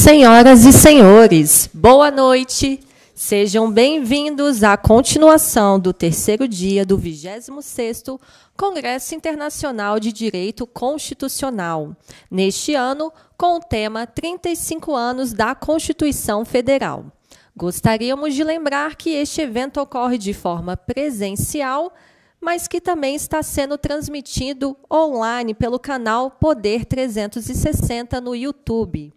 Senhoras e senhores, boa noite. Sejam bem-vindos à continuação do terceiro dia do 26º Congresso Internacional de Direito Constitucional, neste ano com o tema 35 anos da Constituição Federal. Gostaríamos de lembrar que este evento ocorre de forma presencial, mas que também está sendo transmitido online pelo canal Poder 360 no YouTube.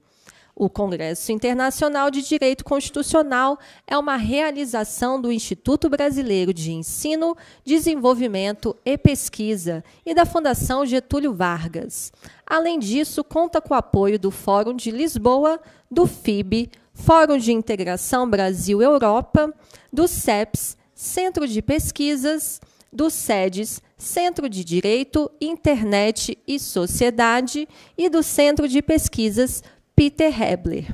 O Congresso Internacional de Direito Constitucional é uma realização do Instituto Brasileiro de Ensino, Desenvolvimento e Pesquisa e da Fundação Getúlio Vargas. Além disso, conta com o apoio do Fórum de Lisboa, do FIB, Fórum de Integração Brasil-Europa, do CEPS, Centro de Pesquisas, do SEDES, Centro de Direito, Internet e Sociedade, e do Centro de Pesquisas Peter Hebler.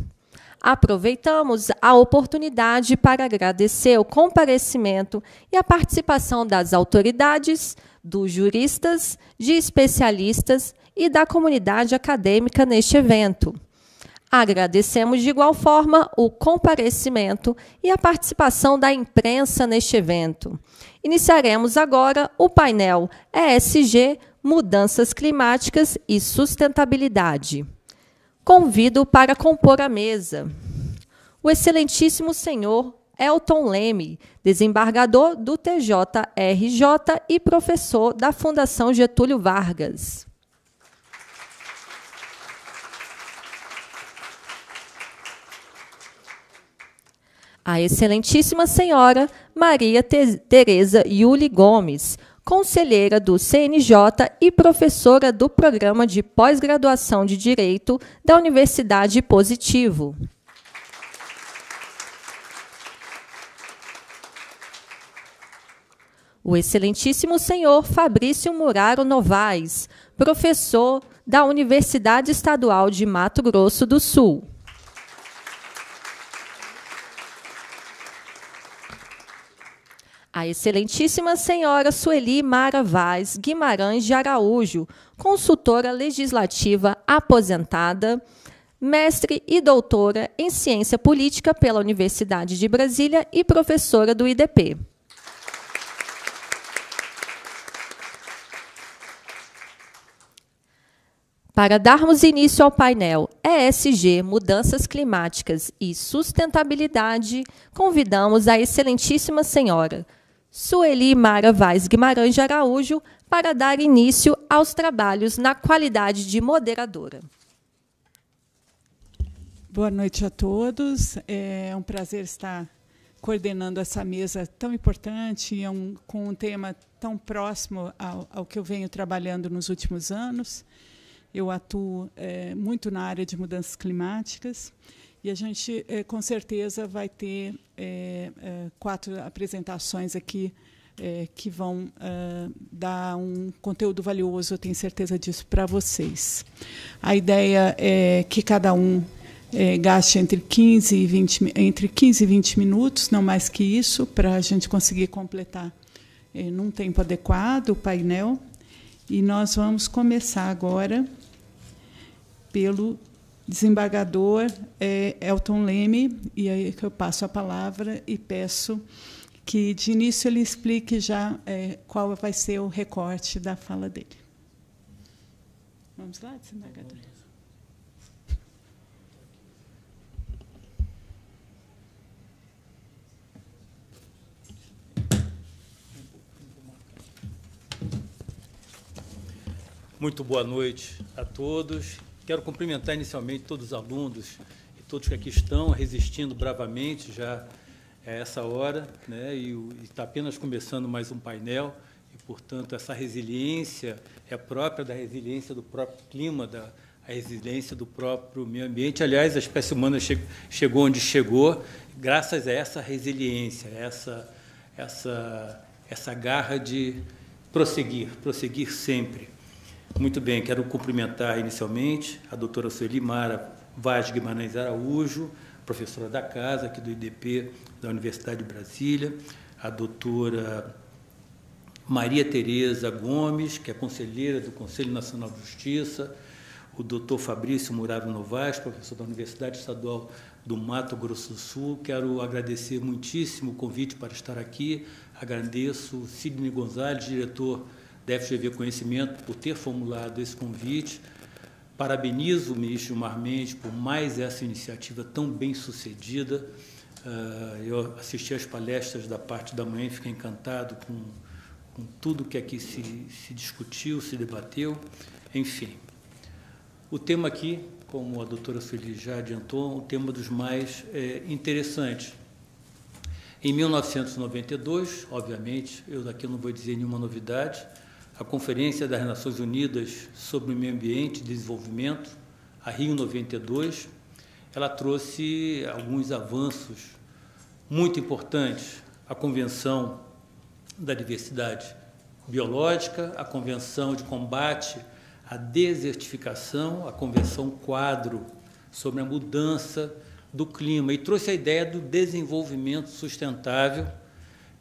Aproveitamos a oportunidade para agradecer o comparecimento e a participação das autoridades, dos juristas, de especialistas e da comunidade acadêmica neste evento. Agradecemos de igual forma o comparecimento e a participação da imprensa neste evento. Iniciaremos agora o painel ESG Mudanças Climáticas e Sustentabilidade. Convido para compor a mesa o excelentíssimo senhor Elton Leme, desembargador do TJRJ e professor da Fundação Getúlio Vargas. A excelentíssima senhora Maria Tereza Yuli Gomes, conselheira do CNJ e professora do Programa de Pós-Graduação de Direito da Universidade Positivo. O excelentíssimo senhor Fabrício Muraro Novaes, professor da Universidade Estadual de Mato Grosso do Sul. a excelentíssima senhora Sueli Mara Vaz Guimarães de Araújo, consultora legislativa aposentada, mestre e doutora em ciência política pela Universidade de Brasília e professora do IDP. Para darmos início ao painel ESG, Mudanças Climáticas e Sustentabilidade, convidamos a excelentíssima senhora Sueli Mara Vaz Guimarães de Araújo para dar início aos trabalhos na qualidade de moderadora. Boa noite a todos. É um prazer estar coordenando essa mesa tão importante, é um, com um tema tão próximo ao, ao, que eu venho trabalhando nos últimos anos. Eu atuo é, muito na área de mudanças climáticas e a gente, é, com certeza, vai ter é, é quatro apresentações aqui é, que vão é, dar um conteúdo valioso, eu tenho certeza disso, para vocês. A ideia é que cada um gaste entre 15 e 20, entre 15 e 20 minutos, não mais que isso, para a gente conseguir completar num tempo adequado o painel. E nós vamos começar agora pelo desembargador é, Elton Leme, e aí que eu passo a palavra e peço que de início ele explique já é, qual vai ser o recorte da fala dele. Vamos lá, desembargador. Muito boa noite a todos Quero cumprimentar inicialmente todos os alunos e todos que aqui estão resistindo bravamente já a essa hora, né? E está apenas começando mais um painel e, portanto, essa resiliência é própria da resiliência do próprio clima da a resiliência do próprio meio ambiente. Aliás, a espécie humana chegou onde chegou graças a essa resiliência, essa, essa, essa garra de prosseguir, prosseguir sempre. Muito bem, quero cumprimentar inicialmente a doutora Sueli Mara Vaz Guimarães Araújo, professora da casa aqui do IDP da Universidade de Brasília, a doutora Maria Tereza Gomes, que é conselheira do Conselho Nacional de Justiça, o doutor Fabrício Muraro Novaes, professor da Universidade Estadual do Mato Grosso do Sul. Quero agradecer muitíssimo o convite para estar aqui. Agradeço o Sidney Gonzalez, diretor da FGV Conhecimento por ter formulado esse convite. Parabenizo o ministro Mendes por mais essa iniciativa tão bem sucedida. Ah, eu assisti às palestras da parte da manhã e fiquei encantado com, com tudo que aqui se, se discutiu, se debateu. Enfim, o tema aqui, como a doutora Sueli já adiantou, é um tema dos mais é, interessantes. Em 1992, obviamente, eu daqui não vou dizer nenhuma novidade, a Conferência das Nações Unidas sobre o Meio Ambiente e Desenvolvimento, a Rio 92, ela trouxe alguns avanços muito importantes. A Convenção da Diversidade Biológica, a Convenção de Combate à Desertificação, a Convenção Quadro sobre a Mudança do Clima, e trouxe a ideia do desenvolvimento sustentável,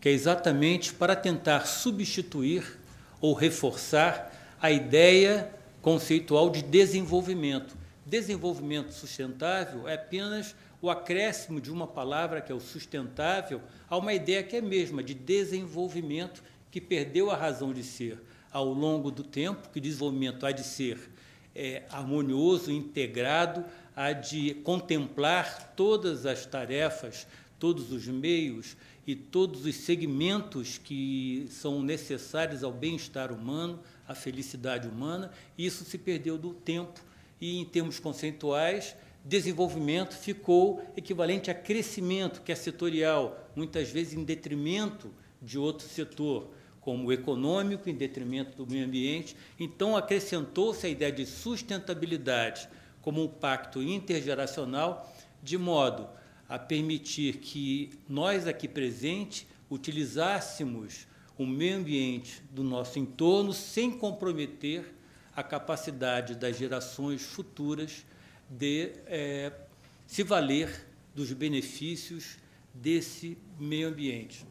que é exatamente para tentar substituir ou reforçar a ideia conceitual de desenvolvimento. Desenvolvimento sustentável é apenas o acréscimo de uma palavra que é o sustentável a uma ideia que é mesma de desenvolvimento que perdeu a razão de ser ao longo do tempo, que desenvolvimento há de ser é, harmonioso, integrado, há de contemplar todas as tarefas, todos os meios e todos os segmentos que são necessários ao bem-estar humano, à felicidade humana. Isso se perdeu do tempo e, em termos conceituais, desenvolvimento ficou equivalente a crescimento, que é setorial, muitas vezes em detrimento de outro setor, como o econômico, em detrimento do meio ambiente. Então, acrescentou-se a ideia de sustentabilidade como um pacto intergeracional, de modo a permitir que nós aqui presentes utilizássemos o meio ambiente do nosso entorno sem comprometer a capacidade das gerações futuras de é, se valer dos benefícios desse meio ambiente.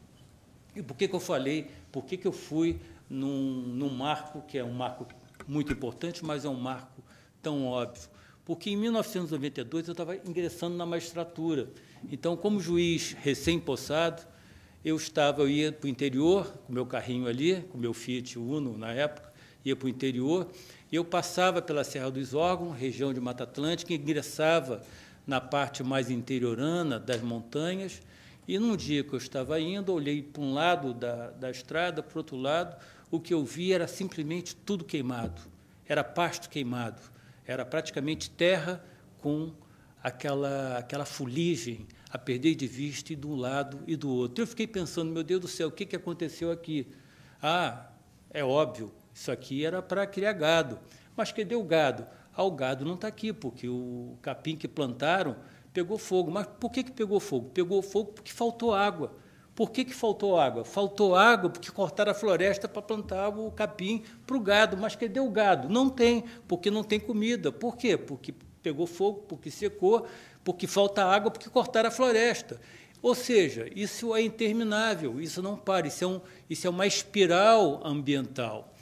E por que, que eu falei, por que, que eu fui num, num marco que é um marco muito importante, mas é um marco tão óbvio? Porque em 1992 eu estava ingressando na magistratura então, como juiz recém-possado, eu estava, eu ia para o interior, com meu carrinho ali, com meu Fiat Uno na época, ia para o interior, e eu passava pela Serra dos Órgãos, região de Mata Atlântica, ingressava na parte mais interiorana das montanhas, e num dia que eu estava indo, olhei para um lado da, da estrada, para o outro lado, o que eu vi era simplesmente tudo queimado. Era pasto queimado. Era praticamente terra com aquela, aquela fuligem a perder de vista de um lado e do outro. Eu fiquei pensando, meu Deus do céu, o que, que aconteceu aqui? Ah, é óbvio, isso aqui era para criar gado. Mas cadê o gado? Ah, o gado não está aqui, porque o capim que plantaram pegou fogo. Mas por que, que pegou fogo? Pegou fogo porque faltou água. Por que, que faltou água? Faltou água porque cortaram a floresta para plantar o capim para o gado. Mas cadê o gado? Não tem, porque não tem comida. Por quê? Porque pegou fogo, porque secou, porque falta água, porque cortaram a floresta. Ou seja, isso é interminável, isso não para, isso é, um, isso é uma espiral ambiental.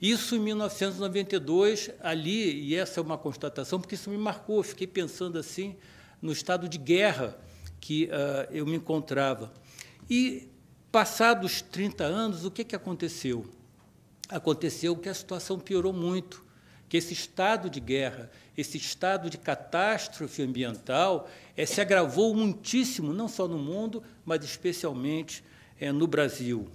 Isso em 1992, ali, e essa é uma constatação, porque isso me marcou, fiquei pensando assim no estado de guerra que uh, eu me encontrava. E, passados 30 anos, o que, que aconteceu? Aconteceu que a situação piorou muito que esse estado de guerra, esse estado de catástrofe ambiental, é, se agravou muitíssimo, não só no mundo, mas especialmente é, no Brasil.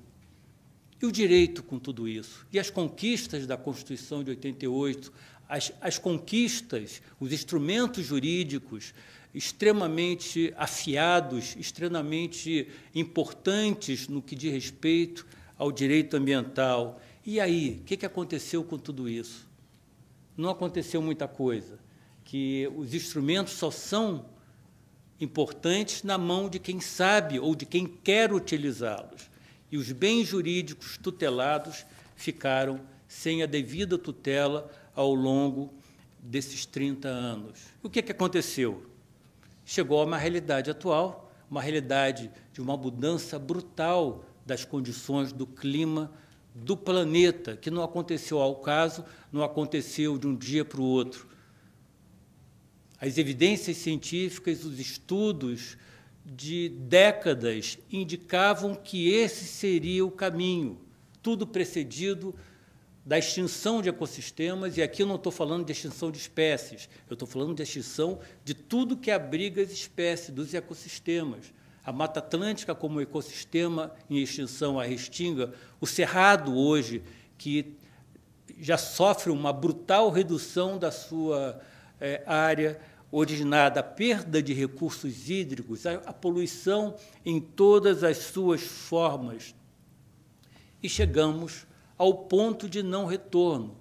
E o direito com tudo isso? E as conquistas da Constituição de 88, as, as conquistas, os instrumentos jurídicos extremamente afiados, extremamente importantes no que diz respeito ao direito ambiental. E aí, o que aconteceu com tudo isso? não aconteceu muita coisa, que os instrumentos só são importantes na mão de quem sabe ou de quem quer utilizá-los. E os bens jurídicos tutelados ficaram sem a devida tutela ao longo desses 30 anos. O que, é que aconteceu? Chegou a uma realidade atual, uma realidade de uma mudança brutal das condições do clima do planeta, que não aconteceu ao caso, não aconteceu de um dia para o outro. As evidências científicas, os estudos de décadas indicavam que esse seria o caminho, tudo precedido da extinção de ecossistemas, e aqui eu não estou falando de extinção de espécies, eu estou falando de extinção de tudo que abriga as espécies, dos ecossistemas a Mata Atlântica como ecossistema em extinção, a restinga, o Cerrado hoje, que já sofre uma brutal redução da sua é, área, originada a perda de recursos hídricos, a, a poluição em todas as suas formas. E chegamos ao ponto de não retorno,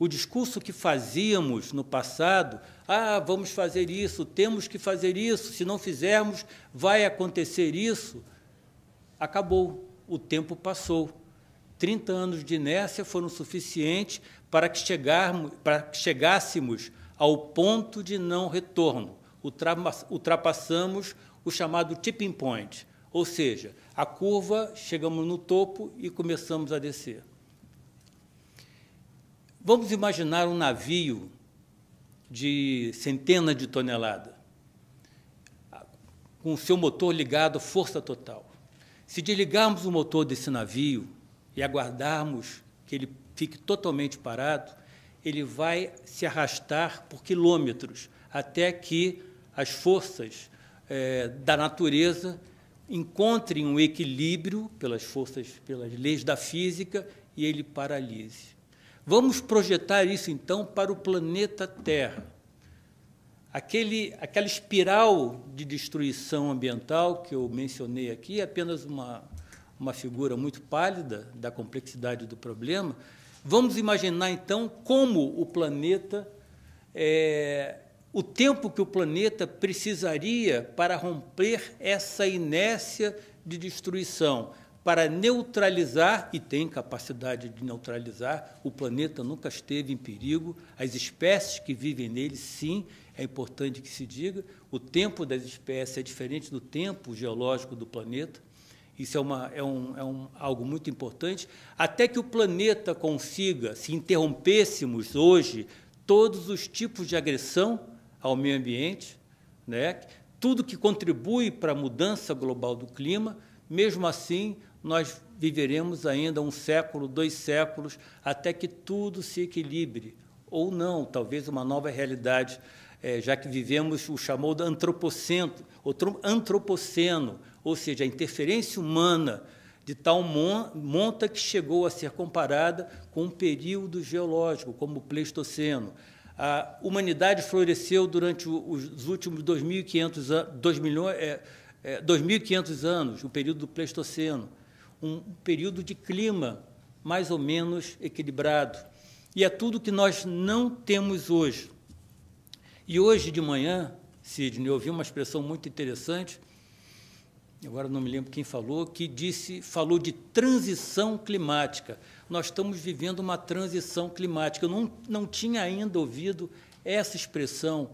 o discurso que fazíamos no passado, ah, vamos fazer isso, temos que fazer isso, se não fizermos, vai acontecer isso, acabou, o tempo passou. 30 anos de inércia foram suficientes para que, chegarmos, para que chegássemos ao ponto de não retorno. Ultrapassamos o chamado tipping point, ou seja, a curva, chegamos no topo e começamos a descer. Vamos imaginar um navio de centenas de toneladas, com o seu motor ligado à força total. Se desligarmos o motor desse navio e aguardarmos que ele fique totalmente parado, ele vai se arrastar por quilômetros até que as forças é, da natureza encontrem um equilíbrio pelas forças, pelas leis da física e ele paralise. Vamos projetar isso então para o planeta Terra. Aquele, aquela espiral de destruição ambiental que eu mencionei aqui é apenas uma, uma figura muito pálida da complexidade do problema. Vamos imaginar então como o planeta, é, o tempo que o planeta precisaria para romper essa inércia de destruição para neutralizar, e tem capacidade de neutralizar, o planeta nunca esteve em perigo, as espécies que vivem nele, sim, é importante que se diga, o tempo das espécies é diferente do tempo geológico do planeta, isso é, uma, é, um, é um, algo muito importante, até que o planeta consiga, se interrompêssemos hoje todos os tipos de agressão ao meio ambiente, né? tudo que contribui para a mudança global do clima, mesmo assim, nós viveremos ainda um século, dois séculos, até que tudo se equilibre. Ou não, talvez uma nova realidade, é, já que vivemos o chamado antropocento, antropoceno, ou seja, a interferência humana de tal monta que chegou a ser comparada com um período geológico, como o Pleistoceno. A humanidade floresceu durante os últimos 2.500 anos, 2.500 anos, o período do Pleistoceno um período de clima mais ou menos equilibrado. E é tudo que nós não temos hoje. E hoje de manhã, Sidney, eu ouvi uma expressão muito interessante, agora não me lembro quem falou, que disse, falou de transição climática. Nós estamos vivendo uma transição climática. Eu não, não tinha ainda ouvido essa expressão,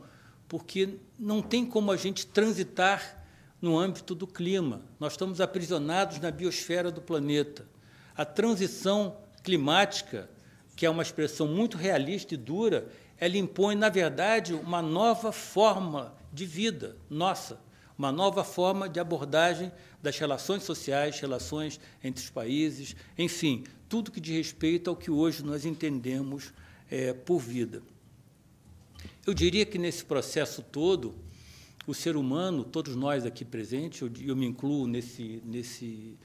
porque não tem como a gente transitar no âmbito do clima. Nós estamos aprisionados na biosfera do planeta. A transição climática, que é uma expressão muito realista e dura, ela impõe, na verdade, uma nova forma de vida nossa, uma nova forma de abordagem das relações sociais, relações entre os países, enfim, tudo que diz respeito ao que hoje nós entendemos é, por vida. Eu diria que nesse processo todo, o ser humano, todos nós aqui presentes, eu, eu me incluo nesse, nesse,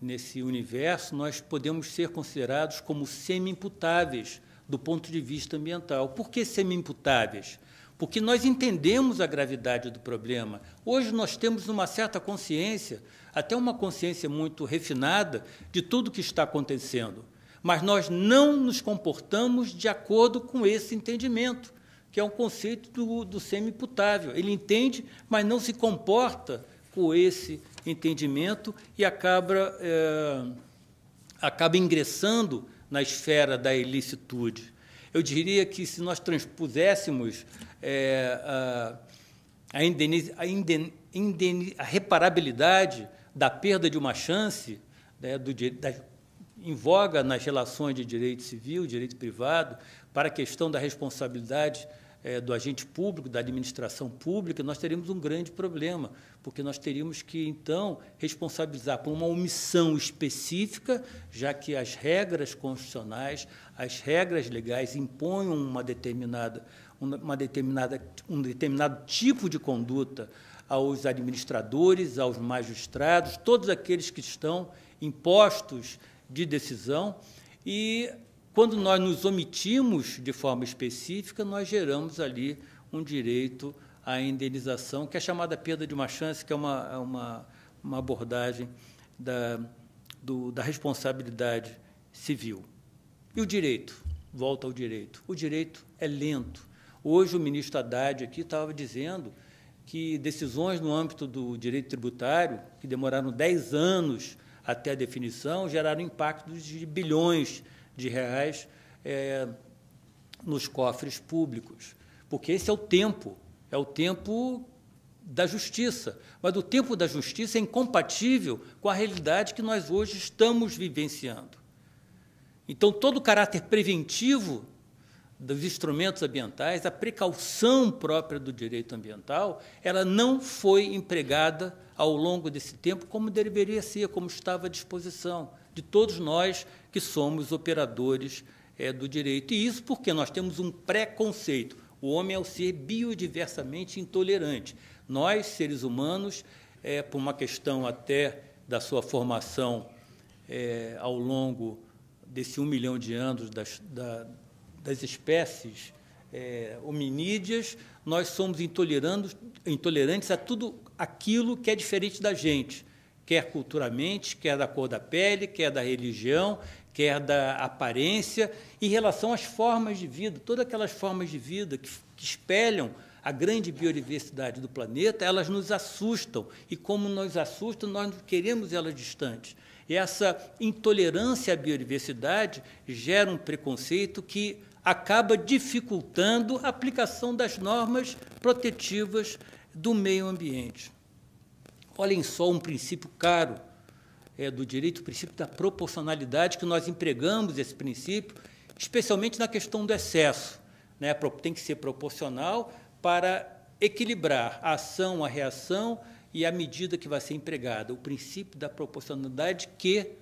nesse universo, nós podemos ser considerados como semi-imputáveis do ponto de vista ambiental. Por que semi-imputáveis? Porque nós entendemos a gravidade do problema. Hoje nós temos uma certa consciência, até uma consciência muito refinada, de tudo o que está acontecendo. Mas nós não nos comportamos de acordo com esse entendimento que é um conceito do, do semi-imputável. Ele entende, mas não se comporta com esse entendimento e acaba, é, acaba ingressando na esfera da ilicitude. Eu diria que se nós transpuséssemos é, eh, a, a, indeniz, a, a, reparabilidade da perda de uma chance né, do, da, em voga nas relações de direito civil, direito privado, para a questão da responsabilidade é, do agente público, da administração pública, nós teríamos um grande problema, porque nós teríamos que, então, responsabilizar por uma omissão específica, já que as regras constitucionais, as regras legais impõem uma determinada, uma determinada, um determinado tipo de conduta aos administradores, aos magistrados, todos aqueles que estão em postos de decisão, e quando nós nos omitimos de forma específica, nós geramos ali um direito à indenização, que é chamada perda de uma chance, que é uma, é uma, uma abordagem da, do, da responsabilidade civil. E o direito? Volta ao direito. O direito é lento. Hoje, o ministro Haddad aqui estava dizendo que decisões no âmbito do direito tributário, que demoraram 10 anos até a definição, geraram impactos de bilhões de reais é, nos cofres públicos. Porque esse é o tempo, é o tempo da justiça. Mas o tempo da justiça é incompatível com a realidade que nós hoje estamos vivenciando. Então, todo o caráter preventivo dos instrumentos ambientais, a precaução própria do direito ambiental, ela não foi empregada ao longo desse tempo como deveria ser, como estava à disposição de todos nós que somos operadores é, do direito. E isso porque nós temos um preconceito. O homem é o ser biodiversamente intolerante. Nós, seres humanos, é, por uma questão até da sua formação é, ao longo desse um milhão de anos das, da, das espécies é, hominídeas, nós somos intolerantes, intolerantes a tudo aquilo que é diferente da gente, quer culturalmente, quer da cor da pele, quer da religião, quer da aparência, em relação às formas de vida, todas aquelas formas de vida que, que espelham a grande biodiversidade do planeta, elas nos assustam. E como nos assustam, nós queremos elas distantes. E essa intolerância à biodiversidade gera um preconceito que acaba dificultando a aplicação das normas protetivas do meio ambiente. Olhem só um princípio caro é, do direito, o princípio da proporcionalidade, que nós empregamos esse princípio, especialmente na questão do excesso. Né? Tem que ser proporcional para equilibrar a ação, a reação e a medida que vai ser empregada. O princípio da proporcionalidade que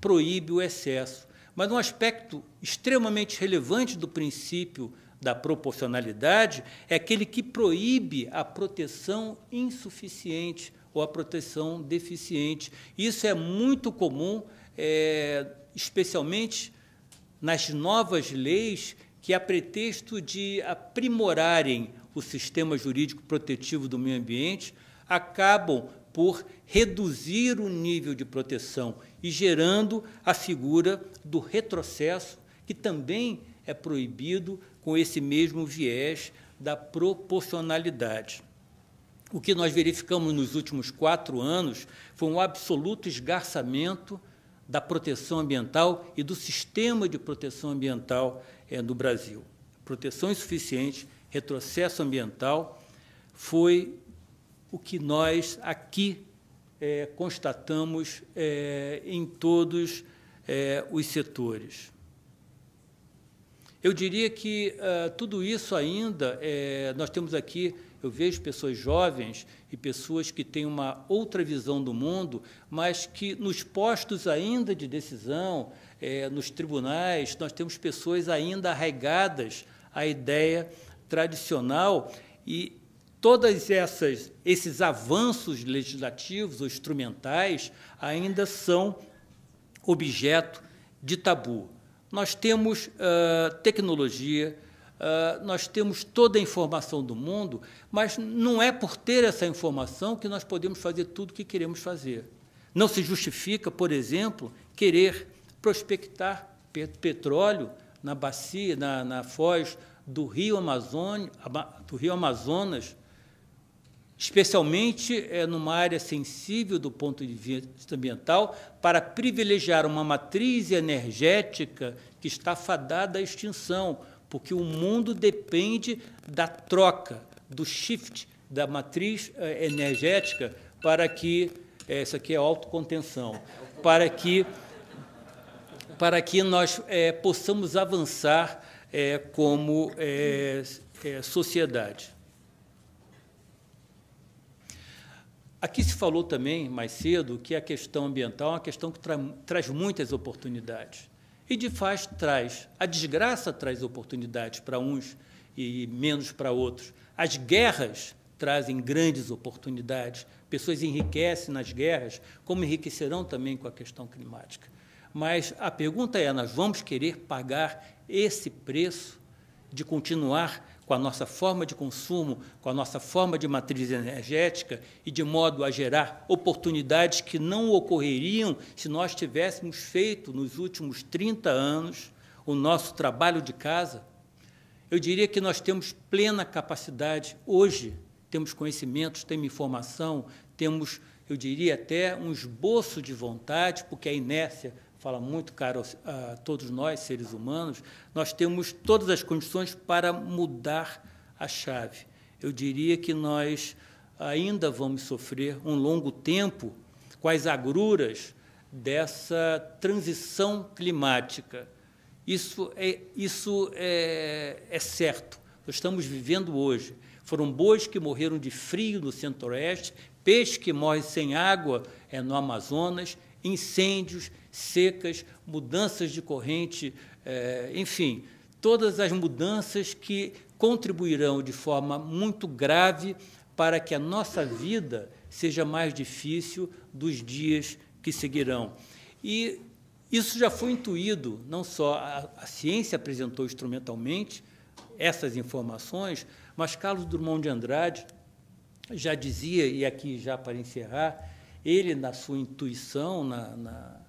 proíbe o excesso. Mas um aspecto extremamente relevante do princípio da proporcionalidade é aquele que proíbe a proteção insuficiente ou a proteção deficiente. Isso é muito comum, é, especialmente nas novas leis, que a pretexto de aprimorarem o sistema jurídico protetivo do meio ambiente, acabam por reduzir o nível de proteção e gerando a figura do retrocesso, que também é proibido com esse mesmo viés da proporcionalidade o que nós verificamos nos últimos quatro anos foi um absoluto esgarçamento da proteção ambiental e do sistema de proteção ambiental é, eh, no Brasil. Proteção insuficiente, retrocesso ambiental, foi o que nós aqui é, constatamos é, em todos os setores. Eu diria que ah, tudo isso ainda, nós temos aqui eu vejo pessoas jovens e pessoas que têm uma outra visão do mundo, mas que nos postos ainda de decisão, é, nos tribunais, nós temos pessoas ainda arraigadas à ideia tradicional e todas essas esses avanços legislativos ou instrumentais ainda são objeto de tabu. Nós temos uh, tecnologia, ah, nós temos toda a informação do mundo, mas não é por ter essa informação que nós podemos fazer tudo o que queremos fazer. Não se justifica, por exemplo, querer prospectar petróleo na bacia, na, na foz do Rio, do Rio Amazonas, especialmente é, numa área sensível do ponto de vista ambiental, para privilegiar uma matriz energética que está fadada à extinção, porque o mundo depende da troca, do shift da matriz eh, energética para que eh, isso aqui é autocontenção, para que para que nós é, possamos avançar é, como é, sociedade. Aqui se falou também mais cedo que a questão ambiental é uma questão que tra traz muitas oportunidades e de fato traz. A desgraça traz oportunidades para uns e menos para outros. As guerras trazem grandes oportunidades. Pessoas enriquecem nas guerras, como enriquecerão também com a questão climática. Mas a pergunta é: nós vamos querer pagar esse preço de continuar com a nossa forma de consumo, com a nossa forma de matriz energética e de modo a gerar oportunidades que não ocorreriam se nós tivéssemos feito nos últimos 30 anos o nosso trabalho de casa. Eu diria que nós temos plena capacidade hoje, temos conhecimentos, temos informação, temos, eu diria até um esboço de vontade, porque a inércia fala muito caro a todos nós, seres humanos, nós temos todas as condições para mudar a chave. Eu diria que nós ainda vamos sofrer um longo tempo com as agruras dessa transição climática. Isso é, isso é, é certo. Nós estamos vivendo hoje. Foram bois que morreram de frio no centro-oeste, peixe que morre sem água é no Amazonas, incêndios, secas, mudanças de corrente, é, enfim, todas as mudanças que contribuirão de forma muito grave para que a nossa vida seja mais difícil dos dias que seguirão. E isso já foi intuído, não só a, a ciência apresentou instrumentalmente essas informações, mas Carlos Drummond de Andrade já dizia, e aqui já para encerrar, ele, na sua intuição, na, na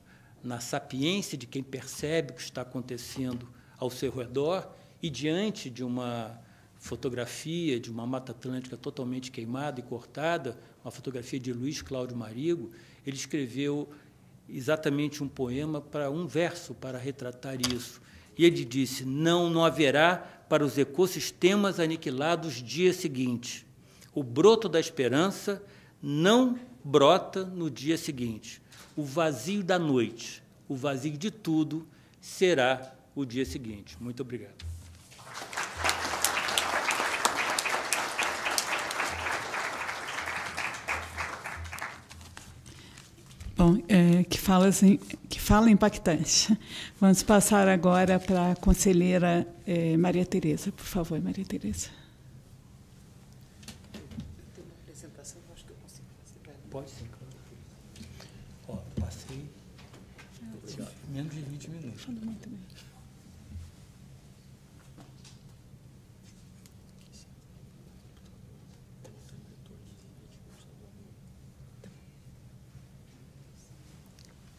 na sapiência de quem percebe o que está acontecendo ao seu redor e diante de uma fotografia de uma Mata Atlântica totalmente queimada e cortada, uma fotografia de Luiz Cláudio Marigo, ele escreveu exatamente um poema para um verso para retratar isso. E ele disse: "Não não haverá para os ecossistemas aniquilados dia seguinte. O broto da esperança não brota no dia seguinte." o vazio da noite, o vazio de tudo, será o dia seguinte. Muito obrigado. Bom, é, que, fala, assim, que fala impactante. Vamos passar agora para a conselheira é, Maria Tereza. Por favor, Maria Tereza. funciona muito bem.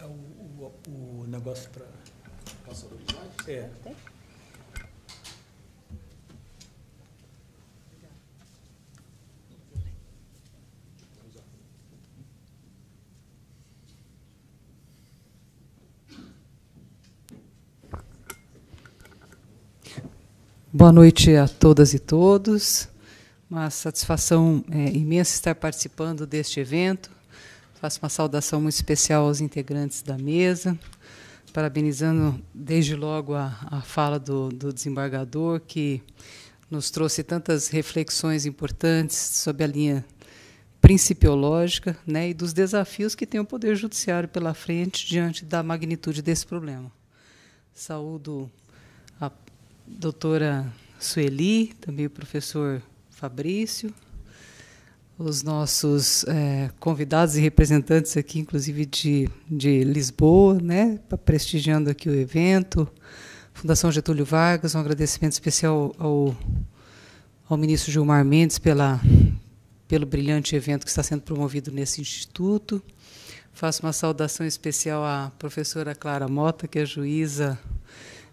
O, o, o negócio para. Passador de É. Tem? Boa noite a todas e todos. Uma satisfação é, imensa estar participando deste evento. Faço uma saudação muito especial aos integrantes da mesa, parabenizando desde logo a, a fala do, do, desembargador, que nos trouxe tantas reflexões importantes sobre a linha principiológica né, e dos desafios que tem o Poder Judiciário pela frente diante da magnitude desse problema. Saúdo doutora Sueli, também o professor Fabrício, os nossos é, convidados e representantes aqui, inclusive de, de Lisboa, né, tá prestigiando aqui o evento, Fundação Getúlio Vargas, um agradecimento especial ao, ao ministro Gilmar Mendes pela, pelo brilhante evento que está sendo promovido nesse instituto. Faço uma saudação especial à professora Clara Mota, que é juíza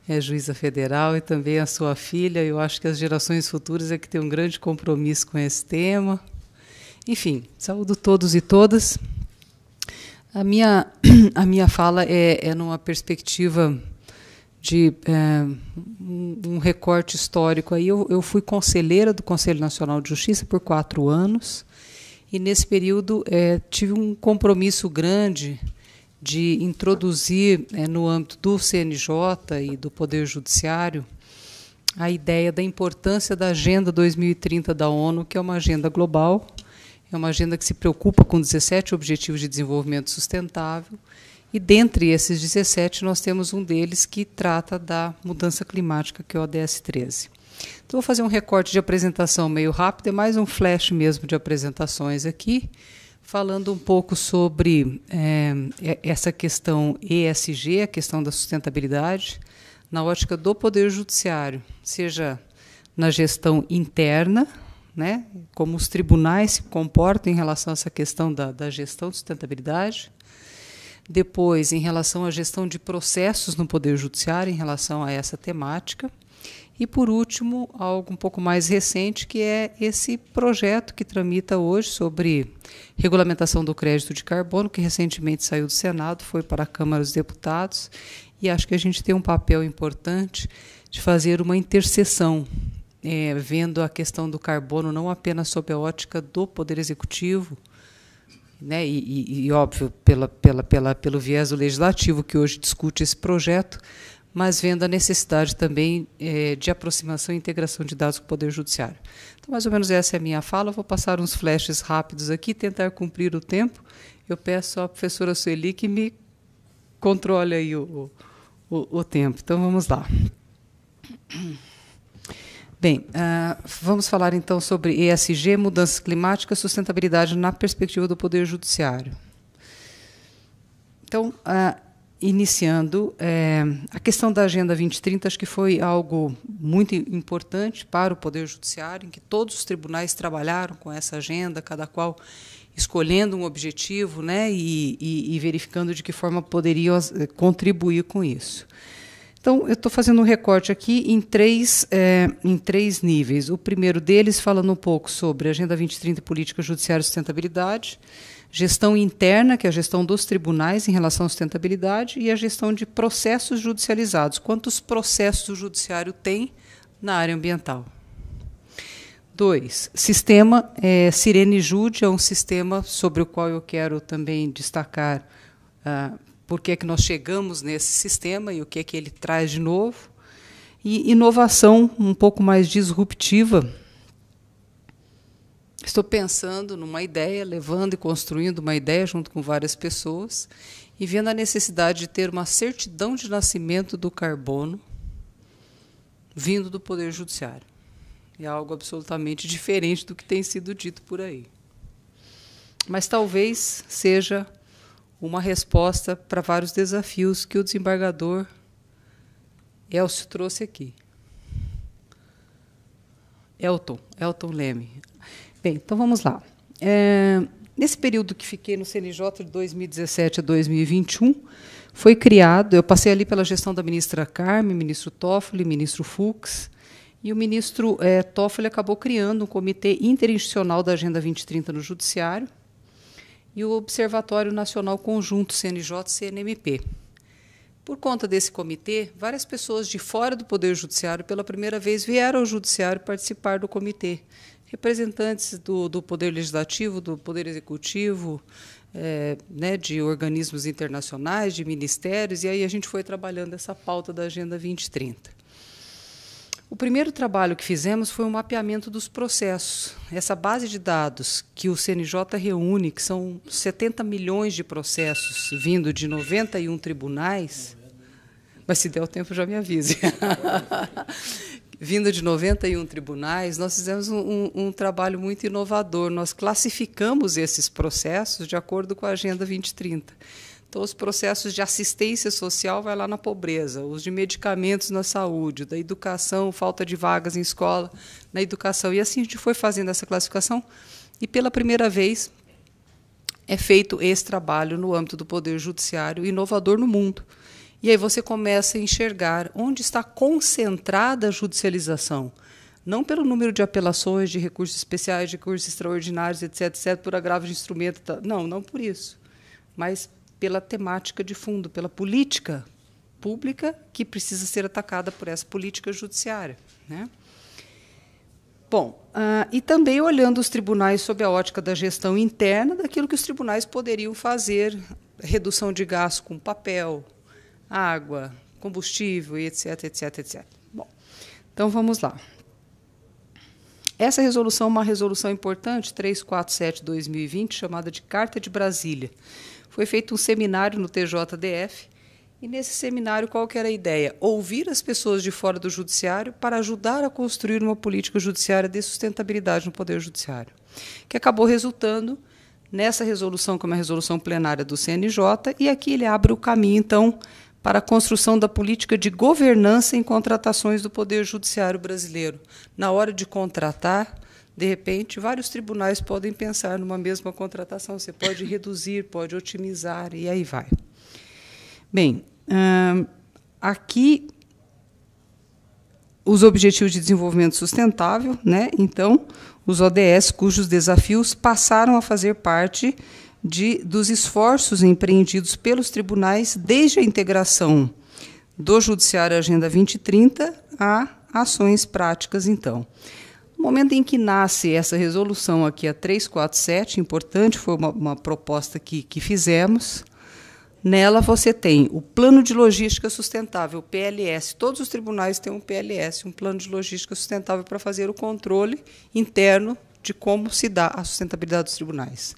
é juíza federal e também a sua filha. Eu acho que as gerações futuras é que têm um grande compromisso com esse tema. Enfim, saúdo todos e todas. A minha, a minha fala é, é numa perspectiva de é, um recorte histórico. Aí eu, eu fui conselheira do Conselho Nacional de Justiça por quatro anos e nesse período é, tive um compromisso grande de introduzir é, no âmbito do CNJ e do Poder Judiciário a ideia da importância da Agenda 2030 da ONU, que é uma agenda global, é uma agenda que se preocupa com 17 Objetivos de Desenvolvimento Sustentável, e dentre esses 17 nós temos um deles que trata da mudança climática, que é o ODS 13. Então, vou fazer um recorte de apresentação meio rápido, é mais um flash mesmo de apresentações aqui. Falando um pouco sobre é, essa questão ESG, a questão da sustentabilidade, na ótica do Poder Judiciário, seja na gestão interna, né, como os tribunais se comportam em relação a essa questão da, da gestão de sustentabilidade, depois em relação à gestão de processos no Poder Judiciário em relação a essa temática e, por último, algo um pouco mais recente, que é esse projeto que tramita hoje sobre regulamentação do crédito de carbono, que recentemente saiu do Senado, foi para a Câmara dos Deputados, e acho que a gente tem um papel importante de fazer uma interseção, é, vendo a questão do carbono não apenas sob a ótica do Poder Executivo, né, e, e, e óbvio, pela, pela, pela, pelo viés do legislativo que hoje discute esse projeto, mas vendo a necessidade também é, de aproximação e integração de dados com o Poder Judiciário. Então, mais ou menos essa é a minha fala. Eu vou passar uns flashes rápidos aqui, tentar cumprir o tempo. Eu peço à professora Sueli que me controle aí o, o, o tempo. Então, vamos lá. Bem, uh, vamos falar então sobre ESG, mudanças climáticas, sustentabilidade na perspectiva do Poder Judiciário. Então, uh, iniciando é, a questão da Agenda 2030, acho que foi algo muito importante para o Poder Judiciário, em que todos os tribunais trabalharam com essa agenda, cada qual escolhendo um objetivo né, e, e, e verificando de que forma poderiam é, contribuir com isso. Então, eu estou fazendo um recorte aqui em três, é, em três níveis. O primeiro deles falando um pouco sobre Agenda 2030 e Política Judiciária e Sustentabilidade. Gestão interna, que é a gestão dos tribunais em relação à sustentabilidade, e a gestão de processos judicializados. Quantos processos o judiciário tem na área ambiental? Dois, sistema é, Sirene Jude é um sistema sobre o qual eu quero também destacar ah, por que é que nós chegamos nesse sistema e o que é que ele traz de novo. E inovação um pouco mais disruptiva Estou pensando numa ideia, levando e construindo uma ideia junto com várias pessoas e vendo a necessidade de ter uma certidão de nascimento do carbono vindo do Poder Judiciário. É algo absolutamente diferente do que tem sido dito por aí. Mas talvez seja uma resposta para vários desafios que o desembargador Elcio trouxe aqui. Elton, Elton Leme, Bem, então vamos lá. É, nesse período que fiquei no CNJ de 2017 a 2021, foi criado, eu passei ali pela gestão da ministra Carme, ministro Toffoli, ministro Fux, e o ministro é, Toffoli acabou criando um comitê interinstitucional da Agenda 2030 no Judiciário e o Observatório Nacional Conjunto CNJ-CNMP. Por conta desse comitê, várias pessoas de fora do Poder Judiciário pela primeira vez vieram ao Judiciário participar do comitê, representantes do, do Poder Legislativo, do Poder Executivo, é, né, de organismos internacionais, de ministérios, e aí a gente foi trabalhando essa pauta da Agenda 2030. O primeiro trabalho que fizemos foi o um mapeamento dos processos. Essa base de dados que o CNJ reúne, que são 70 milhões de processos vindo de 91 tribunais, mas se der o tempo já me avise. vinda de 91 tribunais, nós fizemos um, um, um, trabalho muito inovador. Nós classificamos esses processos de acordo com a Agenda 2030. Então, os processos de assistência social vai lá na pobreza, os de medicamentos na saúde, da educação, falta de vagas em escola, na educação. E assim a gente foi fazendo essa classificação. E pela primeira vez é feito esse trabalho no âmbito do Poder Judiciário inovador no mundo. E aí você começa a enxergar onde está concentrada a judicialização. Não pelo número de apelações, de recursos especiais, de recursos extraordinários, etc., etc., por agravo de instrumento. Tá. Não, não por isso. Mas pela temática de fundo, pela política pública que precisa ser atacada por essa política judiciária. Né? Bom, uh, e também olhando os tribunais sob a ótica da gestão interna, daquilo que os tribunais poderiam fazer, redução de gasto com papel, água, combustível, etc, etc, etc. Bom, então vamos lá. Essa resolução é uma resolução importante, 347-2020, chamada de Carta de Brasília. Foi feito um seminário no TJDF, e nesse seminário qual era a ideia? Ouvir as pessoas de fora do judiciário para ajudar a construir uma política judiciária de sustentabilidade no poder judiciário, que acabou resultando nessa resolução, como é a resolução plenária do CNJ, e aqui ele abre o caminho, então, para a construção da política de governança em contratações do Poder Judiciário brasileiro. Na hora de contratar, de repente, vários tribunais podem pensar numa mesma contratação. Você pode reduzir, pode otimizar, e aí vai. Bem, aqui os Objetivos de Desenvolvimento Sustentável, né? então, os ODS, cujos desafios passaram a fazer parte de, dos esforços empreendidos pelos tribunais desde a integração do Judiciário Agenda 2030 a ações práticas, então. No momento em que nasce essa resolução aqui, a 347, importante, foi uma, uma proposta que, que fizemos. Nela você tem o Plano de Logística Sustentável, PLS. Todos os tribunais têm um PLS, um Plano de Logística Sustentável, para fazer o controle interno de como se dá a sustentabilidade dos tribunais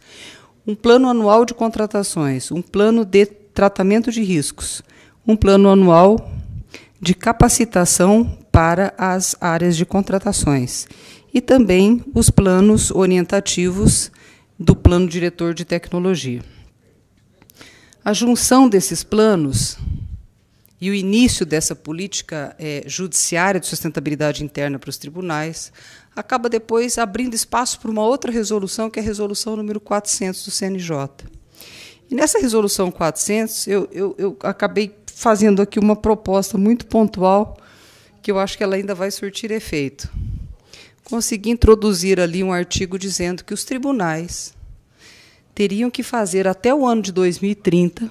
um plano anual de contratações, um plano de tratamento de riscos, um plano anual de capacitação para as áreas de contratações e também os planos orientativos do plano diretor de tecnologia. A junção desses planos e o início dessa política é, judiciária de sustentabilidade interna para os tribunais, acaba depois abrindo espaço para uma outra resolução, que é a resolução número 400 do CNJ. E nessa resolução 400, eu, eu, eu acabei fazendo aqui uma proposta muito pontual, que eu acho que ela ainda vai surtir efeito. Consegui introduzir ali um artigo dizendo que os tribunais teriam que fazer até o ano de 2030,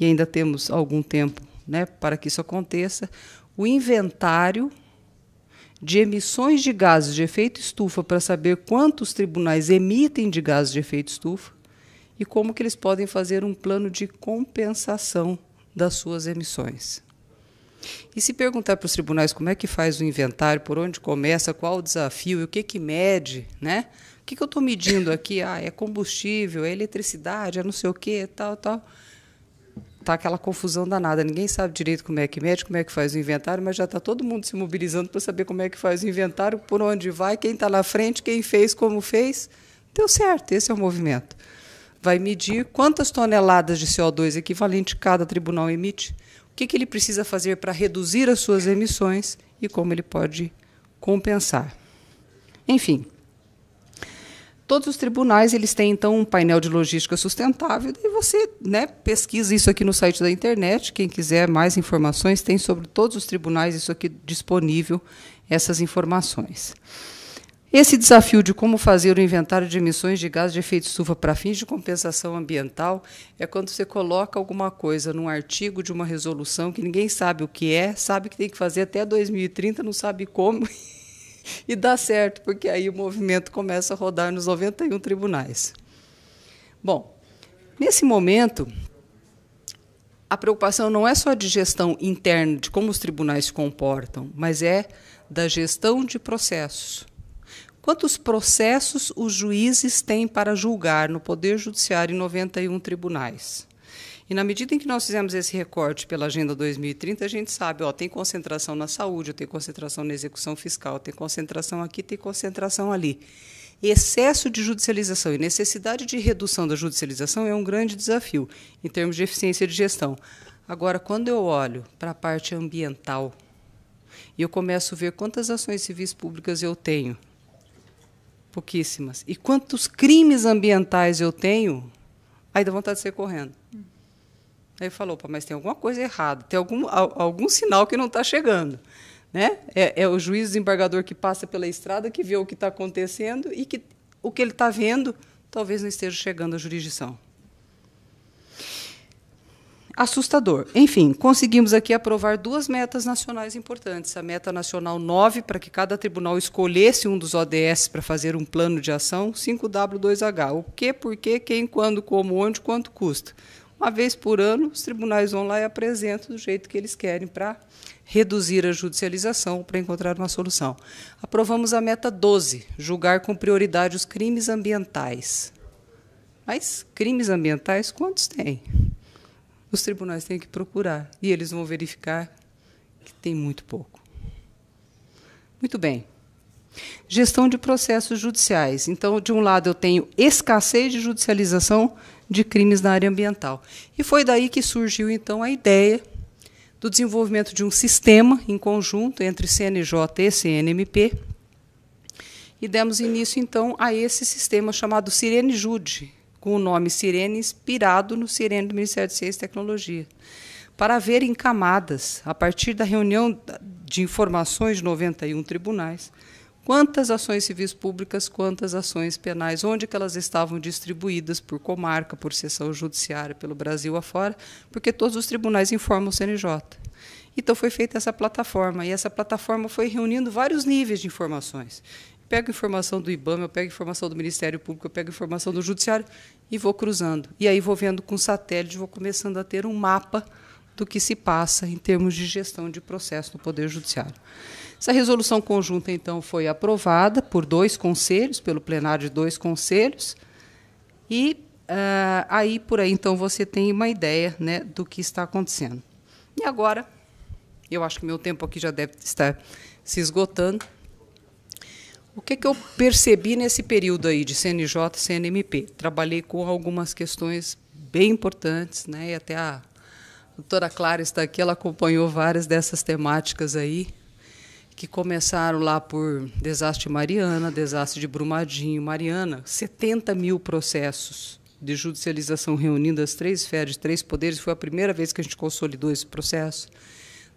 e ainda temos algum tempo né, para que isso aconteça, o inventário de emissões de gases de efeito estufa para saber quantos tribunais emitem de gases de efeito estufa e como que eles podem fazer um plano de compensação das suas emissões. E se perguntar para os tribunais como é que faz o inventário, por onde começa, qual o desafio e o que, que mede, né? O que, que eu estou medindo aqui? Ah, é combustível, é eletricidade, é não sei o quê, tal, tal tá aquela confusão danada. Ninguém sabe direito como é que mede, como é que faz o inventário, mas já está todo mundo se mobilizando para saber como é que faz o inventário, por onde vai, quem está na frente, quem fez, como fez. Deu certo, esse é o movimento. Vai medir quantas toneladas de CO2 equivalente cada tribunal emite, o que, que ele precisa fazer para reduzir as suas emissões e como ele pode compensar. Enfim, Todos os tribunais eles têm então um painel de logística sustentável e você né, pesquisa isso aqui no site da internet. Quem quiser mais informações tem sobre todos os tribunais isso aqui disponível essas informações. Esse desafio de como fazer o inventário de emissões de gases de efeito estufa para fins de compensação ambiental é quando você coloca alguma coisa num artigo de uma resolução que ninguém sabe o que é, sabe que tem que fazer até 2030, não sabe como e dá certo, porque aí o movimento começa a rodar nos 91 tribunais. Bom, nesse momento, a preocupação não é só de gestão interna, de como os tribunais se comportam, mas é da gestão de processos. Quantos processos os juízes têm para julgar no Poder Judiciário em 91 tribunais? E na medida em que nós fizemos esse recorte pela Agenda 2030, a gente sabe, ó, tem concentração na saúde, tem concentração na execução fiscal, tem concentração aqui, tem concentração ali. Excesso de judicialização e necessidade de redução da judicialização é um grande desafio em termos de eficiência de gestão. Agora, quando eu olho para a parte ambiental e eu começo a ver quantas ações civis públicas eu tenho, pouquíssimas, e quantos crimes ambientais eu tenho, aí dá vontade de ser correndo. Uhum. Aí falou, mas tem alguma coisa errada, tem algum, algum sinal que não está chegando. Né? É, é, o juiz desembargador que passa pela estrada, que vê o que está acontecendo e que o que ele está vendo talvez não esteja chegando à jurisdição. Assustador. Enfim, conseguimos aqui aprovar duas metas nacionais importantes. A meta nacional 9, para que cada tribunal escolhesse um dos ODS para fazer um plano de ação, 5W2H. O que, por quê? quem, quando, como, onde, quanto custa. Uma vez por ano, os tribunais vão lá e apresentam do jeito que eles querem para reduzir a judicialização, para encontrar uma solução. Aprovamos a meta 12, julgar com prioridade os crimes ambientais. Mas crimes ambientais, quantos tem? Os tribunais têm que procurar e eles vão verificar que tem muito pouco. Muito bem. Gestão de processos judiciais. Então, de um lado, eu tenho escassez de judicialização de crimes na área ambiental. E foi daí que surgiu então a ideia do desenvolvimento de um sistema em conjunto entre CNJ e CNMP. E demos início então a esse sistema chamado Sirene Jude, com o nome Sirene inspirado no Sirene do Ministério de Ciência e Tecnologia, para ver em camadas, a partir da reunião de informações de 91 tribunais, quantas ações civis públicas, quantas ações penais, onde que elas estavam distribuídas por comarca, por seção judiciária, pelo Brasil afora, porque todos os tribunais informam o CNJ. Então foi feita essa plataforma, e essa plataforma foi reunindo vários níveis de informações. pego informação do IBAMA, eu pego informação do Ministério Público, eu pego informação do Judiciário e vou cruzando. E aí vou vendo com satélite, vou começando a ter um mapa do que se passa em termos de gestão de processo no Poder Judiciário. Essa resolução conjunta, então, foi aprovada por dois conselhos, pelo plenário de dois conselhos, e uh, aí por aí, então, você tem uma ideia né, do que está acontecendo. E agora, eu acho que meu tempo aqui já deve estar se esgotando. O que, que eu percebi nesse período aí de CNJ, CNMP? Trabalhei com algumas questões bem importantes, né, e até a doutora Clara está aqui, ela acompanhou várias dessas temáticas aí, que começaram lá por desastre Mariana, desastre de Brumadinho. Mariana, 70 mil processos de judicialização reunindo as três esferas de três poderes, foi a primeira vez que a gente consolidou esse processo.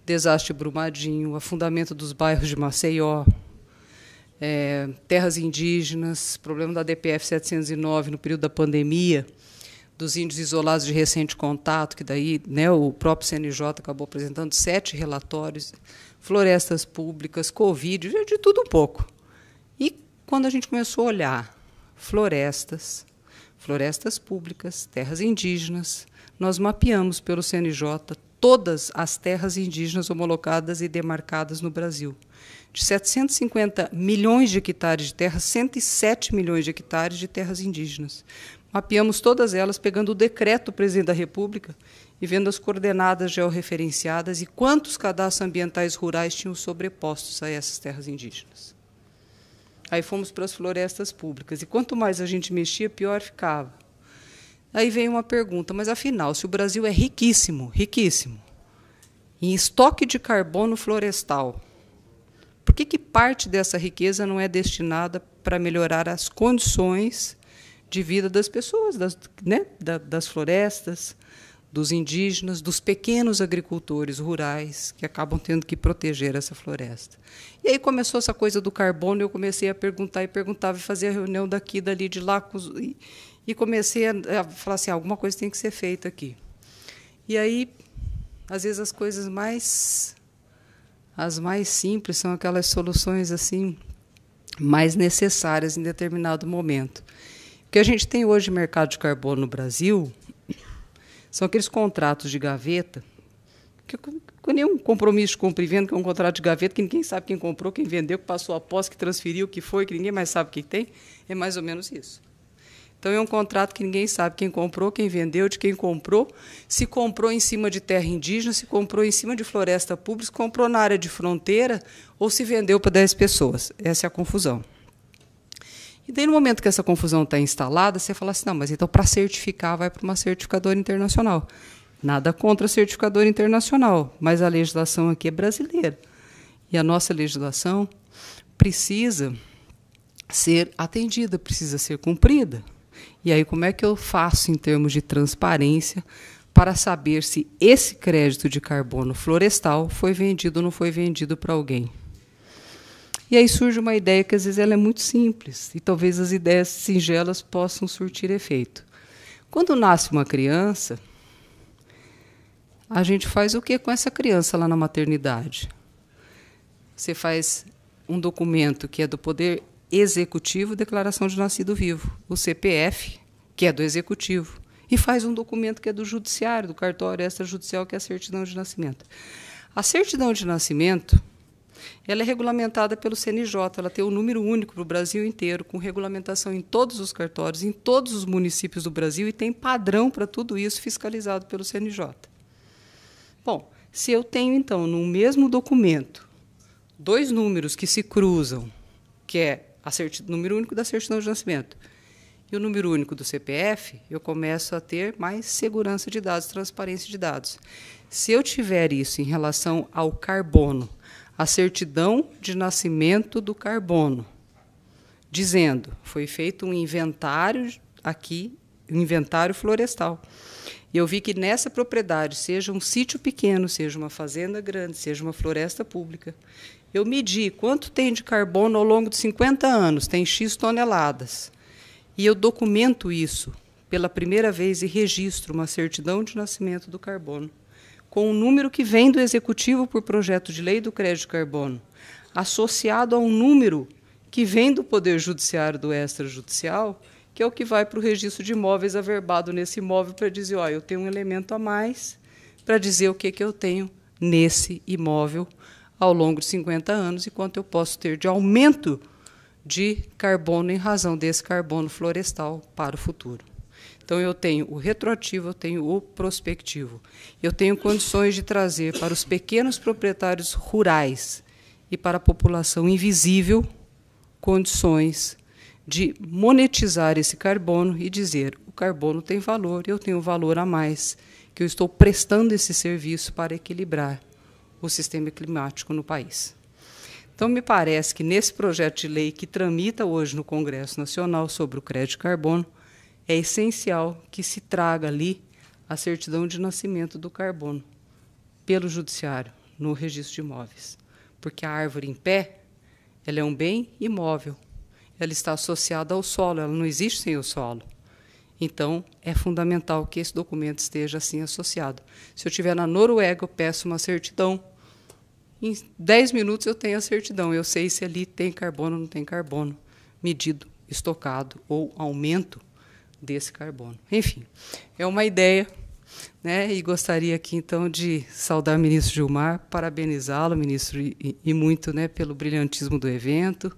Desastre Brumadinho, afundamento dos bairros de Maceió, é, terras indígenas, problema da DPF 709 no período da pandemia dos índios isolados de recente contato, que daí né, o próprio CNJ acabou apresentando sete relatórios, florestas públicas, Covid, de tudo um pouco. E quando a gente começou a olhar florestas, florestas públicas, terras indígenas, nós mapeamos pelo CNJ todas as terras indígenas homologadas e demarcadas no Brasil. De 750 milhões de hectares de terra, 107 milhões de hectares de terras indígenas. Mapeamos todas elas pegando o decreto do presidente da República e vendo as coordenadas georreferenciadas e quantos cadastros ambientais rurais tinham sobrepostos a essas terras indígenas. Aí fomos para as florestas públicas e quanto mais a gente mexia, pior ficava. Aí vem uma pergunta, mas afinal, se o Brasil é riquíssimo, riquíssimo, em estoque de carbono florestal, por que, que parte dessa riqueza não é destinada para melhorar as condições de vida das pessoas, das, né, das florestas, dos indígenas, dos pequenos agricultores rurais que acabam tendo que proteger essa floresta. E aí começou essa coisa do carbono, eu comecei a perguntar e perguntava e fazia reunião daqui, dali, de lá, e, e comecei a, falar assim, ah, alguma coisa tem que ser feita aqui. E aí, às vezes as coisas mais as mais simples são aquelas soluções assim mais necessárias em determinado momento que a gente tem hoje no mercado de carbono no Brasil são aqueles contratos de gaveta, que com nenhum compromisso de compra e venda, que é um contrato de gaveta que ninguém sabe quem comprou, quem vendeu, que passou a posse, que transferiu, que foi, que ninguém mais sabe o que tem. É mais ou menos isso. Então, é um contrato que ninguém sabe quem comprou, quem vendeu, de quem comprou, se comprou em cima de terra indígena, se comprou em cima de floresta pública, se comprou na área de fronteira ou se vendeu para 10 pessoas. Essa é a confusão. E daí, no momento que essa confusão está instalada, você fala assim: não, mas então para certificar, vai para uma certificadora internacional. Nada contra a certificadora internacional, mas a legislação aqui é brasileira. E a nossa legislação precisa ser atendida, precisa ser cumprida. E aí, como é que eu faço em termos de transparência para saber se esse crédito de carbono florestal foi vendido ou não foi vendido para alguém? E aí surge uma ideia que às vezes ela é muito simples e talvez as ideias singelas possam surtir efeito. Quando nasce uma criança, a gente faz o que com essa criança lá na maternidade? Você faz um documento que é do Poder Executivo, Declaração de Nascido Vivo, o CPF, que é do Executivo, e faz um documento que é do Judiciário, do cartório extrajudicial, que é a certidão de nascimento. A certidão de nascimento ela é regulamentada pelo CNJ, ela tem o um número único para o Brasil inteiro, com regulamentação em todos os cartórios, em todos os municípios do Brasil e tem padrão para tudo isso fiscalizado pelo CNJ. Bom, se eu tenho então no mesmo documento dois números que se cruzam, que é o número único da certidão de nascimento e o número único do CPF, eu começo a ter mais segurança de dados, transparência de dados. Se eu tiver isso em relação ao carbono, a certidão de nascimento do carbono, dizendo: foi feito um inventário aqui, um inventário florestal. E eu vi que nessa propriedade, seja um sítio pequeno, seja uma fazenda grande, seja uma floresta pública, eu medi quanto tem de carbono ao longo de 50 anos, tem X toneladas. E eu documento isso pela primeira vez e registro uma certidão de nascimento do carbono com o número que vem do Executivo por projeto de lei do crédito carbono, associado a um número que vem do Poder Judiciário do extrajudicial, que é o que vai para o registro de imóveis averbado nesse imóvel para dizer, ó, eu tenho um elemento a mais para dizer o que, que eu tenho nesse imóvel ao longo de 50 anos e quanto eu posso ter de aumento de carbono em razão desse carbono florestal para o futuro. Então, eu tenho o retroativo, eu tenho o prospectivo. Eu tenho condições de trazer para os pequenos proprietários rurais e para a população invisível condições de monetizar esse carbono e dizer: o carbono tem valor, eu tenho valor a mais, que eu estou prestando esse serviço para equilibrar o sistema climático no país. Então, me parece que nesse projeto de lei que tramita hoje no Congresso Nacional sobre o crédito carbono, é essencial que se traga ali a certidão de nascimento do carbono pelo judiciário no registro de imóveis, porque a árvore em pé ela é um bem imóvel, ela está associada ao solo, ela não existe sem o solo. Então, é fundamental que esse documento esteja assim associado. Se eu estiver na Noruega, eu peço uma certidão. Em 10 minutos eu tenho a certidão. Eu sei se ali tem carbono ou não tem carbono, medido, estocado ou aumento desse carbono. Enfim, é uma ideia, né? E gostaria aqui então de saudar o ministro Gilmar, parabenizá-lo, ministro, e, e, muito, né, pelo brilhantismo do evento.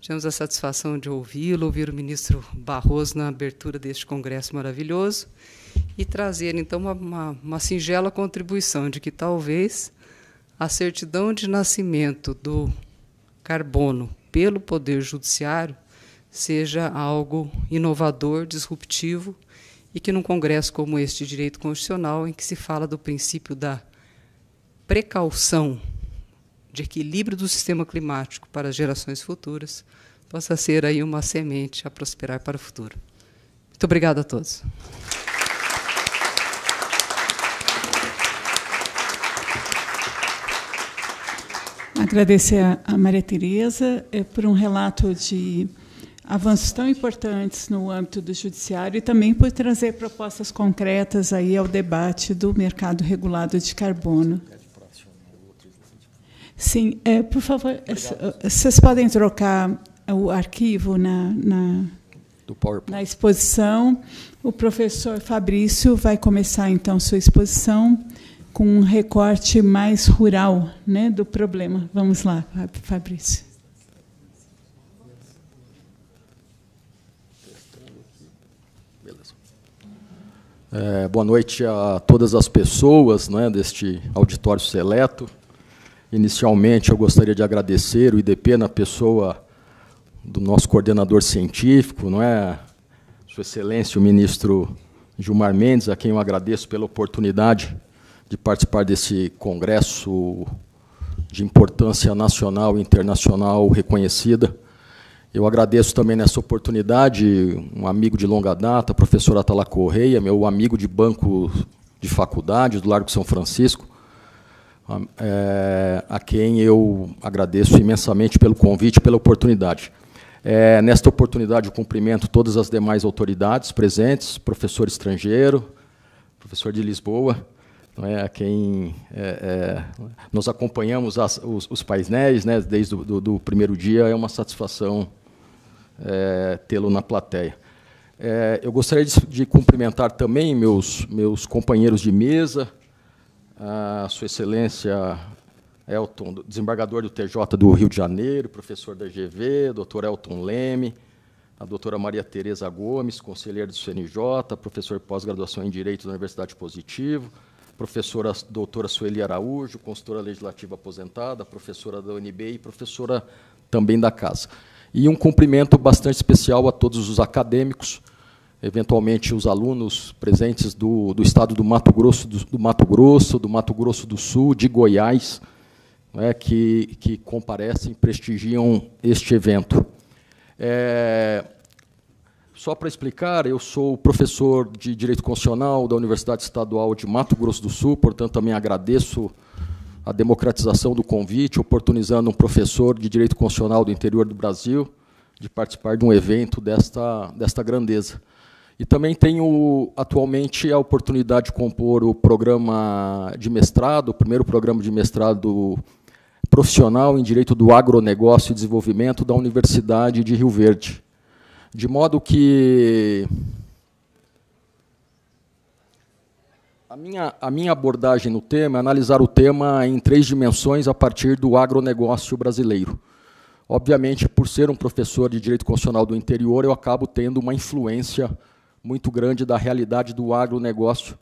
Tivemos a satisfação de ouvi-lo, ouvir o ministro Barroso na abertura deste congresso maravilhoso e trazer então uma, uma, uma singela contribuição de que talvez a certidão de nascimento do carbono pelo Poder Judiciário seja algo inovador, disruptivo, e que num congresso como este de direito constitucional, em que se fala do princípio da precaução, de equilíbrio do sistema climático para as gerações futuras, possa ser aí uma semente a prosperar para o futuro. Muito obrigada a todos. Agradecer a Maria Tereza eh, por um relato de avanços tão importantes no âmbito do judiciário e também por trazer propostas concretas aí ao debate do mercado regulado de carbono. Sim, é, por favor, vocês podem trocar o arquivo na, na, na exposição. O professor Fabrício vai começar então sua exposição com um recorte mais rural né, do problema. Vamos lá, Fabrício. É, boa noite a todas as pessoas né, deste auditório seleto. Inicialmente, eu gostaria de agradecer o IDP na pessoa do nosso coordenador científico, não é, Sua Excelência, o ministro Gilmar Mendes, a quem eu agradeço pela oportunidade de participar desse congresso de importância nacional e internacional reconhecida eu agradeço também nessa oportunidade um amigo de longa data, professor Atala Correia, meu amigo de banco de faculdade do Largo São Francisco, é, a quem eu agradeço imensamente pelo convite, pela oportunidade. É, nesta oportunidade, eu cumprimento todas as demais autoridades presentes, professor estrangeiro, professor de Lisboa, é, a quem é, é, nós acompanhamos as, os, os painéis né, desde o do primeiro dia, é uma satisfação é, tê-lo na plateia. É, eu gostaria de, de, cumprimentar também meus, meus companheiros de mesa, a Sua Excelência Elton, desembargador do TJ do Rio de Janeiro, professor da GV, doutor Elton Leme, a doutora Maria Tereza Gomes, conselheira do CNJ, professor de pós-graduação em Direito da Universidade Positivo, professora doutora Sueli Araújo, consultora legislativa aposentada, professora da UNB e professora também da Casa. E um cumprimento bastante especial a todos os acadêmicos, eventualmente os alunos presentes do, do estado do Mato Grosso, do, do, Mato Grosso, do Mato Grosso do Sul, de Goiás, né, que, que comparecem, prestigiam este evento. É, só para explicar, eu sou professor de Direito Constitucional da Universidade Estadual de Mato Grosso do Sul, portanto, também agradeço a democratização do convite, oportunizando um professor de direito constitucional do interior do Brasil de participar de um evento desta, desta grandeza. E também tenho atualmente a oportunidade de compor o programa de mestrado, o primeiro programa de mestrado profissional em Direito do Agronegócio e Desenvolvimento da Universidade de Rio Verde. De modo que A minha, a minha abordagem no tema é analisar o tema em três dimensões a partir do agronegócio brasileiro. Obviamente, por ser um professor de direito constitucional do interior, eu acabo tendo uma influência muito grande da realidade do agronegócio,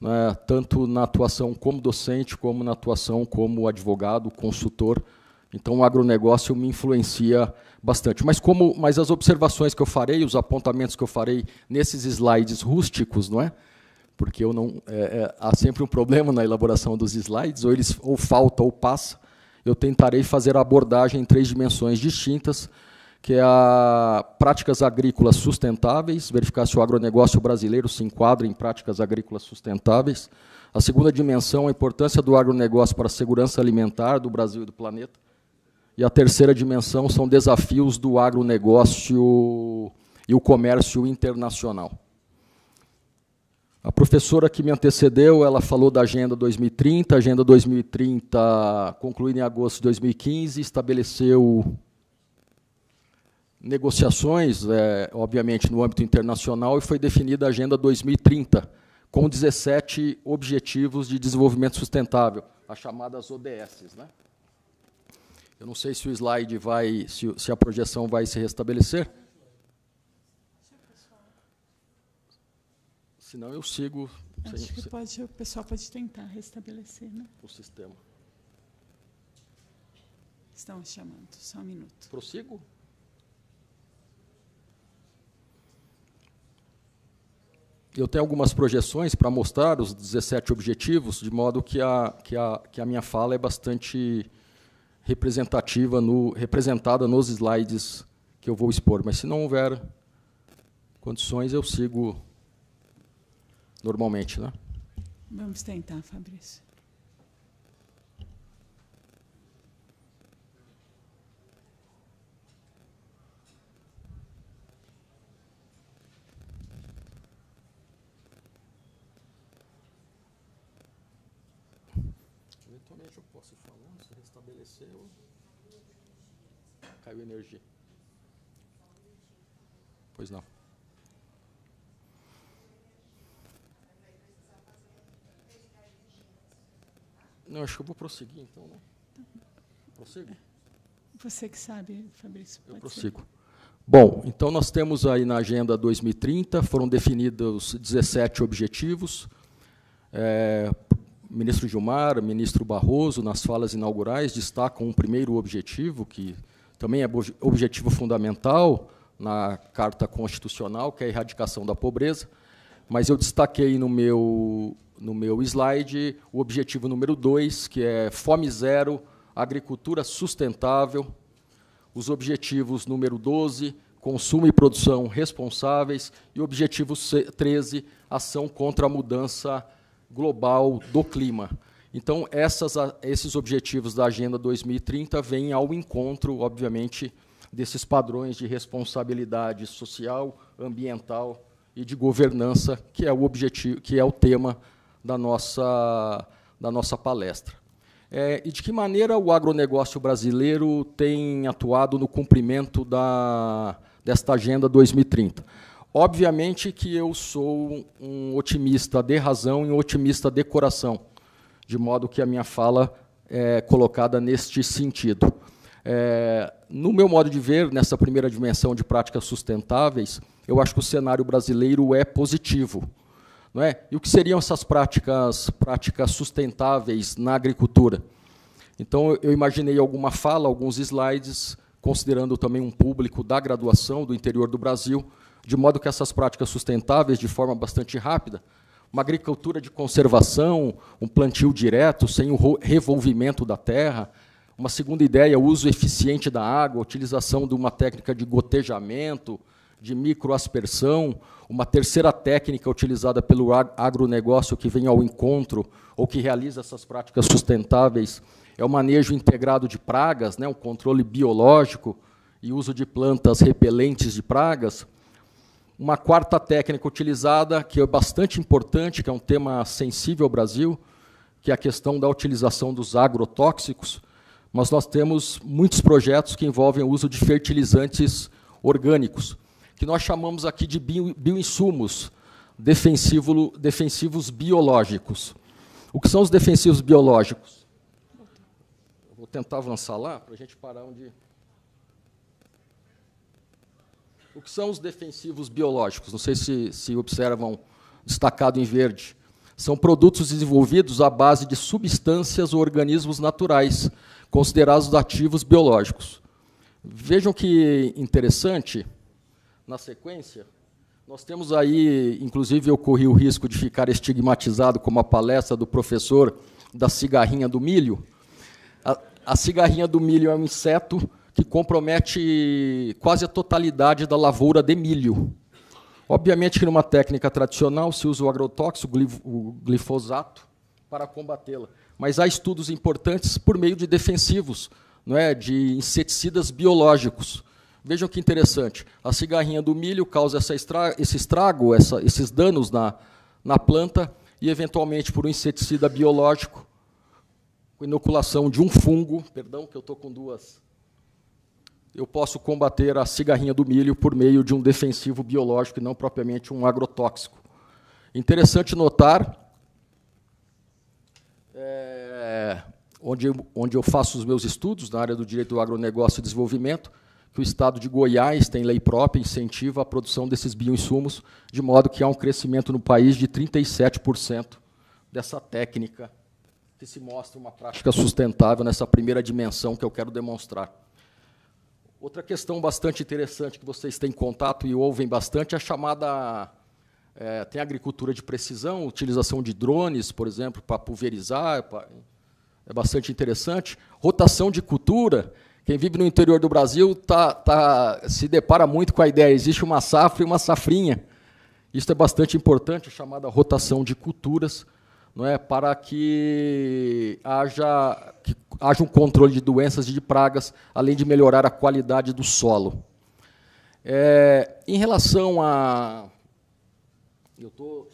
né, tanto na atuação como docente, como na atuação como advogado, consultor. Então, o agronegócio me influencia bastante. Mas, como, mas as observações que eu farei, os apontamentos que eu farei nesses slides rústicos, não é? porque eu não é, é, há sempre um problema na elaboração dos slides, ou eles ou falta ou passa. Eu tentarei fazer a abordagem em três dimensões distintas, que é a práticas agrícolas sustentáveis, verificar se o agronegócio brasileiro se enquadra em práticas agrícolas sustentáveis. A segunda dimensão, a importância do agronegócio para a segurança alimentar do Brasil e do planeta. E a terceira dimensão são desafios do agronegócio e o comércio internacional. A professora que me antecedeu, ela falou da Agenda 2030. A Agenda 2030, concluída em agosto de 2015, estabeleceu negociações, é, obviamente, no âmbito internacional, e foi definida a Agenda 2030, com 17 Objetivos de Desenvolvimento Sustentável, as chamadas ODS. Né? Eu não sei se o slide vai, se, se a projeção vai se restabelecer. Senão eu sigo. Acho sem, que pode, o pessoal pode tentar restabelecer né? o sistema. Estão chamando, só um minuto. Prossigo? Eu tenho algumas projeções para mostrar os 17 objetivos, de modo que a, que a, que a minha fala é bastante representativa no, representada nos slides que eu vou expor. Mas se não houver condições, eu sigo normalmente, né? Vamos tentar, Fabrício. Eventualmente eu posso falar, se restabeleceu, caiu energia. Pois não. Não, acho que eu vou prosseguir, então. Né? Prossigo? Você que sabe, Fabrício. Eu prossigo. Ser. Bom, então nós temos aí na Agenda 2030, foram definidos 17 objetivos. É, ministro Gilmar, ministro Barroso, nas falas inaugurais, destacam um primeiro objetivo, que também é objetivo fundamental na Carta Constitucional, que é a erradicação da pobreza. Mas eu destaquei no meu no meu slide o objetivo número 2, que é fome zero, agricultura sustentável, os objetivos número 12, consumo e produção responsáveis, e o objetivo 13, ação contra a mudança global do clima. Então, essas, esses objetivos da Agenda 2030 vêm ao encontro, obviamente, desses padrões de responsabilidade social, ambiental e de governança, que é o objetivo, que é o tema da nossa, da nossa palestra. É, e de que maneira o agronegócio brasileiro tem atuado no cumprimento da, desta Agenda 2030? Obviamente que eu sou um otimista de razão e um otimista de coração, de modo que a minha fala é colocada neste sentido. É, no meu modo de ver, nessa primeira dimensão de práticas sustentáveis, eu acho que o cenário brasileiro é positivo. Não é? E o que seriam essas práticas, práticas sustentáveis na agricultura? Então, eu imaginei alguma fala, alguns slides, considerando também um público da graduação do interior do Brasil, de modo que essas práticas sustentáveis, de forma bastante rápida, uma agricultura de conservação, um plantio direto, sem o revolvimento da terra. Uma segunda ideia, o uso eficiente da água, utilização de uma técnica de gotejamento, de microaspersão, uma terceira técnica utilizada pelo agronegócio que vem ao encontro ou que realiza essas práticas sustentáveis é o manejo integrado de pragas, né, o controle biológico e uso de plantas repelentes de pragas. Uma quarta técnica utilizada, que é bastante importante, que é um tema sensível ao Brasil, que é a questão da utilização dos agrotóxicos, mas nós temos muitos projetos que envolvem o uso de fertilizantes orgânicos, que nós chamamos aqui de bio, bioinsumos defensivo, defensivos biológicos. O que são os defensivos biológicos? Eu vou tentar avançar lá para a gente parar onde. O que são os defensivos biológicos? Não sei se, se observam destacado em verde. São produtos desenvolvidos à base de substâncias ou organismos naturais, considerados ativos biológicos. Vejam que interessante na sequência, nós temos aí, inclusive eu corri o risco de ficar estigmatizado como a palestra do professor da cigarrinha do milho. A, a cigarrinha do milho é um inseto que compromete quase a totalidade da lavoura de milho. Obviamente que numa técnica tradicional se usa o agrotóxico, o glifosato, para combatê-la. Mas há estudos importantes por meio de defensivos, não é, de inseticidas biológicos. Vejam que interessante. A cigarrinha do milho causa estra esse estrago, essa, esses danos na, na planta e, eventualmente, por um inseticida biológico, inoculação de um fungo, perdão, que eu estou com duas, eu posso combater a cigarrinha do milho por meio de um defensivo biológico e não propriamente um agrotóxico. Interessante notar, eh, onde eu faço os meus estudos na área do direito do agronegócio e desenvolvimento, que o estado de Goiás tem lei própria, incentiva a produção desses bioinsumos, de modo que há um crescimento no país de 37% dessa técnica, que se mostra uma prática sustentável nessa primeira dimensão que eu quero demonstrar. Outra questão bastante interessante que vocês têm contato e ouvem bastante é a chamada é, tem agricultura de precisão, utilização de drones, por exemplo, para pulverizar, pra, é bastante interessante. Rotação de cultura quem vive no interior do Brasil tá, tá, se depara muito com a ideia: existe uma safra e uma safrinha. Isso é bastante importante, a chamada rotação de culturas, não é, para que haja, que haja um controle de doenças e de pragas, além de melhorar a qualidade do solo. É, em relação a. Eu estou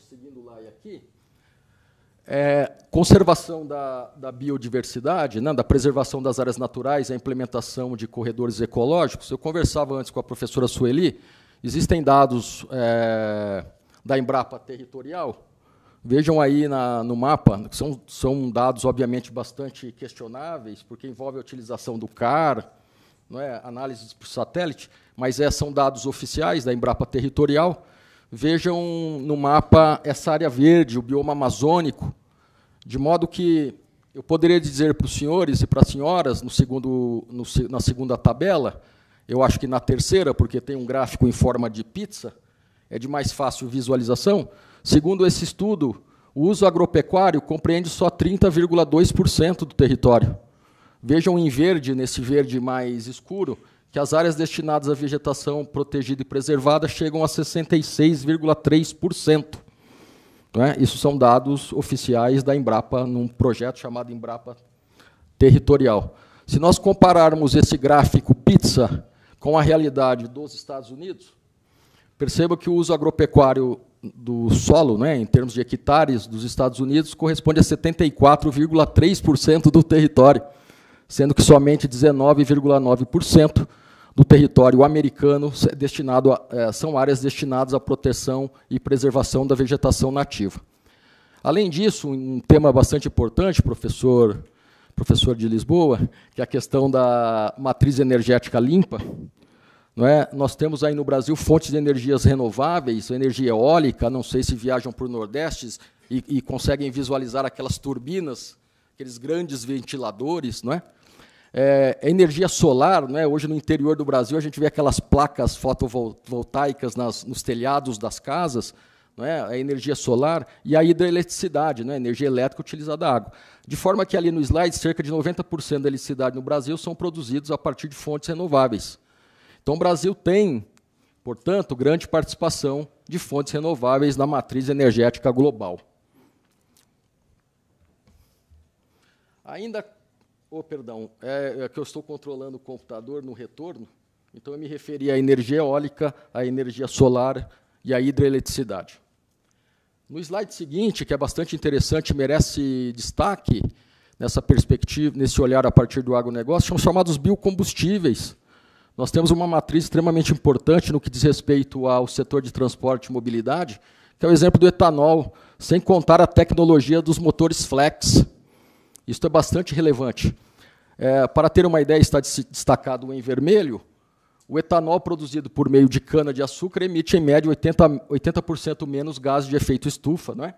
é, conservação da, da biodiversidade, né, da preservação das áreas naturais, a implementação de corredores ecológicos. Eu conversava antes com a professora Sueli, existem dados é, da Embrapa territorial. Vejam aí na, no mapa, são, são dados, obviamente, bastante questionáveis, porque envolve a utilização do CAR, não é, análise por satélite, mas é, são dados oficiais da Embrapa territorial. Vejam no mapa essa área verde, o bioma amazônico, de modo que eu poderia dizer para os senhores e para as senhoras, no segundo, no, na segunda tabela, eu acho que na terceira, porque tem um gráfico em forma de pizza, é de mais fácil visualização. Segundo esse estudo, o uso agropecuário compreende só 30,2% do território. Vejam em verde, nesse verde mais escuro, que as áreas destinadas à vegetação protegida e preservada chegam a 66,3%. Né? Isso são dados oficiais da Embrapa, num projeto chamado Embrapa Territorial. Se nós compararmos esse gráfico pizza com a realidade dos Estados Unidos, perceba que o uso agropecuário do solo, né, em termos de hectares, dos Estados Unidos, corresponde a 74,3% do território, sendo que somente 19,9% do território americano destinado a, é, são áreas destinadas à proteção e preservação da vegetação nativa. Além disso, um tema bastante importante, professor, professor de Lisboa, que é a questão da matriz energética limpa. Não é? Nós temos aí no Brasil fontes de energias renováveis, energia eólica, não sei se viajam para o Nordeste e, e conseguem visualizar aquelas turbinas, aqueles grandes ventiladores, não é? É, é, energia solar, né? hoje no interior do Brasil a gente vê aquelas placas fotovoltaicas nas, nos telhados das casas, né? a é energia solar e a hidroeletricidade, né? energia elétrica utilizada da água. De forma que ali no slide, cerca de 90% da eletricidade no Brasil são produzidos a partir de fontes renováveis. Então o Brasil tem, portanto, grande participação de fontes renováveis na matriz energética global. Ainda Oh, perdão, é, é, que eu estou controlando o computador no retorno, então eu me referi à energia eólica, à energia solar e à hidroeletricidade. No slide seguinte, que é bastante interessante, merece destaque nessa perspectiva, nesse olhar a partir do agronegócio, são chamados biocombustíveis. Nós temos uma matriz extremamente importante no que diz respeito ao setor de transporte e mobilidade, que é o exemplo do etanol, sem contar a tecnologia dos motores flex, isto é bastante relevante. É, para ter uma ideia, está destacado em vermelho, o etanol produzido por meio de cana-de-açúcar emite, em média, 80%, 80 menos gás de efeito estufa não é?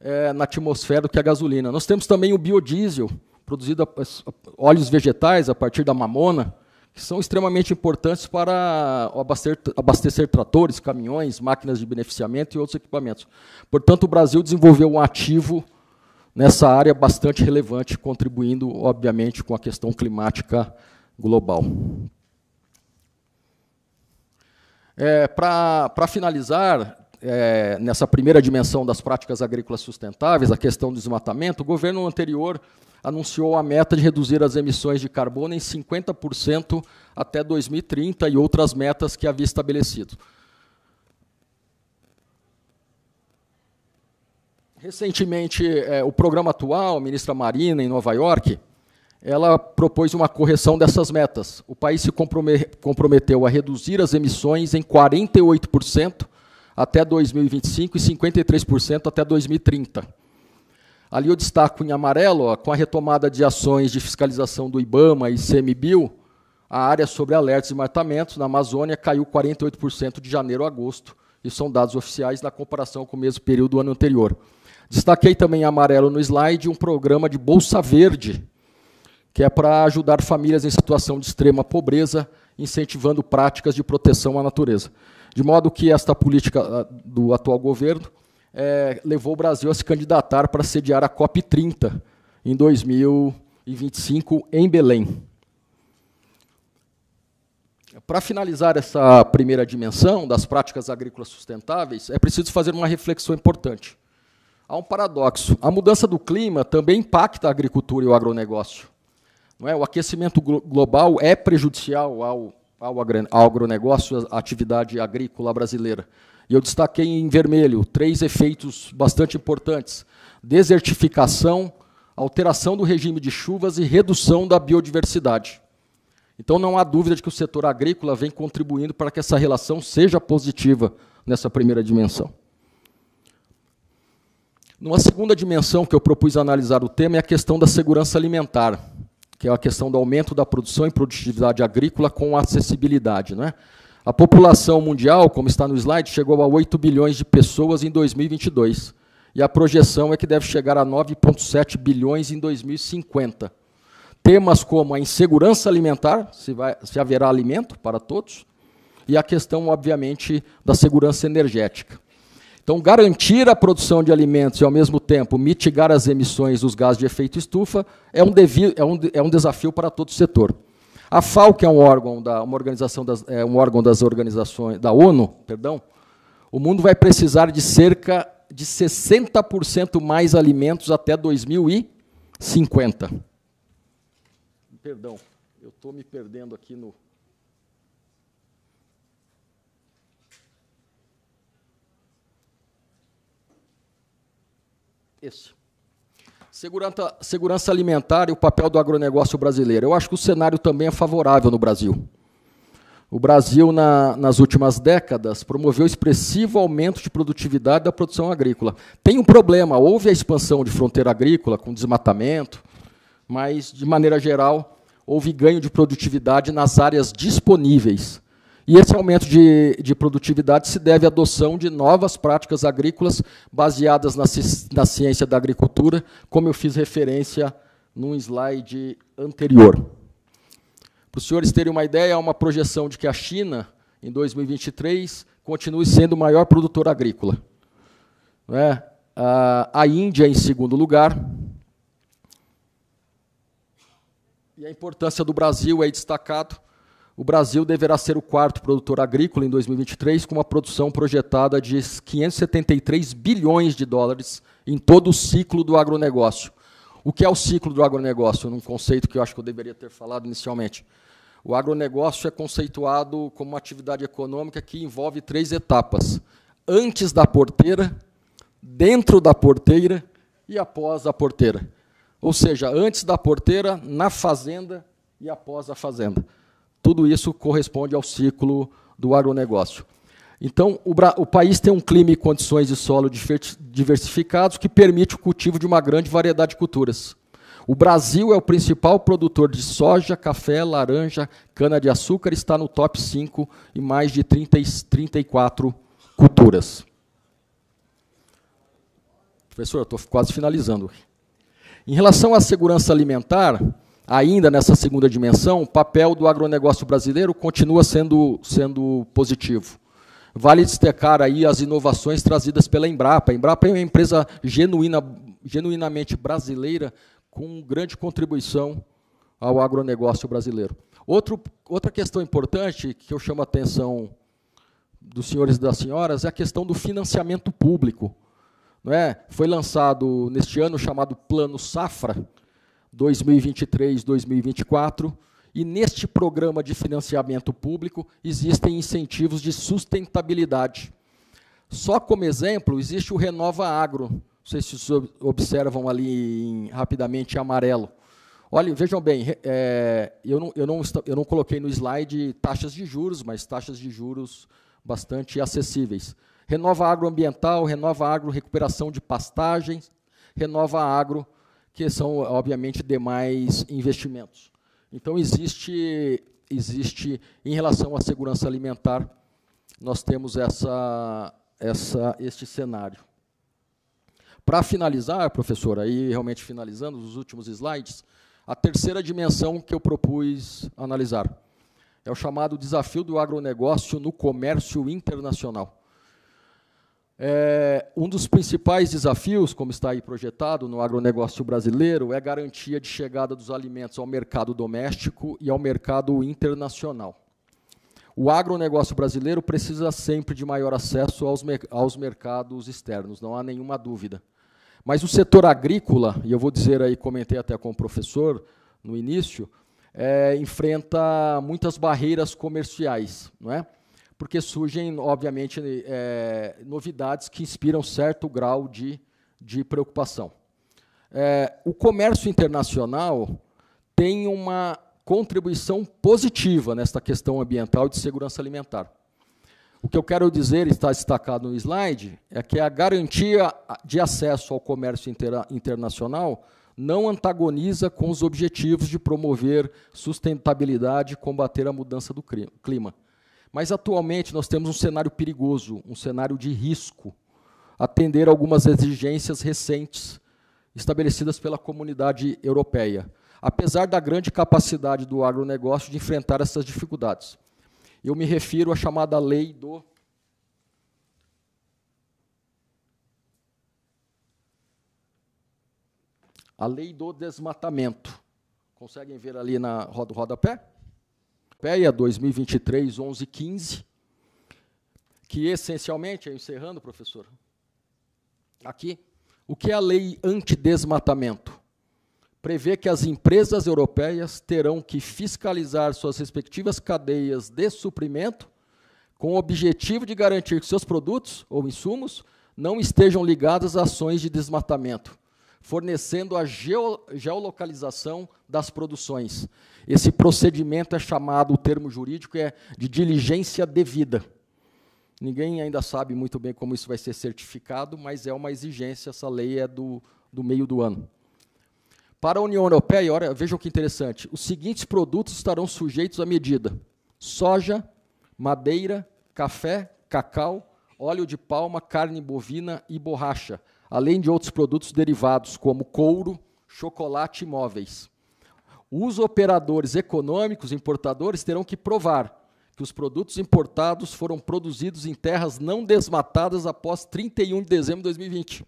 é? na atmosfera do que a gasolina. Nós temos também o biodiesel, produzido a, a, óleos vegetais a partir da mamona, que são extremamente importantes para abastecer, abastecer tratores, caminhões, máquinas de beneficiamento e outros equipamentos. Portanto, o Brasil desenvolveu um ativo nessa área bastante relevante, contribuindo, obviamente, com a questão climática global. É, Para finalizar, é, nessa primeira dimensão das práticas agrícolas sustentáveis, a questão do desmatamento, o governo anterior anunciou a meta de reduzir as emissões de carbono em 50% até 2030 e outras metas que havia estabelecido. Recentemente, é, o programa atual, a ministra Marina, em Nova York, ela propôs uma correção dessas metas. O país se comprometeu a reduzir as emissões em 48% até 2025 e 53% até 2030. Ali eu destaco em amarelo, ó, com a retomada de ações de fiscalização do IBAMA e CMBio, a área sobre alertas e matamentos na Amazônia caiu 48% de janeiro a agosto. Isso são dados oficiais na comparação com o mesmo período do ano anterior. Destaquei também em amarelo no slide um programa de Bolsa Verde, que é para ajudar famílias em situação de extrema pobreza, incentivando práticas de proteção à natureza. De modo que esta política ah, do atual governo é, levou o Brasil a se candidatar para sediar a COP30 em 2025 em Belém. Para finalizar essa primeira dimensão das práticas agrícolas sustentáveis, é preciso fazer uma reflexão importante há um paradoxo. A mudança do clima também impacta a agricultura e o agronegócio. Não é? O aquecimento global é prejudicial ao, ao agronegócio, à atividade agrícola brasileira. E eu destaquei em vermelho três efeitos bastante importantes: desertificação, alteração do regime de chuvas e redução da biodiversidade. Então não há dúvida de que o setor agrícola vem contribuindo para que essa relação seja positiva nessa primeira dimensão. Numa segunda dimensão que eu propus analisar o tema é a questão da segurança alimentar, que é a questão do aumento da produção e produtividade agrícola com acessibilidade. Né? A população mundial, como está no slide, chegou a 8 bilhões de pessoas em 2022. E a projeção é que deve chegar a 9,7 bilhões em 2050. Temas como a insegurança alimentar, se, vai, se haverá alimento para todos, e a questão, obviamente, da segurança energética. Então, garantir a produção de alimentos e, ao mesmo tempo, mitigar as emissões dos gases de efeito estufa é um, devi, é um, é um desafio para todo o setor. A FAO, que é um órgão da, uma organização das, é um órgão das organizações da ONU, perdão, o mundo vai precisar de cerca de 60% mais alimentos até 2050. Perdão, eu estou me perdendo aqui no. Isso. Segurança, segurança alimentar e o papel do agronegócio brasileiro. Eu acho que o cenário também é favorável no Brasil. O Brasil, na, nas últimas décadas, promoveu expressivo aumento de produtividade da produção agrícola. Tem um problema: houve a expansão de fronteira agrícola, com desmatamento, mas, de maneira geral, houve ganho de produtividade nas áreas disponíveis. E esse aumento de, de, produtividade se deve à adoção de novas práticas agrícolas baseadas na, na ciência da agricultura, como eu fiz referência num slide anterior. Para os senhores terem uma ideia, há uma projeção de que a China, em 2023, continue sendo o maior produtor agrícola. É? A Índia em segundo lugar. E a importância do Brasil é destacado o Brasil deverá ser o quarto produtor agrícola em 2023, com uma produção projetada de 573 bilhões de dólares em todo o ciclo do agronegócio. O que é o ciclo do agronegócio? Num conceito que eu acho que eu deveria ter falado inicialmente. O agronegócio é conceituado como uma atividade econômica que envolve três etapas: antes da porteira, dentro da porteira e após a porteira. Ou seja, antes da porteira, na fazenda e após a fazenda. Tudo isso corresponde ao ciclo do agronegócio. Então, o, o, país tem um clima e condições de solo diversificados que permite o cultivo de uma grande variedade de culturas. O Brasil é o principal produtor de soja, café, laranja, cana-de-açúcar, e está no top 5 em mais de 30, 34 culturas. Professor, estou quase finalizando. Em relação à segurança alimentar, ainda nessa segunda dimensão, o papel do agronegócio brasileiro continua sendo, sendo positivo. Vale destacar aí as inovações trazidas pela Embrapa. A Embrapa é uma empresa genuína, genuinamente brasileira, com grande contribuição ao agronegócio brasileiro. Outro, outra questão importante que eu chamo a atenção dos senhores e das senhoras é a questão do financiamento público. Não é? Foi lançado neste ano o chamado Plano Safra, 2023-2024. E neste programa de financiamento público existem incentivos de sustentabilidade. Só como exemplo, existe o Renova Agro. Não sei se vocês observam ali em, rapidamente em amarelo. Olha, vejam bem, é, eu, não, eu, não, eu não coloquei no slide taxas de juros, mas taxas de juros bastante acessíveis. Renova agroambiental, renova agro recuperação de pastagens, renova agro que são, obviamente, demais investimentos. Então, existe, existe em relação à segurança alimentar, nós temos essa, essa, este cenário. Para finalizar, professor, aí realmente finalizando os últimos slides, a terceira dimensão que eu propus analisar é o chamado desafio do agronegócio no comércio internacional. É, um dos principais desafios, como está aí projetado no agronegócio brasileiro, é a garantia de chegada dos alimentos ao mercado doméstico e ao mercado internacional. O agronegócio brasileiro precisa sempre de maior acesso aos, aos mercados externos, não há nenhuma dúvida. Mas o setor agrícola, e eu vou dizer aí, comentei até com o professor no início, é, enfrenta muitas barreiras comerciais. Não é? porque surgem, obviamente, é, novidades que inspiram certo grau de, de preocupação. É, o comércio internacional tem uma contribuição positiva nesta questão ambiental e de segurança alimentar. O que eu quero dizer, está destacado no slide, é que a garantia de acesso ao comércio inter internacional não antagoniza com os objetivos de promover sustentabilidade e combater a mudança do clima. Mas atualmente nós temos um cenário perigoso, um cenário de risco, atender algumas exigências recentes estabelecidas pela comunidade europeia, apesar da grande capacidade do agronegócio de enfrentar essas dificuldades. Eu me refiro à chamada lei do a lei do desmatamento. Conseguem ver ali na roda rodapé? Europeia 2023 1115, que essencialmente, encerrando, professor, aqui, o que é a lei antidesmatamento? Prevê que as empresas europeias terão que fiscalizar suas respectivas cadeias de suprimento com o objetivo de garantir que seus produtos ou insumos não estejam ligados a ações de desmatamento fornecendo a geolocalização das produções. Esse procedimento é chamado, o termo jurídico é de diligência devida. Ninguém ainda sabe muito bem como isso vai ser certificado, mas é uma exigência, essa lei é do, do meio do ano. Para a União Europeia, olha, vejam que interessante, os seguintes produtos estarão sujeitos à medida: soja, madeira, café, cacau, óleo de palma, carne bovina e borracha, além de outros produtos derivados como couro, chocolate e móveis. Os operadores econômicos importadores terão que provar que os produtos importados foram produzidos em terras não desmatadas após 31 de dezembro de 2020.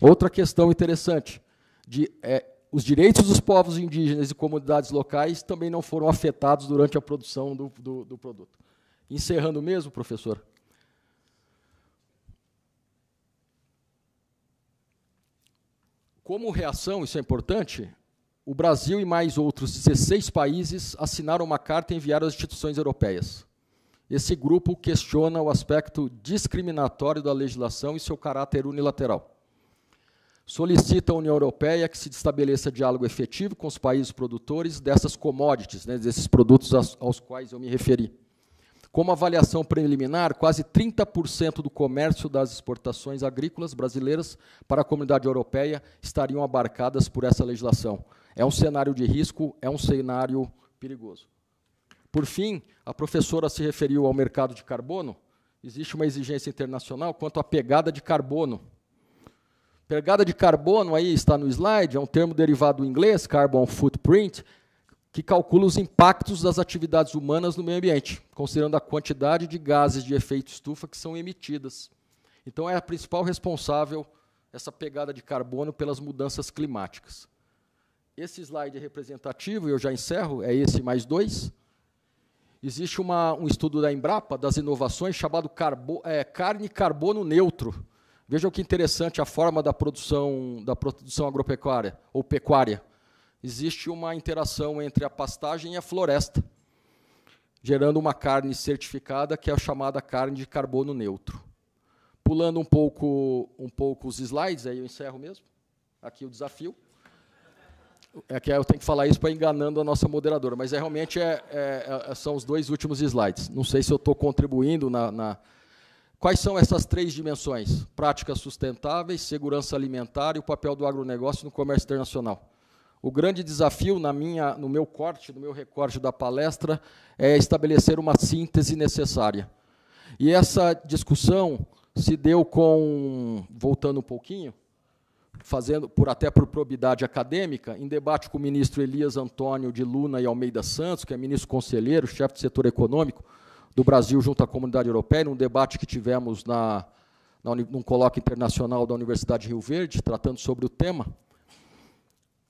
Outra questão interessante: de, é, os direitos dos povos indígenas e comunidades locais também não foram afetados durante a produção do, do, do produto. Encerrando mesmo, professor. Como reação, isso é importante, o Brasil e mais outros 16 países assinaram uma carta e enviaram às instituições europeias. Esse grupo questiona o aspecto discriminatório da legislação e seu caráter unilateral. Solicita à União Europeia que se estabeleça diálogo efetivo com os países produtores dessas commodities, né, desses produtos aos, aos quais eu me referi como avaliação preliminar, quase 30% do comércio das exportações agrícolas brasileiras para a comunidade europeia estariam abarcadas por essa legislação. É um cenário de risco, é um cenário perigoso. Por fim, a professora se referiu ao mercado de carbono. Existe uma exigência internacional quanto à pegada de carbono. Pegada de carbono aí está no slide, é um termo derivado do inglês, carbon footprint, que calcula os impactos das atividades humanas no meio ambiente, considerando a quantidade de gases de efeito estufa que são emitidas. Então, é a principal responsável essa pegada de carbono pelas mudanças climáticas. Esse slide é representativo, e eu já encerro, é esse mais dois. Existe uma, um estudo da Embrapa, das inovações, chamado carbo, é, carne carbono neutro. Vejam que interessante a forma da produção, da produção agropecuária ou pecuária existe uma interação entre a pastagem e a floresta, gerando uma carne certificada que é a chamada carne de carbono neutro. Pulando um pouco, um pouco os slides, aí eu encerro mesmo. Aqui o desafio. É que eu tenho que falar isso para enganando a nossa moderadora, mas é, realmente é, é, é, são os dois últimos slides. Não sei se eu estou contribuindo na, na Quais são essas três dimensões? Práticas sustentáveis, segurança alimentar e o papel do agronegócio no comércio internacional. O grande desafio na minha, no meu corte, no meu recorte da palestra, é estabelecer uma síntese necessária. E essa discussão se deu com, voltando um pouquinho, fazendo por até por probidade acadêmica, em debate com o ministro Elias Antônio de Luna e Almeida Santos, que é ministro conselheiro, chefe de setor econômico do Brasil junto à comunidade europeia, num debate que tivemos na, na num colóquio internacional da Universidade Rio Verde, tratando sobre o tema.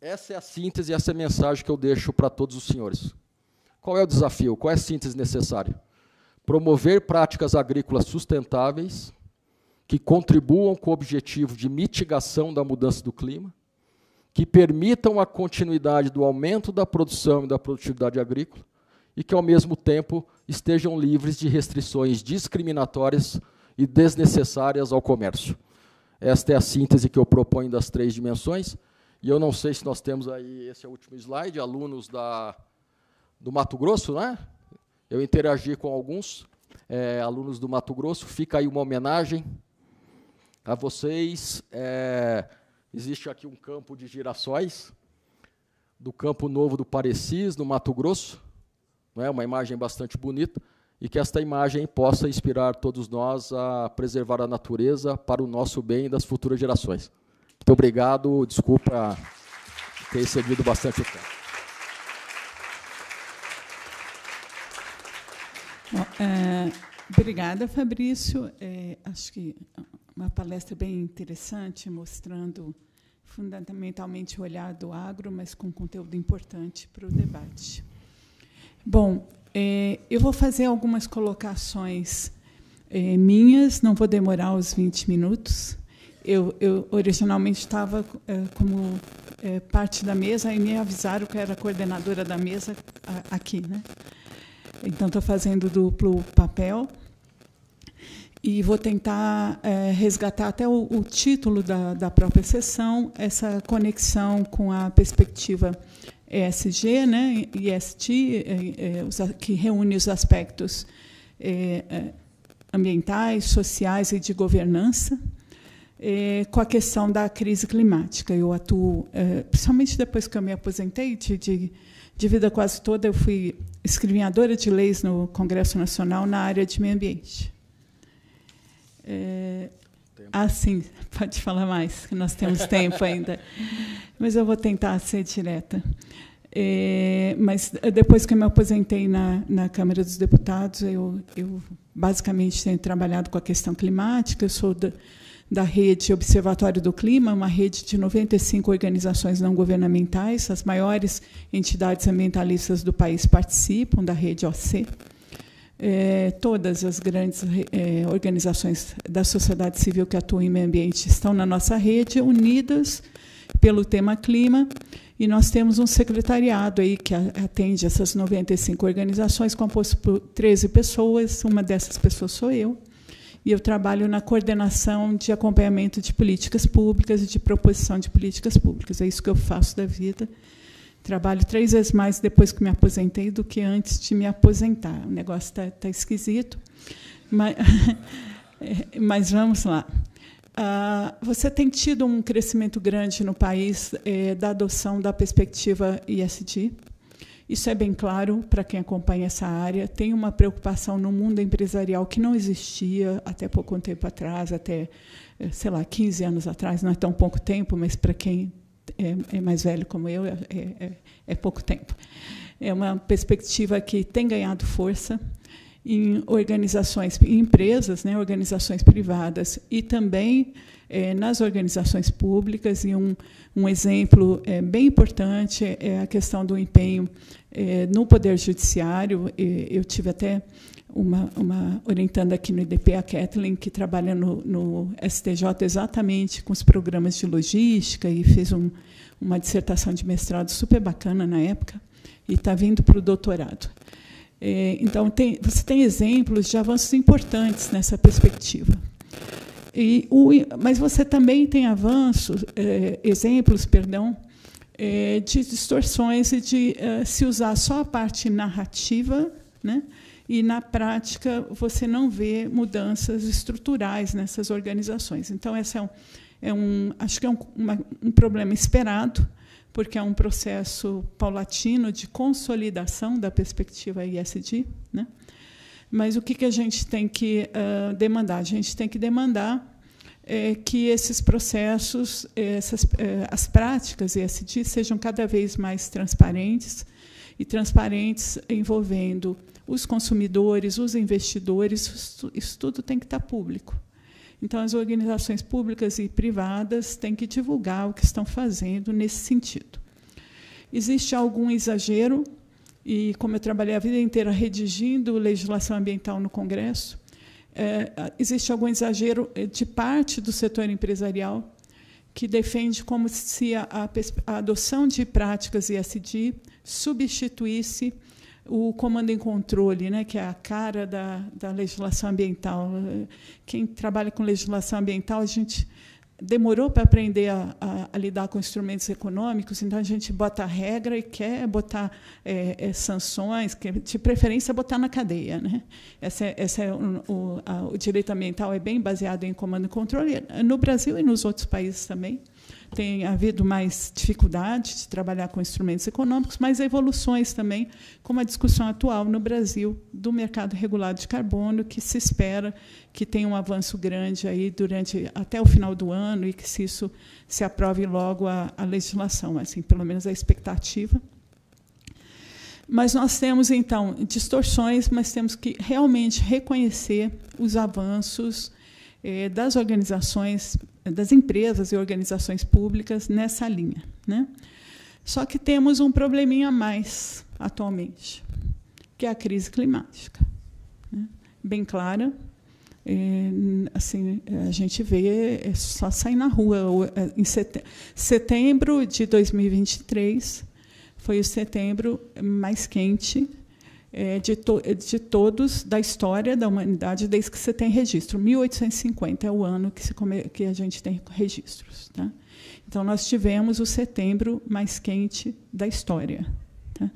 Essa é a síntese, essa é a mensagem que eu deixo para todos os senhores. Qual é o desafio? Qual é a síntese necessária? Promover práticas agrícolas sustentáveis que contribuam com o objetivo de mitigação da mudança do clima, que permitam a continuidade do aumento da produção e da produtividade agrícola e que, ao mesmo tempo, estejam livres de restrições discriminatórias e desnecessárias ao comércio. Esta é a síntese que eu proponho das três dimensões. E eu não sei se nós temos aí, esse é o último slide, alunos da, do Mato Grosso, né? Eu interagi com alguns é, alunos do Mato Grosso. Fica aí uma homenagem a vocês. É, existe aqui um campo de girassóis, do Campo Novo do Parecis, no Mato Grosso. é Uma imagem bastante bonita. E que esta imagem possa inspirar todos nós a preservar a natureza para o nosso bem e das futuras gerações. Muito obrigado, desculpa ter excedido bastante o tempo. Bom, é, obrigada, Fabrício. É, acho que uma palestra bem interessante, mostrando fundamentalmente o olhar do agro, mas com conteúdo importante para o debate. Bom, é, eu vou fazer algumas colocações é, minhas, não vou demorar os 20 minutos. Eu, eu originalmente estava é, como é, parte da mesa e me avisaram que era coordenadora da mesa a, aqui, né? Então estou fazendo duplo papel e vou tentar é, resgatar até o, o título da, da, própria sessão, essa conexão com a perspectiva ESG, né, EST, é, é, os, que reúne os aspectos ambientais, sociais e de governança. É, com a questão da crise climática. Eu atuo, é, principalmente depois que eu me aposentei de, de, de, vida quase toda, eu fui escrivinhadora de leis no Congresso Nacional na área de meio ambiente. Eh, ah, sim, pode falar mais, que nós temos tempo ainda. Mas eu vou tentar ser direta. É, mas depois que eu me aposentei na, na Câmara dos Deputados, eu, eu basicamente tenho trabalhado com a questão climática. Eu sou da, da rede Observatório do Clima, uma rede de 95 organizações não governamentais, as maiores entidades ambientalistas do país participam da rede OC. É, todas as grandes é, organizações da sociedade civil que atuam em meio ambiente estão na nossa rede, unidas pelo tema clima, e nós temos um secretariado aí que atende essas 95 organizações, composto por 13 pessoas, uma dessas pessoas sou eu, e eu trabalho na coordenação de acompanhamento de políticas públicas e de proposição de políticas públicas. É isso que eu faço da vida. Trabalho três vezes mais depois que me aposentei do que antes de me aposentar. O negócio está tá esquisito, mas, mas vamos lá ah, você tem tido um crescimento grande no país eh, da adoção da perspectiva ISD, isso é bem claro para quem acompanha essa área. Tem uma preocupação no mundo empresarial que não existia até pouco tempo atrás, até, eh, sei lá, 15 anos atrás. Não é tão pouco tempo, mas para quem é, é, mais velho como eu, é, é, é pouco tempo. É uma perspectiva que tem ganhado força em organizações, em empresas, né, organizações privadas e também é, nas organizações públicas. E um, um exemplo é, bem importante é a questão do empenho é, no Poder Judiciário, é, eu tive até uma, uma aqui no IDP, a Kathleen, que trabalha no, no STJ exatamente com os programas de logística e fez um, uma dissertação de mestrado super bacana na época e está vindo para o doutorado. É, então, tem, você tem exemplos de avanços importantes nessa perspectiva. E o, mas você também tem avanços, exemplos, perdão, é, de distorções e de uh, se usar só a parte narrativa, né? e na prática você não vê mudanças estruturais nessas organizações. Então, esse é um, é um acho que é um, uma, um problema esperado, porque é um processo paulatino de consolidação da perspectiva ISD. Né? Mas o que, que a gente tem que uh, demandar? A gente tem que demandar é, que esses processos, é, essas, é, as práticas ESG sejam cada vez mais transparentes e transparentes envolvendo os consumidores, os investidores, isso tudo tem que estar público. Então, as organizações públicas e privadas têm que divulgar o que estão fazendo nesse sentido. Existe algum exagero, e como eu trabalhei a vida inteira redigindo legislação ambiental no Congresso, é, existe algum exagero eh, de parte do setor empresarial que defende como se a, a, a adoção de práticas ESG substituísse o comando em controle, né, que é a cara da, da legislação ambiental. Eh, quem trabalha com legislação ambiental, a gente demorou para aprender a, a, a, lidar com instrumentos econômicos, então a gente bota regra e quer botar é, é, sanções, que, de preferência botar na cadeia. Né? esse é, é um, o, a, o direito ambiental é bem baseado em comando e controle, no Brasil e nos outros países também tem havido mais dificuldade de trabalhar com instrumentos econômicos, mas evoluções também, como a discussão atual no Brasil do mercado regulado de carbono, que se espera que tenha um avanço grande aí durante até o final do ano e que se isso se aprove logo a, a legislação, assim, pelo menos a expectativa. Mas nós temos, então, distorções, mas temos que realmente reconhecer os avanços eh, das organizações das empresas e organizações públicas nessa linha. Né? Só que temos um probleminha a mais atualmente, que é a crise climática. Né? Bem clara, é, assim, a gente vê, é só sair na rua. É, em setembro de 2023 foi o setembro mais quente é, de, to é, de todos da história da humanidade desde que você tem registro. 1850 é o ano que, se que a gente tem registros. Tá? Então, nós tivemos o setembro mais quente da história. Tá?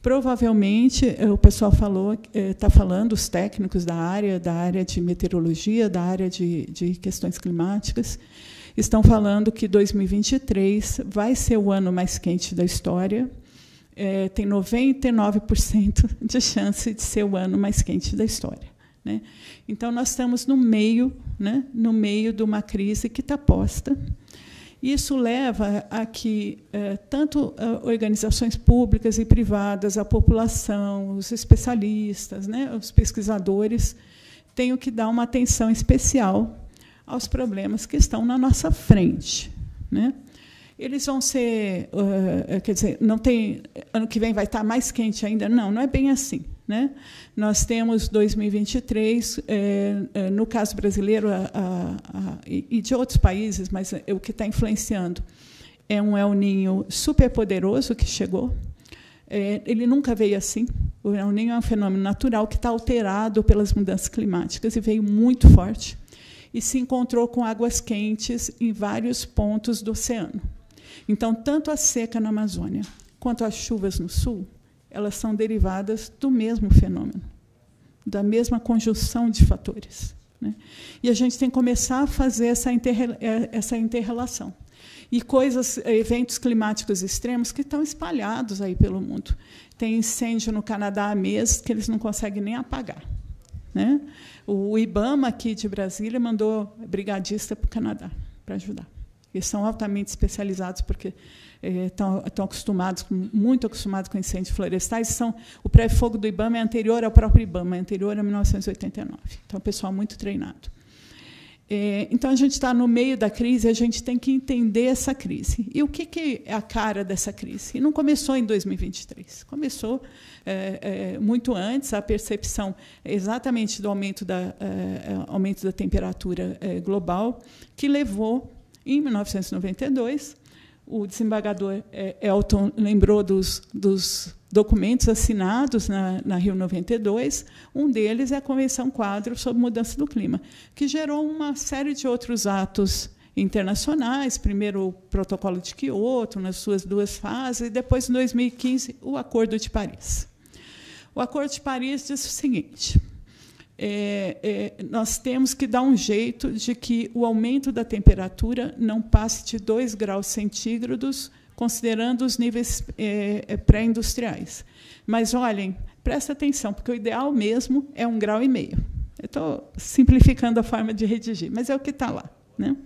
Provavelmente, é, o pessoal falou, está é, falando, os técnicos da área, da área de meteorologia, da área de, de questões climáticas, estão falando que 2023 vai ser o ano mais quente da história é, tem 99% de chance de ser o ano mais quente da história. Né? Então, nós estamos no meio, né, no meio de uma crise que está posta. Isso leva a que é, tanto é, organizações públicas e privadas, a população, os especialistas, né, os pesquisadores, tenham que dar uma atenção especial aos problemas que estão na nossa frente. Né? eles vão ser, uh, quer dizer, não tem ano que vem vai estar mais quente ainda? Não, não é bem assim. Né? Nós temos 2023, eh, no caso brasileiro a, a, a, e de outros países, mas é o que está influenciando é um El Ninho superpoderoso que chegou. É, ele nunca veio assim. O El Ninho é um fenômeno natural que está alterado pelas mudanças climáticas e veio muito forte e se encontrou com águas quentes em vários pontos do oceano. Então, tanto a seca na Amazônia quanto as chuvas no sul, elas são derivadas do mesmo fenômeno, da mesma conjunção de fatores. Né? E a gente tem que começar a fazer essa inter é, interrelação e coisas, eventos climáticos extremos que estão espalhados aí pelo mundo. Tem incêndio no Canadá há meses que eles não conseguem nem apagar. Né? O IBAMA aqui de Brasília mandou brigadista para o Canadá para ajudar são altamente especializados porque estão eh, acostumados, muito acostumados com incêndios florestais. São, o pré-fogo do IBAMA é anterior ao próprio IBAMA, é anterior a 1989. Então, pessoal muito treinado. É, então, a gente está no meio da crise, a gente tem que entender essa crise. E o que, que é a cara dessa crise? E não começou em 2023, começou é, é, muito antes a percepção exatamente do aumento da, aumento da temperatura global, que levou em 1992, o desembargador é, Elton lembrou dos, dos documentos assinados na, na, Rio 92. Um deles é a Convenção Quadro sobre Mudança do Clima, que gerou uma série de outros atos internacionais, primeiro o Protocolo de Quioto, nas suas duas fases, e depois, em 2015, o Acordo de Paris. O Acordo de Paris diz o seguinte: é, é, nós temos que dar um jeito de que o aumento da temperatura não passe de 2 graus centígrados, considerando os níveis é, é, pré-industriais. Mas olhem, presta atenção, porque o ideal mesmo é um grau e meio. Eu estou simplificando a forma de redigir, mas é o que está lá. Né?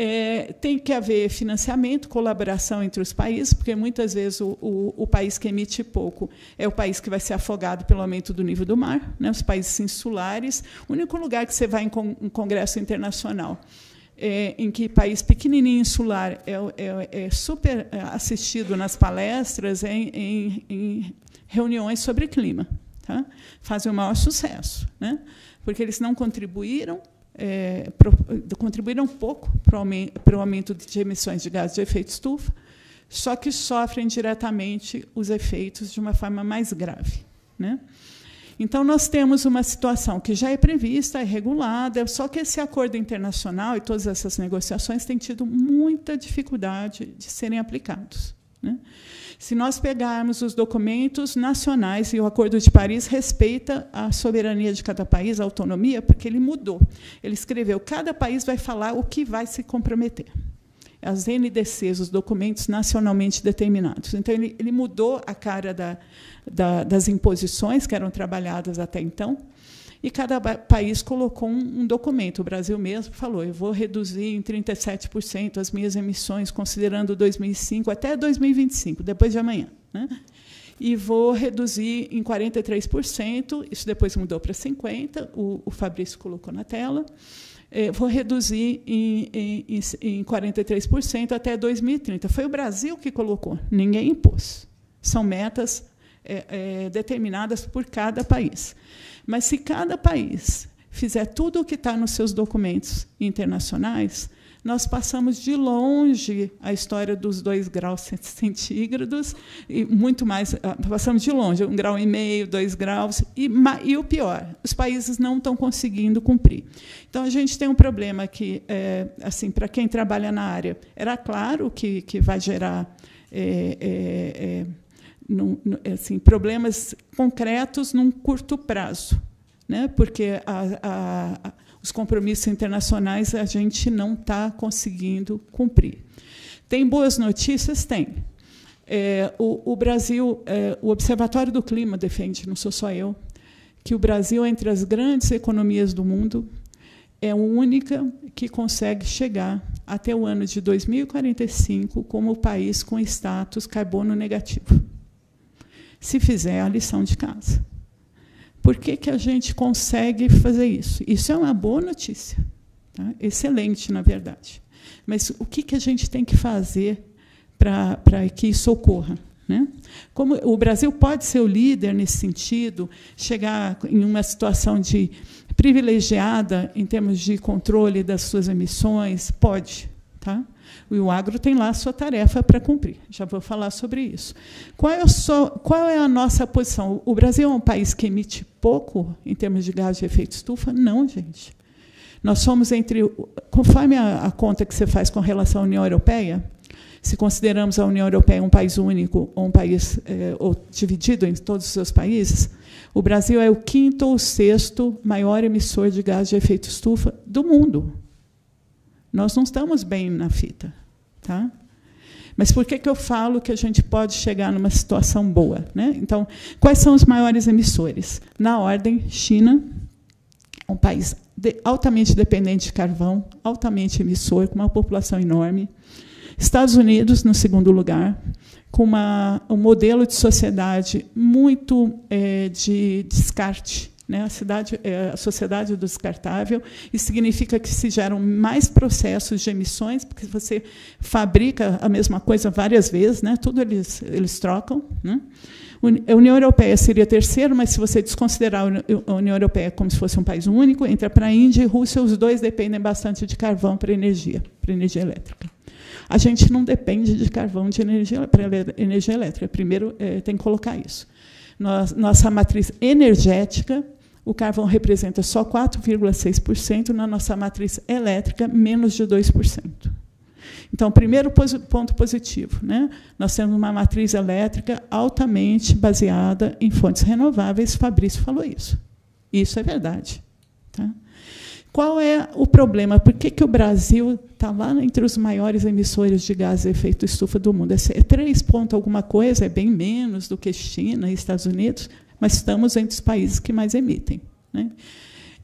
É, tem que haver financiamento, colaboração entre os países, porque muitas vezes o, o, o, país que emite pouco é o país que vai ser afogado pelo aumento do nível do mar, né? os países insulares. O único lugar que você vai em, con congresso internacional é, em que país pequenininho insular é, é, é, super assistido nas palestras, é em, em, em reuniões sobre clima. Tá? Fazem o maior sucesso, né? porque eles não contribuíram é, pro, contribuíram pouco para o aumento de emissões de gases de efeito estufa, só que sofrem diretamente os efeitos de uma forma mais grave. Né? Então, nós temos uma situação que já é prevista, é regulada, só que esse acordo internacional e todas essas negociações têm tido muita dificuldade de serem aplicados. Né? Se nós pegarmos os documentos nacionais, e o Acordo de Paris respeita a soberania de cada país, a autonomia, porque ele mudou. Ele escreveu: cada país vai falar o que vai se comprometer as NDCs, os documentos nacionalmente determinados. Então, ele, ele mudou a cara da, da, das imposições que eram trabalhadas até então, e cada país colocou um, documento. O Brasil mesmo falou: eu vou reduzir em 37% as minhas emissões, considerando 2005 até 2025, depois de amanhã. Né? e vou reduzir em 43%. Isso depois mudou para 50%, o, o Fabrício colocou na tela. É, vou reduzir em, em, em 43% até 2030. Foi o Brasil que colocou, ninguém impôs. São metas é, é, determinadas por cada país. Mas se cada país fizer tudo o que está nos seus documentos internacionais, nós passamos de longe a história dos dois graus centígrados e muito mais ah, passamos de longe um grau e meio dois graus e, e o pior os países não estão conseguindo cumprir então a gente tem um problema que é, assim para quem trabalha na área era claro que, que vai gerar é, é, é num, é assim, problemas concretos num curto prazo, né? porque a, a, os compromissos internacionais a gente não está conseguindo cumprir. Tem boas notícias? Tem. É, o, o, Brasil, é, o Observatório do Clima defende, não sou só eu, que o Brasil, entre as grandes economias do mundo, é a única que consegue chegar até o ano de 2045 como país com status carbono negativo se fizer a lição de casa. Por que, que a gente consegue fazer isso? Isso é uma boa notícia, tá? excelente, na verdade. Mas o que, que a gente tem que fazer para que isso ocorra? Né? Como o Brasil pode ser o líder nesse sentido, chegar em uma situação de privilegiada em termos de controle das suas emissões? Pode. Tá? E o agro tem lá a sua tarefa para cumprir. Já vou falar sobre isso. Qual é, sua, qual é a nossa posição? O Brasil é um país que emite pouco em termos de gás de efeito estufa? Não, gente. Nós somos entre. Conforme a, a conta que você faz com relação à União Europeia, se consideramos a União Europeia um país único ou um país é, ou dividido em todos os seus países, o Brasil é o quinto ou sexto maior emissor de gás de efeito estufa do mundo. Nós não estamos bem na fita, tá? Mas por que, que eu falo que a gente pode chegar numa situação boa? Né? Então, quais são os maiores emissores? Na ordem, China, um país de, altamente dependente de carvão, altamente emissor, com uma população enorme. Estados Unidos, no segundo lugar, com uma, um modelo de sociedade muito é, de descarte né? A, cidade, é, a sociedade do descartável, isso significa que se geram mais processos de emissões, porque você fabrica a mesma coisa várias vezes, né? tudo eles, eles trocam. Né? A União Europeia seria terceiro, mas se você desconsiderar a União Europeia como se fosse um país único, entra para a Índia e Rússia, os dois dependem bastante de carvão para energia, para energia elétrica. A gente não depende de carvão de energia, para energia elétrica. Primeiro, é, tem que colocar isso. Nossa matriz energética o carvão representa só 4,6% na nossa matriz elétrica, menos de 2%. Então, primeiro ponto positivo, né? Nós temos uma matriz elétrica altamente baseada em fontes renováveis. Fabrício falou isso. Isso é verdade. Tá? Qual é o problema? Por que, que o Brasil está lá entre os maiores emissores de gases de efeito estufa do mundo? É, é três ponto alguma coisa, é bem menos do que China e Estados Unidos, mas estamos entre os países que mais emitem. Né?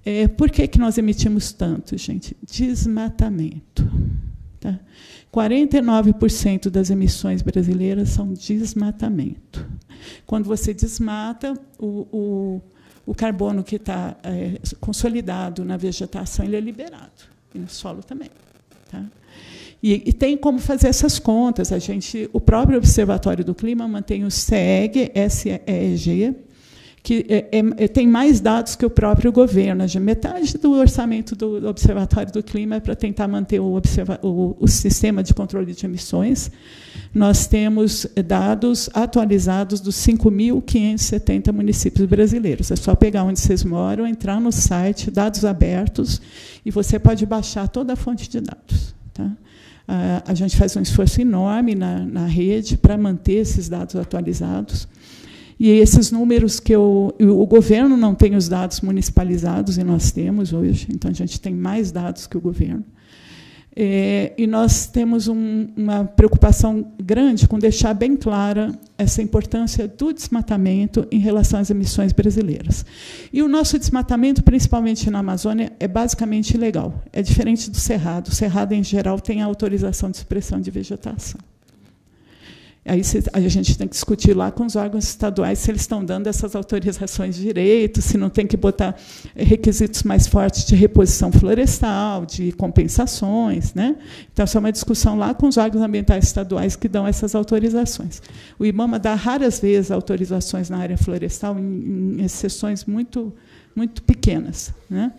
É, por que, que nós emitimos tanto, gente? Desmatamento. Tá? 49% das emissões brasileiras são desmatamento. Quando você desmata, o, o, o carbono que está é, consolidado na vegetação ele é liberado, e no solo também. Tá? E, e, tem como fazer essas contas. A gente, o próprio Observatório do Clima mantém o CEG, SEG, que é, é, é, tem mais dados que o próprio governo. De metade do orçamento do Observatório do Clima é para tentar manter o, o, o sistema de controle de emissões. Nós temos dados atualizados dos 5.570 municípios brasileiros. É só pegar onde vocês moram, entrar no site, dados abertos, e você pode baixar toda a fonte de dados. Tá? Ah, a gente faz um esforço enorme na, na rede para manter esses dados atualizados. E esses números que eu, o governo não tem os dados municipalizados, e nós temos hoje, então a gente tem mais dados que o governo. É, e nós temos um, uma preocupação grande com deixar bem clara essa importância do desmatamento em relação às emissões brasileiras. E o nosso desmatamento, principalmente na Amazônia, é basicamente ilegal. É diferente do Cerrado. O Cerrado, em geral, tem autorização de expressão de vegetação. Aí a gente tem que discutir lá com os órgãos estaduais se eles estão dando essas autorizações de direito, se não tem que botar requisitos mais fortes de reposição florestal, de compensações. Né? Então, isso é uma discussão lá com os órgãos ambientais estaduais que dão essas autorizações. O IBAMA dá raras vezes autorizações na área florestal, em, em exceções muito, muito pequenas. Né?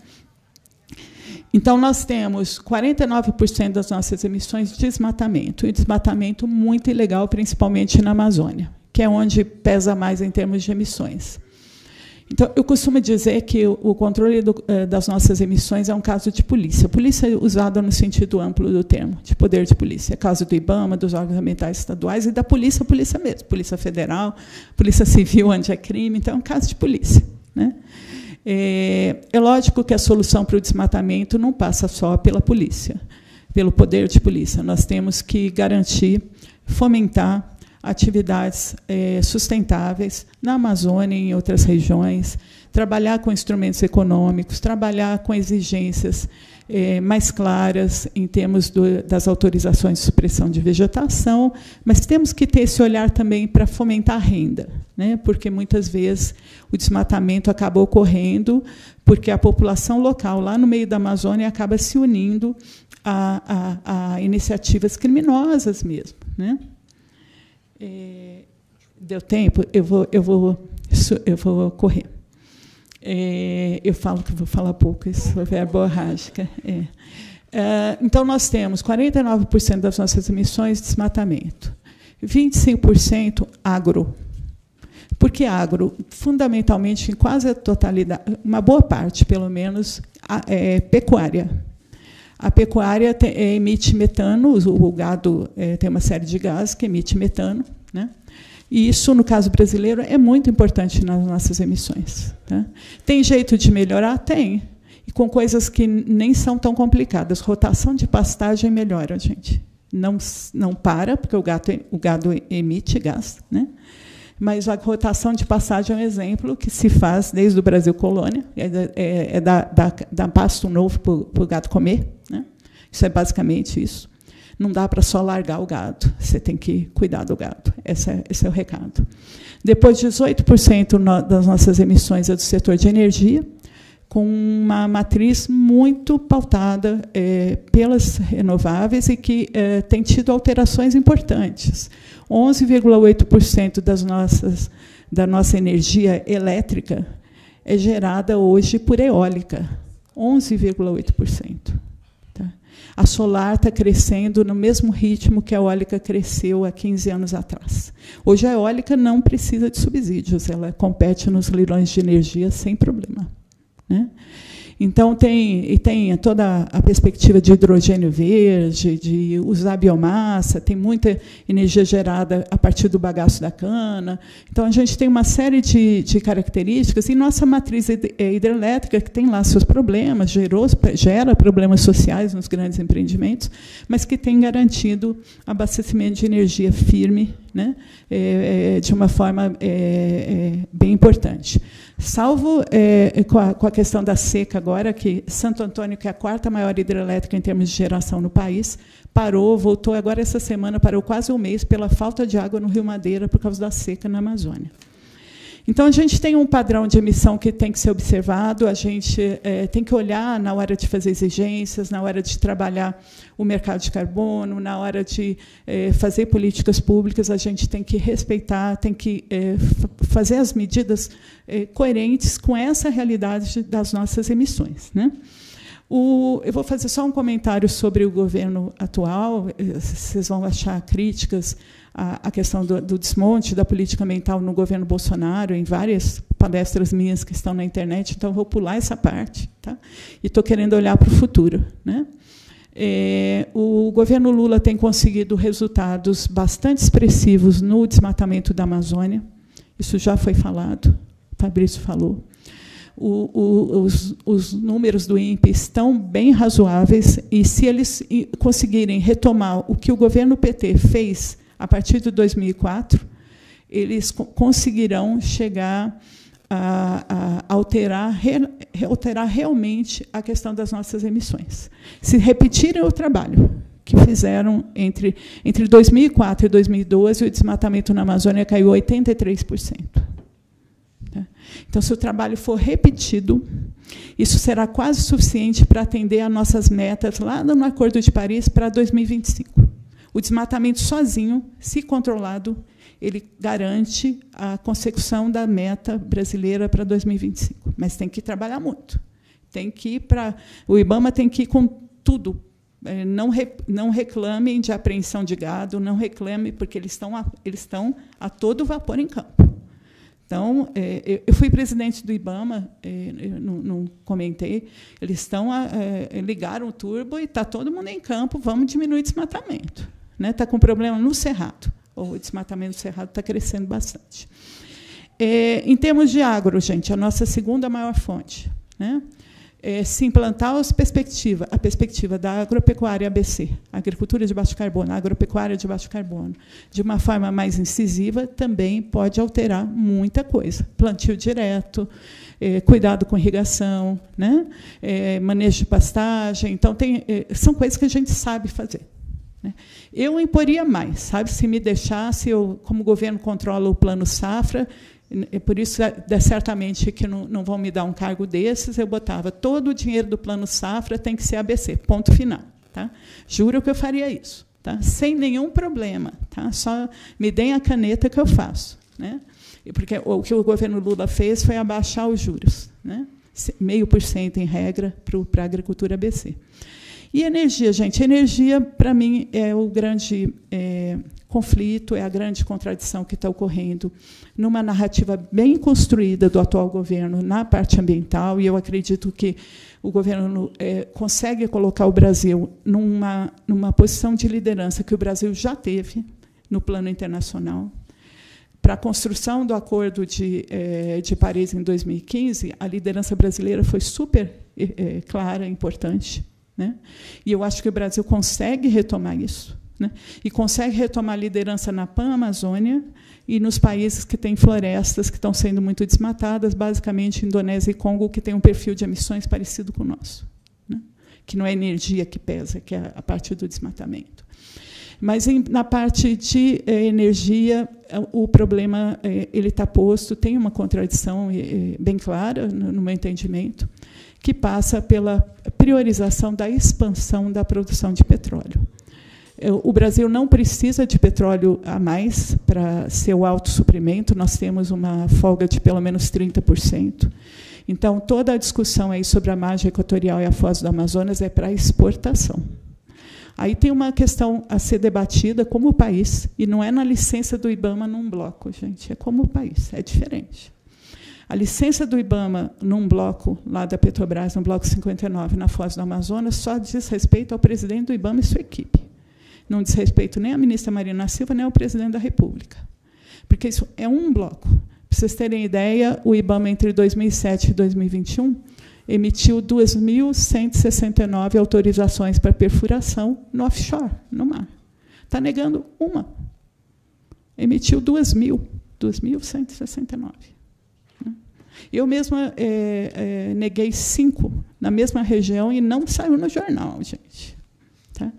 Então, nós temos 49% das nossas emissões de desmatamento, e desmatamento muito ilegal, principalmente na Amazônia, que é onde pesa mais em termos de emissões. Então, eu costumo dizer que o controle do, eh, das nossas emissões é um caso de polícia. Polícia é usada no sentido amplo do termo, de poder de polícia. É caso do IBAMA, dos órgãos ambientais estaduais e da polícia, polícia mesmo. Polícia Federal, Polícia Civil, onde é crime. Então, é um caso de polícia. Né? É, é lógico que a solução para o desmatamento não passa só pela polícia, pelo poder de polícia. Nós temos que garantir, fomentar atividades é, sustentáveis na Amazônia e em outras regiões, trabalhar com instrumentos econômicos, trabalhar com exigências é, mais claras em termos do, das autorizações de supressão de vegetação, mas temos que ter esse olhar também para fomentar a renda, né? porque muitas vezes o desmatamento acaba ocorrendo porque a população local, lá no meio da Amazônia, acaba se unindo a, a, a iniciativas criminosas mesmo. Né? É, deu tempo? Eu vou, eu vou, eu vou correr. É, eu falo que vou falar pouco, isso é borrágica. É. É, então, nós temos 49% das nossas emissões desmatamento, 25% agro. Porque agro, fundamentalmente, em quase a totalidade, uma boa parte, pelo menos, é pecuária. A pecuária te, emite metano, o, o gado é, tem uma série de gases que emite metano, né? E isso, no caso brasileiro, é muito importante nas nossas emissões. Tá? Tem jeito de melhorar? Tem. E com coisas que nem são tão complicadas. Rotação de pastagem melhora, gente. Não, não para, porque o, gato, o gado emite gás. Né? Mas a rotação de pastagem é um exemplo que se faz desde o Brasil colônia. É, é, é dar, pasto novo para o gado comer. Né? Isso é basicamente isso. Não dá para só largar o gado, você tem que cuidar do gado. Esse é, esse é o recado. Depois, 18% das nossas emissões é do setor de energia, com uma matriz muito pautada é, pelas renováveis e que é, tem tido alterações importantes. 11,8% das nossas, da nossa energia elétrica é gerada hoje por eólica, 11,8%. A solar está crescendo no mesmo ritmo que a eólica cresceu há 15 anos atrás. Hoje a eólica não precisa de subsídios, ela compete nos leilões de energia sem problema. Né? Então, tem, e tem toda a perspectiva de hidrogênio verde, de usar biomassa, tem muita energia gerada a partir do bagaço da cana. Então, a gente tem uma série de, de características, e nossa matriz eh, hidrelétrica, que tem lá seus problemas, gerou, gera problemas sociais nos grandes empreendimentos, mas que tem garantido abastecimento de energia firme, né, é, é, de uma forma é, bem importante. Salvo é, com, a, com, a, questão da seca agora, que Santo Antônio, que é a quarta maior hidrelétrica em termos de geração no país, parou, voltou agora essa semana, parou quase um mês pela falta de água no Rio Madeira por causa da seca na Amazônia. Então, a gente tem um padrão de emissão que tem que ser observado, a gente é, tem que olhar na hora de fazer exigências, na hora de trabalhar o mercado de carbono, na hora de é, fazer políticas públicas, a gente tem que respeitar, tem que é, fazer as medidas é, coerentes com essa realidade das nossas emissões. Né? O, eu vou fazer só um comentário sobre o governo atual, é, vocês vão achar críticas a, questão do, do, desmonte da política ambiental no governo Bolsonaro, em várias palestras minhas que estão na internet, então vou pular essa parte. Tá? E estou querendo olhar para o futuro. Né? É, o governo Lula tem conseguido resultados bastante expressivos no desmatamento da Amazônia. Isso já foi falado, Fabrício falou. O, o, os, os, números do INPE estão bem razoáveis e se eles conseguirem retomar o que o governo PT fez a partir de 2004, eles conseguirão chegar a, a alterar, re, alterar realmente a questão das nossas emissões. Se repetirem o trabalho que fizeram entre, entre 2004 e 2012, o desmatamento na Amazônia caiu 83%. Né? Então, se o trabalho for repetido, isso será quase suficiente para atender às nossas metas lá no Acordo de Paris para 2025. O desmatamento sozinho, se controlado, ele garante a consecução da meta brasileira para 2025. Mas tem que trabalhar muito. Tem que ir para o IBAMA tem que ir com tudo. É, não, re, não reclamem de apreensão de gado, não reclame porque eles estão a, eles estão a todo vapor em campo. Então, é, eu fui presidente do IBAMA, é, não, comentei, eles estão a, ligaram o turbo e está todo mundo em campo, vamos diminuir o desmatamento. Né? Está com problema no cerrado. O desmatamento do cerrado está crescendo bastante. É, em termos de agro, gente, a nossa segunda maior fonte. Né? É, se implantar as perspectiva, a perspectiva da agropecuária ABC, agricultura de baixo carbono, agropecuária de baixo carbono, de uma forma mais incisiva, também pode alterar muita coisa. Plantio direto, é, cuidado com irrigação, né? É, manejo de pastagem. Então, tem, é, são coisas que a gente sabe fazer. Né? Eu imporia mais, sabe? Se me deixasse, eu, como o governo controla o plano safra, é por isso é, é certamente que não, não vão me dar um cargo desses, eu botava todo o dinheiro do plano safra tem que ser ABC, ponto final. Tá? Juro que eu faria isso, tá? sem nenhum problema. Tá? Só me deem a caneta que eu faço. Né? Porque o que o governo Lula fez foi abaixar os juros, né? meio por cento em regra para a agricultura ABC. E energia, gente. Energia, para mim, é o grande é, conflito, é a grande contradição que está ocorrendo numa narrativa bem construída do atual governo na parte ambiental. E eu acredito que o governo é, consegue colocar o Brasil numa, numa posição de liderança que o Brasil já teve no plano internacional. Para a construção do Acordo de, é, de Paris em 2015, a liderança brasileira foi super é, é, clara e importante né? E eu acho que o Brasil consegue retomar isso. Né? E consegue retomar a liderança na Pan-Amazônia e nos países que têm florestas que estão sendo muito desmatadas, basicamente Indonésia e Congo, que têm um perfil de emissões parecido com o nosso. Né? Que não é a energia que pesa, que é a parte do desmatamento. Mas em, na parte de eh, energia, é, o problema eh, ele está posto, tem uma contradição eh, bem clara, no, no meu entendimento que passa pela priorização da expansão da produção de petróleo. É, o Brasil não precisa de petróleo a mais para seu autossuprimento, nós temos uma folga de pelo menos 30%. Então, toda a discussão aí sobre a margem equatorial e a foz do Amazonas é para exportação. Aí tem uma questão a ser debatida como país, e não é na licença do IBAMA num bloco, gente, é como país, é diferente. A licença do IBAMA num bloco lá da Petrobras, no bloco 59, na Foz do Amazonas, só diz respeito ao presidente do IBAMA e sua equipe. Não diz respeito nem à ministra Marina Silva, nem ao presidente da República. Porque isso é um bloco. Para vocês terem ideia, o IBAMA entre 2007 e 2021 emitiu 2.169 autorizações para perfuração no offshore, no mar. Está negando uma. Emitiu 2.000, 2.169. Eu mesma é, é, neguei cinco na mesma região e não saiu no jornal, gente. Tá?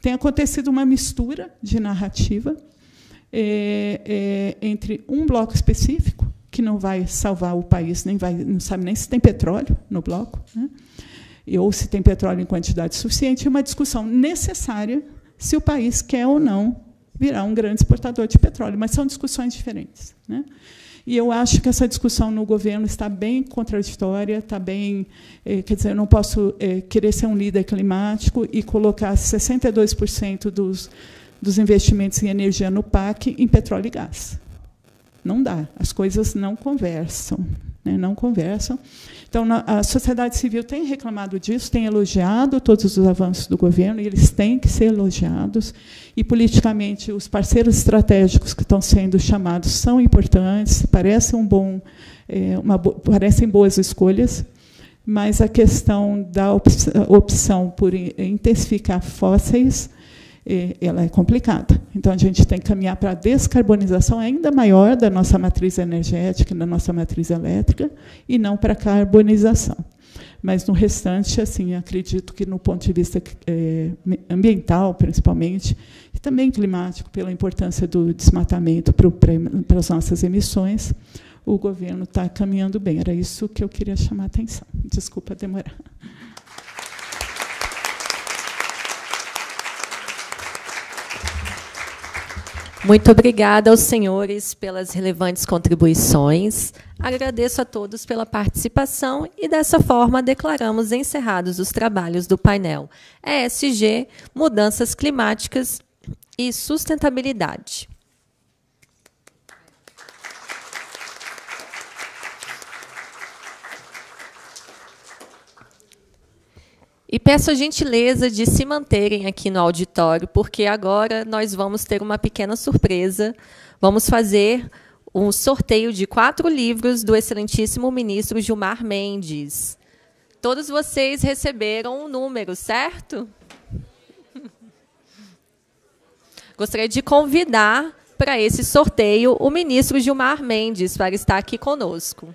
Tem acontecido uma mistura de narrativa é, é entre um bloco específico, que não vai salvar o país, nem vai, não sabe nem se tem petróleo no bloco, né? ou se tem petróleo em quantidade suficiente, é uma discussão necessária se o país quer ou não virar um grande exportador de petróleo, mas são discussões diferentes. Né? E eu acho que essa discussão no governo está bem contraditória, está bem. Eh, quer dizer, eu não posso eh, querer ser um líder climático e colocar 62% dos, dos investimentos em energia no PAC em petróleo e gás. Não dá, as coisas não conversam né, não conversam. Então, a sociedade civil tem reclamado disso, tem elogiado todos os avanços do governo, e eles têm que ser elogiados. E, politicamente, os parceiros estratégicos que estão sendo chamados são importantes, parecem, um bom, é, uma, parecem boas escolhas, mas a questão da opção por intensificar fósseis ela é complicada. Então, a gente tem que caminhar para a descarbonização ainda maior da nossa matriz energética, da nossa matriz elétrica, e não para a carbonização. Mas, no restante, assim, acredito que, no ponto de vista é, ambiental, principalmente, e também climático, pela importância do desmatamento para, para as nossas emissões, o governo está caminhando bem. Era isso que eu queria chamar a atenção. Desculpa demorar. Muito obrigada aos senhores pelas relevantes contribuições. Agradeço a todos pela participação e, dessa forma, declaramos encerrados os trabalhos do painel ESG Mudanças Climáticas e Sustentabilidade. E peço a gentileza de se manterem aqui no auditório, porque agora nós vamos ter uma pequena surpresa. Vamos fazer um sorteio de quatro livros do excelentíssimo ministro Gilmar Mendes. Todos vocês receberam um número, certo? Gostaria de convidar para esse sorteio o ministro Gilmar Mendes para estar aqui conosco.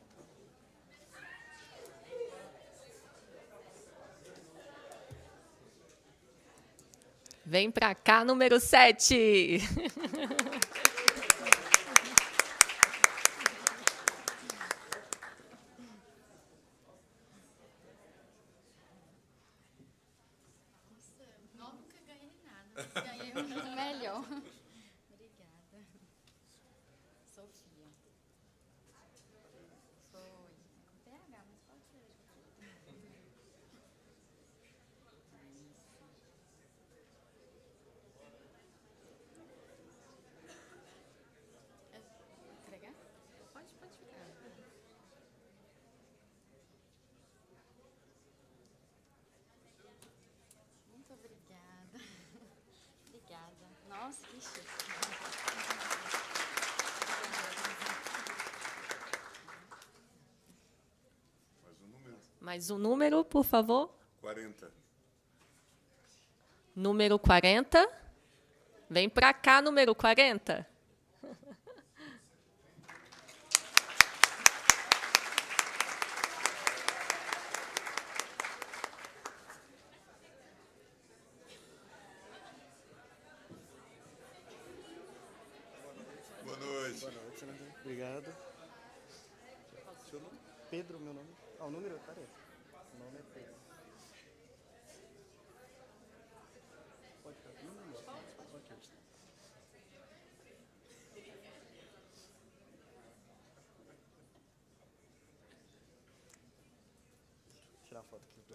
Vem pra cá, número 7! Mais um número, por favor. 40. Número 40. Vem para cá, número 40.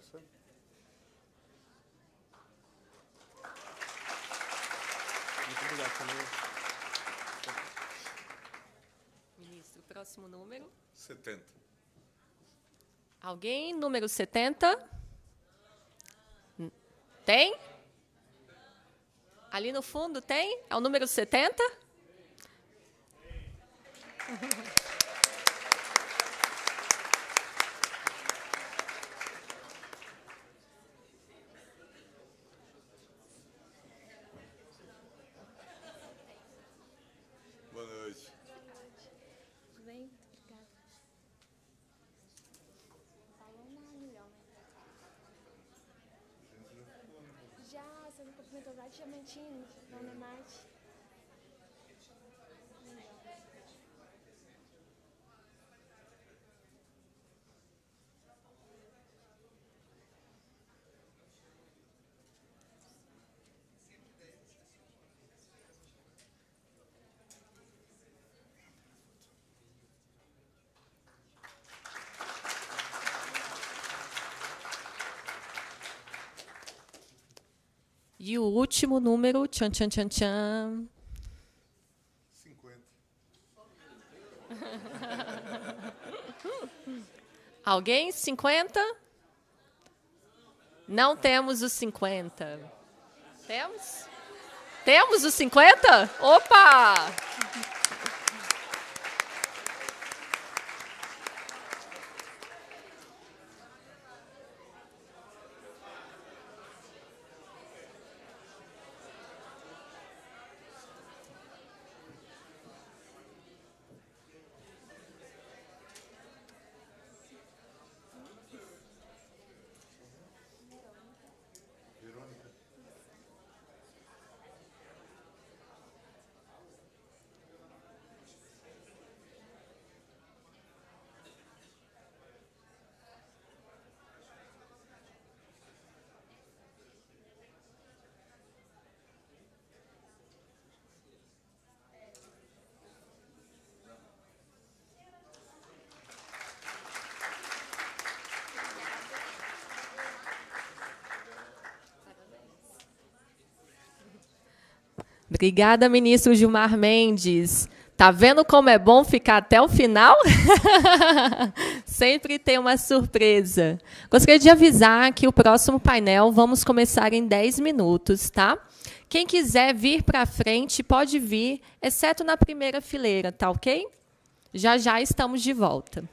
conversa. Muito obrigado, Camila. Ministro, próximo número? 70. Alguém? Número 70? Tem? Ali no fundo tem? É o número 70? Tem. 亲。E o último número, tchan, tchan, tchan, tchan. 50. Alguém? 50? Não temos os 50. Temos? Temos os 50? Opa! Obrigada, ministro Gilmar Mendes. Tá vendo como é bom ficar até o final? Sempre tem uma surpresa. Gostaria de avisar que o próximo painel vamos começar em 10 minutos, tá? Quem quiser vir para frente pode vir, exceto na primeira fileira, tá OK? Já já estamos de volta.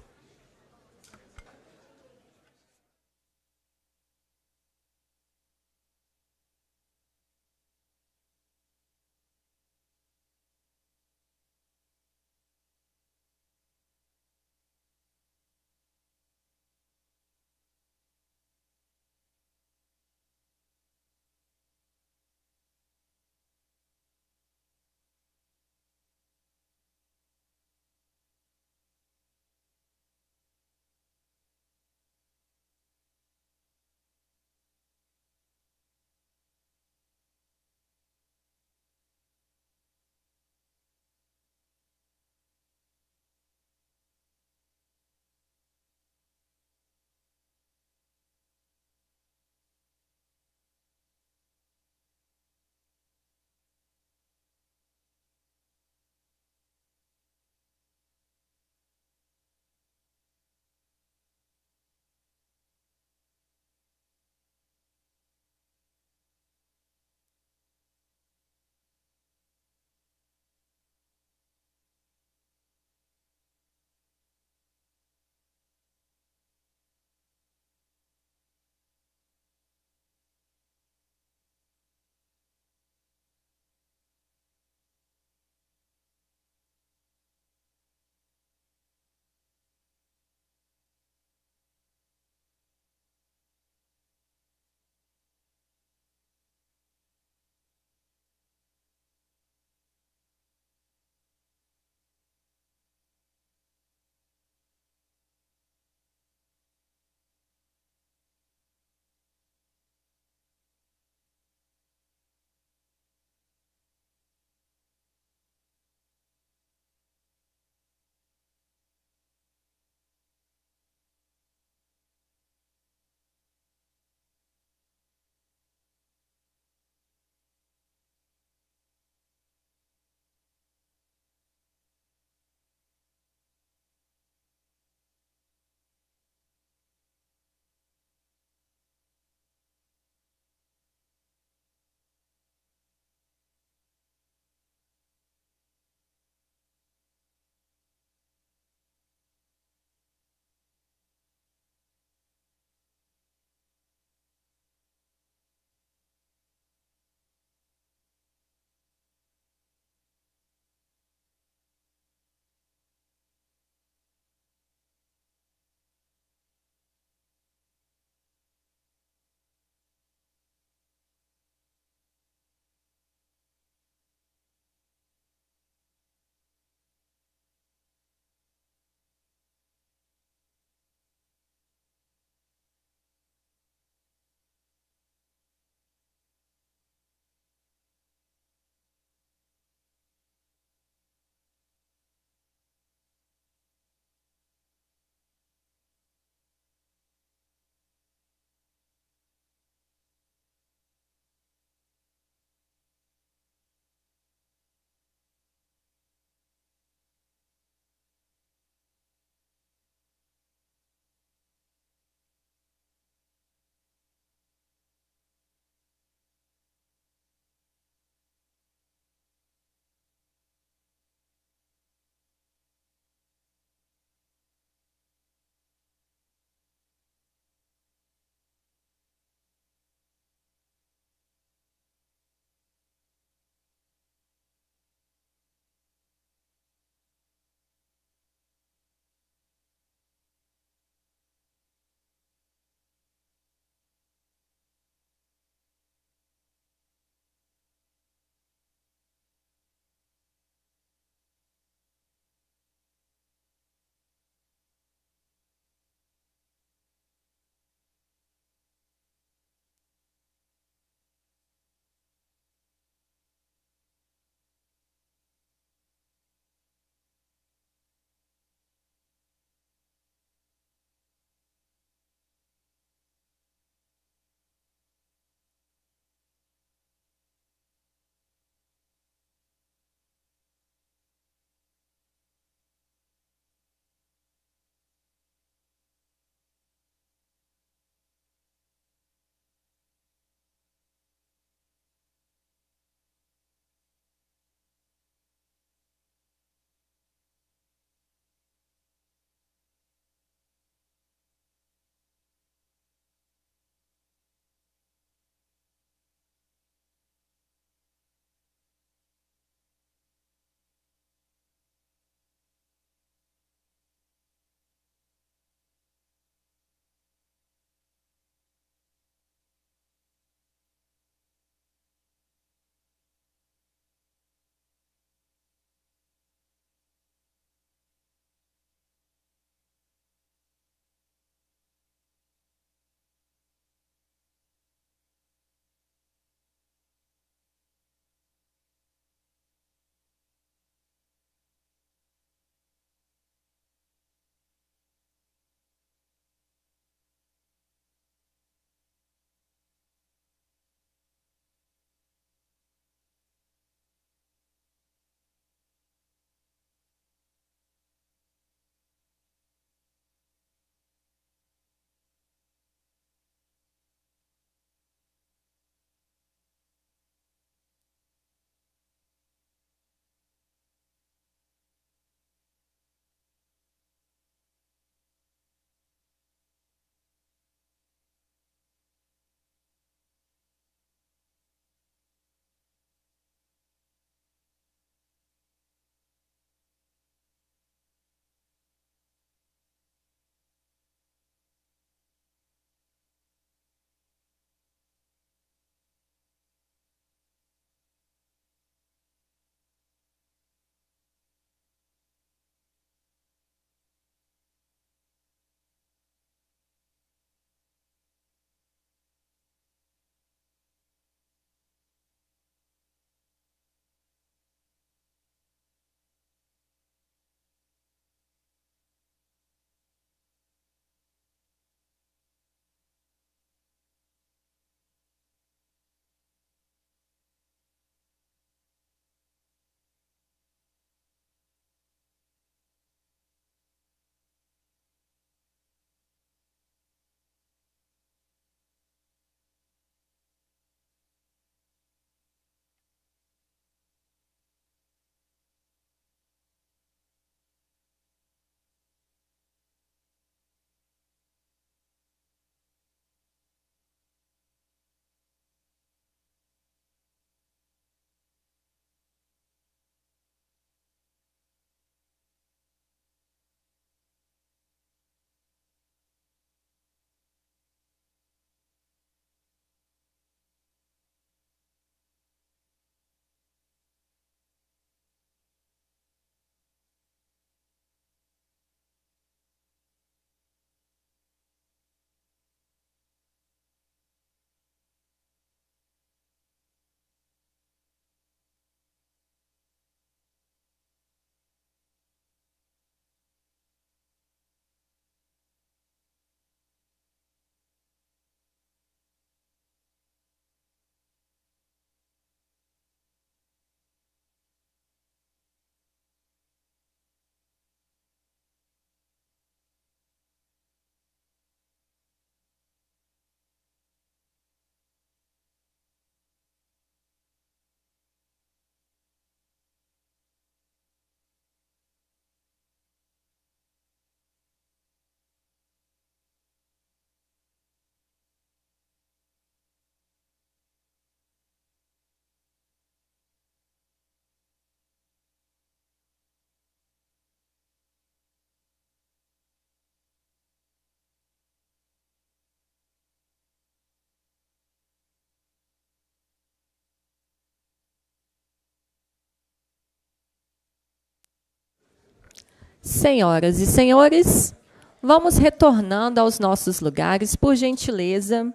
Senhoras e senhores, vamos retornando aos nossos lugares, por gentileza.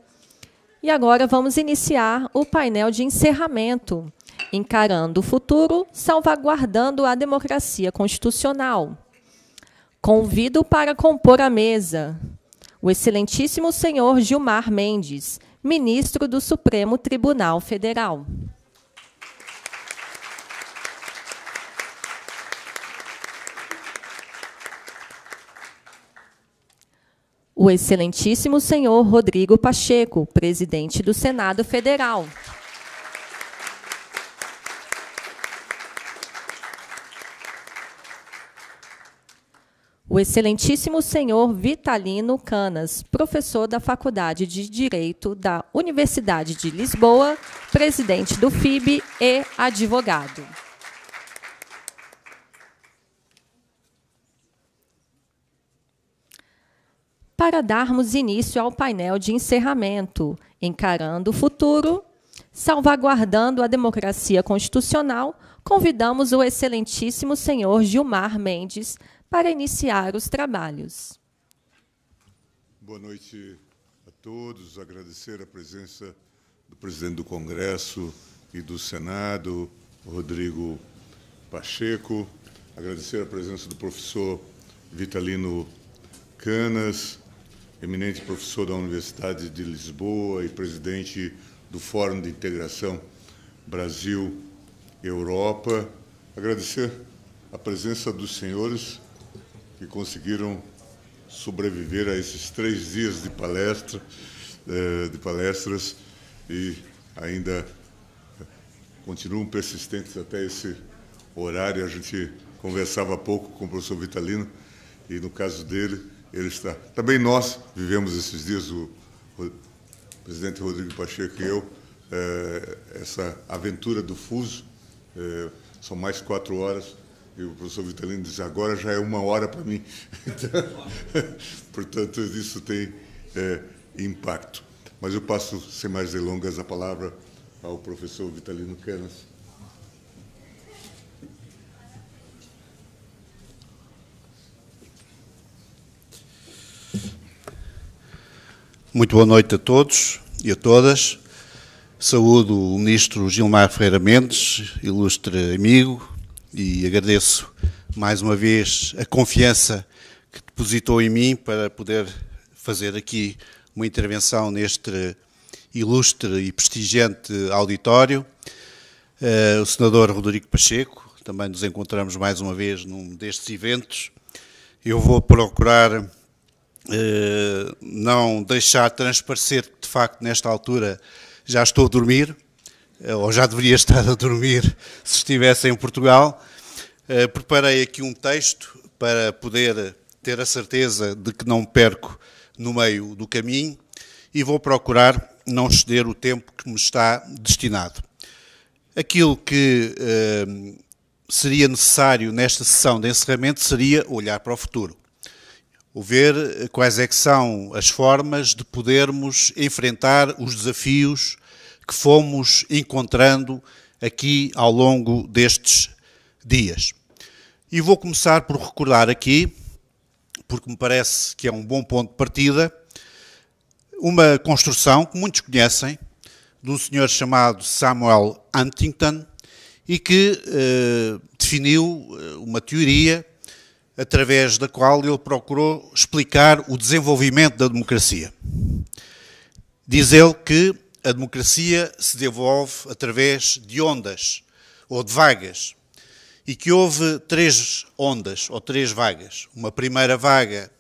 E agora vamos iniciar o painel de encerramento, encarando o futuro, salvaguardando a democracia constitucional. Convido para compor a mesa o excelentíssimo senhor Gilmar Mendes, ministro do Supremo Tribunal Federal. o excelentíssimo senhor Rodrigo Pacheco, presidente do Senado Federal. o excelentíssimo senhor Vitalino Canas, professor da Faculdade de Direito da Universidade de Lisboa, presidente do FIB e advogado. para darmos início ao painel de encerramento, encarando o futuro, salvaguardando a democracia constitucional, convidamos o excelentíssimo senhor Gilmar Mendes para iniciar os trabalhos. Boa noite a todos. Agradecer a presença do presidente do Congresso e do Senado, Rodrigo Pacheco. Agradecer a presença do professor Vitalino Canas, eminente professor da Universidade de Lisboa e presidente do Fórum de Integração Brasil-Europa. Agradecer a presença dos senhores que conseguiram sobreviver a esses três dias de palestra, eh, de palestras e ainda eh, continuam persistentes até esse horário. A gente conversava pouco com o professor Vitalino e no caso dele ele está. Também nós vivemos esses dias, o, o presidente Rodrigo Pacheco e eu, é, essa aventura do fuso. É, são mais quatro horas. E o professor Vitalino diz: agora já é uma hora para mim. Então, portanto, isso tem é, impacto. Mas eu passo, sem mais delongas, a palavra ao professor Vitalino Canas. Muito boa noite a todos e a todas. Saúdo o Ministro Gilmar Ferreira Mendes, ilustre amigo, e agradeço mais uma vez a confiança que depositou em mim para poder fazer aqui uma intervenção neste ilustre e prestigiante auditório. Eh, o Senador Rodrigo Pacheco, também nos encontramos mais uma vez num destes eventos. Eu vou procurar eh, não deixar transparecer que, de facto, nesta altura já estou a dormir, eh, ou já deveria estar a dormir se estivesse em Portugal. Eh, preparei aqui um texto para poder ter a certeza de que não perco no meio do caminho e vou procurar não ceder o tempo que me está destinado. Aquilo que eh, seria necessário nesta sessão de encerramento seria olhar para o futuro o ver quais é que são as formas de podermos enfrentar os desafios que fomos encontrando aqui ao longo destes dias. E vou começar por recordar aqui, porque me parece que é um bom ponto de partida, uma construção que muitos conhecem, de um senhor chamado Samuel Huntington, e que eh, definiu eh, uma teoria através da qual ele procurou explicar o desenvolvimento da democracia. Diz ele que a democracia se desenvolve através de ondas ou de vagas e que houve três ondas ou três vagas. Uma primeira vaga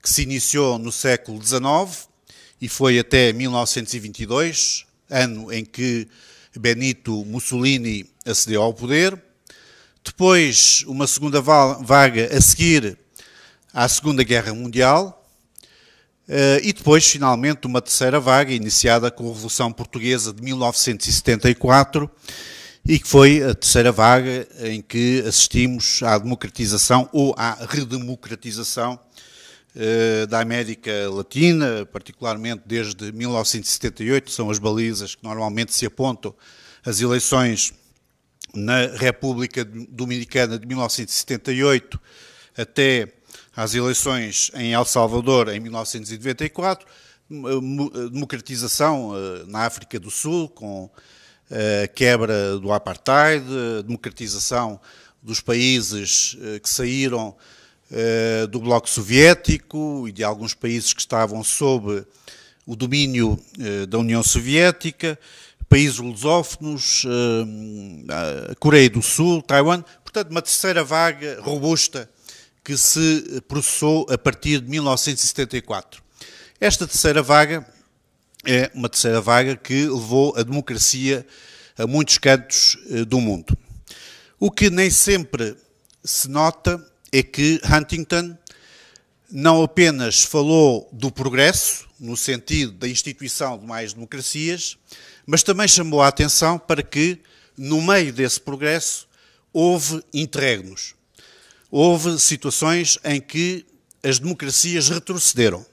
que se iniciou no século XIX e foi até 1922, ano em que Benito Mussolini acedeu ao poder depois, uma segunda vaga a seguir à Segunda Guerra Mundial. Eh, e depois, finalmente, uma terceira vaga iniciada com a Revolução Portuguesa de 1974 e que foi a terceira vaga em que assistimos à democratização ou à redemocratização eh, da América Latina, particularmente desde 1978, são as balizas que normalmente se apontam às eleições na República Dominicana de 1978 até às eleições em El Salvador em 1994, eh, eh, democratização eh, na África do Sul com a quebra do apartheid, democratização dos países que saíram do Bloco Soviético e de alguns países que estavam sob o domínio da União Soviética, países lusófonos, eh, a Coreia do Sul, Taiwan, portanto, uma terceira vaga robusta que se processou a partir de 1974. Esta terceira vaga é uma terceira vaga que levou a democracia a muitos cantos eh, do mundo. O que nem sempre se nota é que Huntington não apenas falou do progresso, no sentido da instituição de mais democracias, mas também chamou a atenção para que, no meio desse progresso, houve interregnos. Houve situações em que as democracias retrocederam.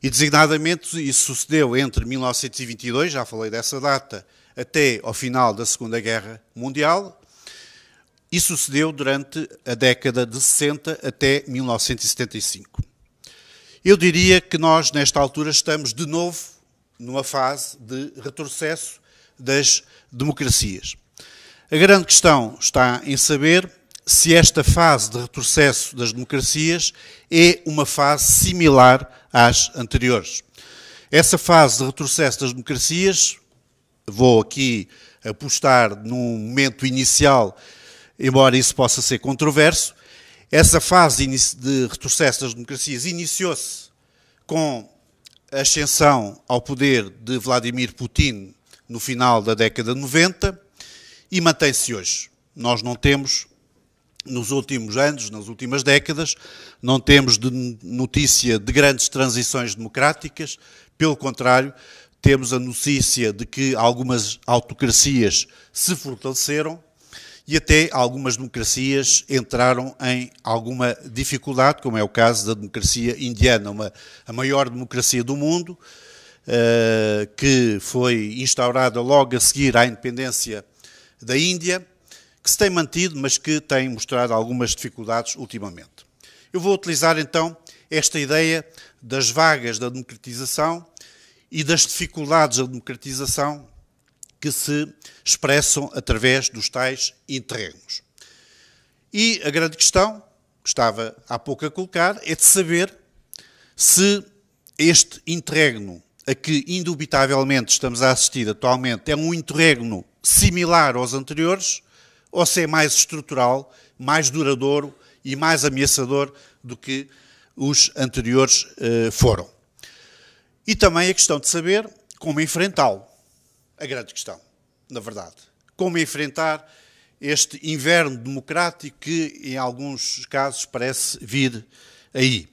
E, designadamente, isso sucedeu entre 1922, já falei dessa data, até ao final da Segunda Guerra Mundial, e sucedeu durante a década de 60 até 1975. Eu diria que nós, nesta altura, estamos de novo numa fase de retrocesso das democracias. A grande questão está em saber se esta fase de retrocesso das democracias é uma fase similar às anteriores. Essa fase de retrocesso das democracias, vou aqui apostar num momento inicial, embora isso possa ser controverso, essa fase de retrocesso das democracias iniciou-se com a ascensão ao poder de Vladimir Putin no final da década de 90 e mantém-se hoje. Nós não temos, nos últimos anos, nas últimas décadas, não temos de notícia de grandes transições democráticas, pelo contrário, temos a notícia de que algumas autocracias se fortaleceram e até algumas democracias entraram em alguma dificuldade, como é o caso da democracia indiana, uma, a maior democracia do mundo, uh, que foi instaurada logo a seguir à independência da Índia, que se tem mantido, mas que tem mostrado algumas dificuldades ultimamente. Eu vou utilizar então esta ideia das vagas da democratização e das dificuldades da democratização que se expressam através dos tais interregnos. E a grande questão, que estava há pouco a colocar, é de saber se este interregno a que indubitavelmente estamos a assistir atualmente é um interregno similar aos anteriores ou se é mais estrutural, mais duradouro e mais ameaçador do que os anteriores eh, foram. E também a questão de saber como enfrentá-lo a grande questão, na verdade. Como enfrentar este inverno democrático que, em alguns casos, parece vir aí.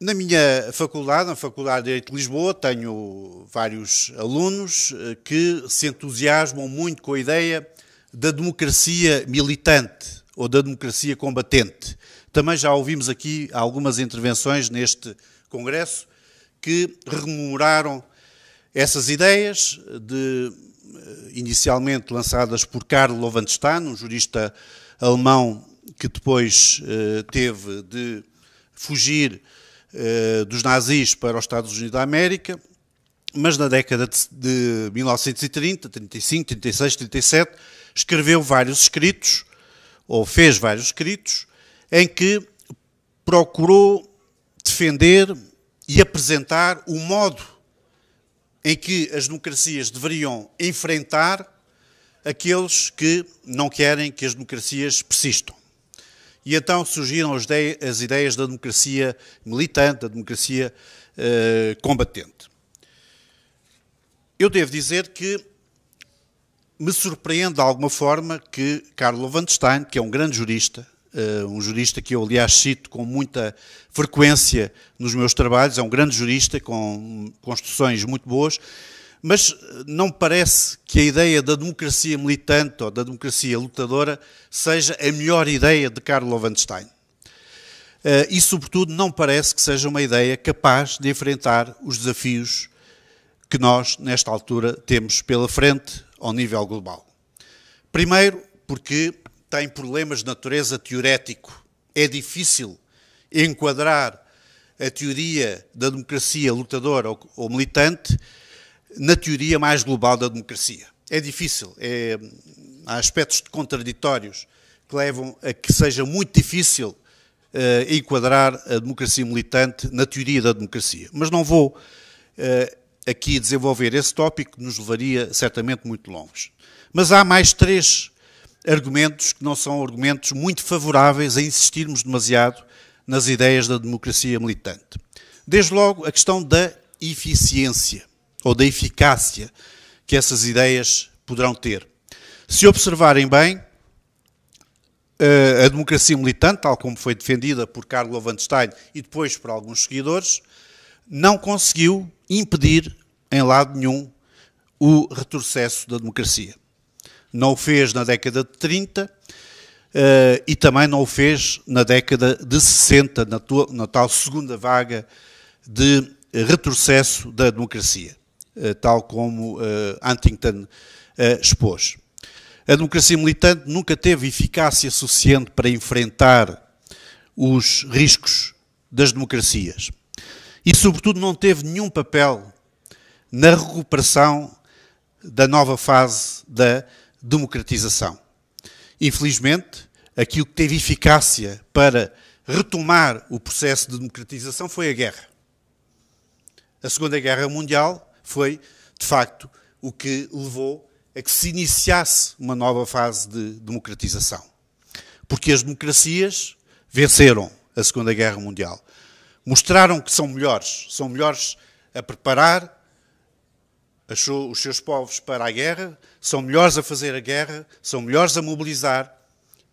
Na minha faculdade, na Faculdade de Direito de Lisboa, tenho vários alunos eh, que se entusiasmam muito com a ideia da democracia militante ou da democracia combatente. Também já ouvimos aqui algumas intervenções neste Congresso que rememoraram essas ideias, de, eh, inicialmente lançadas por Karl Lovenstein, um jurista alemão que depois eh, teve de fugir eh, dos nazis para os Estados Unidos da América, mas na década de, de 1930, 35, 36, 37, escreveu vários escritos, ou fez vários escritos, em que procurou defender e apresentar o modo em que as democracias deveriam enfrentar aqueles que não querem que as democracias persistam. E então surgiram as ideias da democracia militante, da democracia eh, combatente. Eu devo dizer que me surpreende de alguma forma que Carlo Van Stein, que é um grande jurista, eh, um jurista que eu, aliás, cito com muita frequência nos meus trabalhos, é um grande jurista, com construções muito boas, mas eh, não parece que a ideia da democracia militante ou da democracia lutadora seja a melhor ideia de Karl Lovenstein. Eh, e, sobretudo, não parece que seja uma ideia capaz de enfrentar os desafios que nós, nesta altura, temos pela frente ao nível global. Primeiro, porque tem problemas de natureza teorético. É difícil enquadrar a teoria da democracia lutadora ou, militante na teoria mais global da democracia. É difícil, é, há aspectos contraditórios que levam a que seja muito difícil uh, enquadrar a democracia militante na teoria da democracia. Mas não vou uh, aqui desenvolver esse tópico, que nos levaria certamente muito longe. Mas há mais três argumentos que não são argumentos muito favoráveis a insistirmos demasiado nas ideias da democracia militante. Desde logo, a questão da eficiência ou da eficácia que essas ideias poderão ter. Se observarem bem, eh, a democracia militante, tal como foi defendida por Carlo Lovenstein e depois por alguns seguidores, não conseguiu impedir em lado nenhum o retrocesso da democracia não o fez na década de 30 eh, e também não o fez na década de 60, na, na tal segunda vaga de retrocesso da democracia, eh, tal como eh, Huntington expôs. A democracia militante nunca teve eficácia suficiente para enfrentar os riscos das democracias e, sobretudo, não teve nenhum papel na recuperação da nova fase da democratização. Infelizmente, aquilo que teve eficácia para retomar o processo de democratização foi a guerra. A Segunda Guerra Mundial foi, de facto, o que levou a que se iniciasse uma nova fase de democratização. Porque as democracias venceram a Segunda Guerra Mundial. Mostraram que são melhores, são melhores a preparar achou os seus povos para a guerra, são melhores a fazer a guerra, são melhores a mobilizar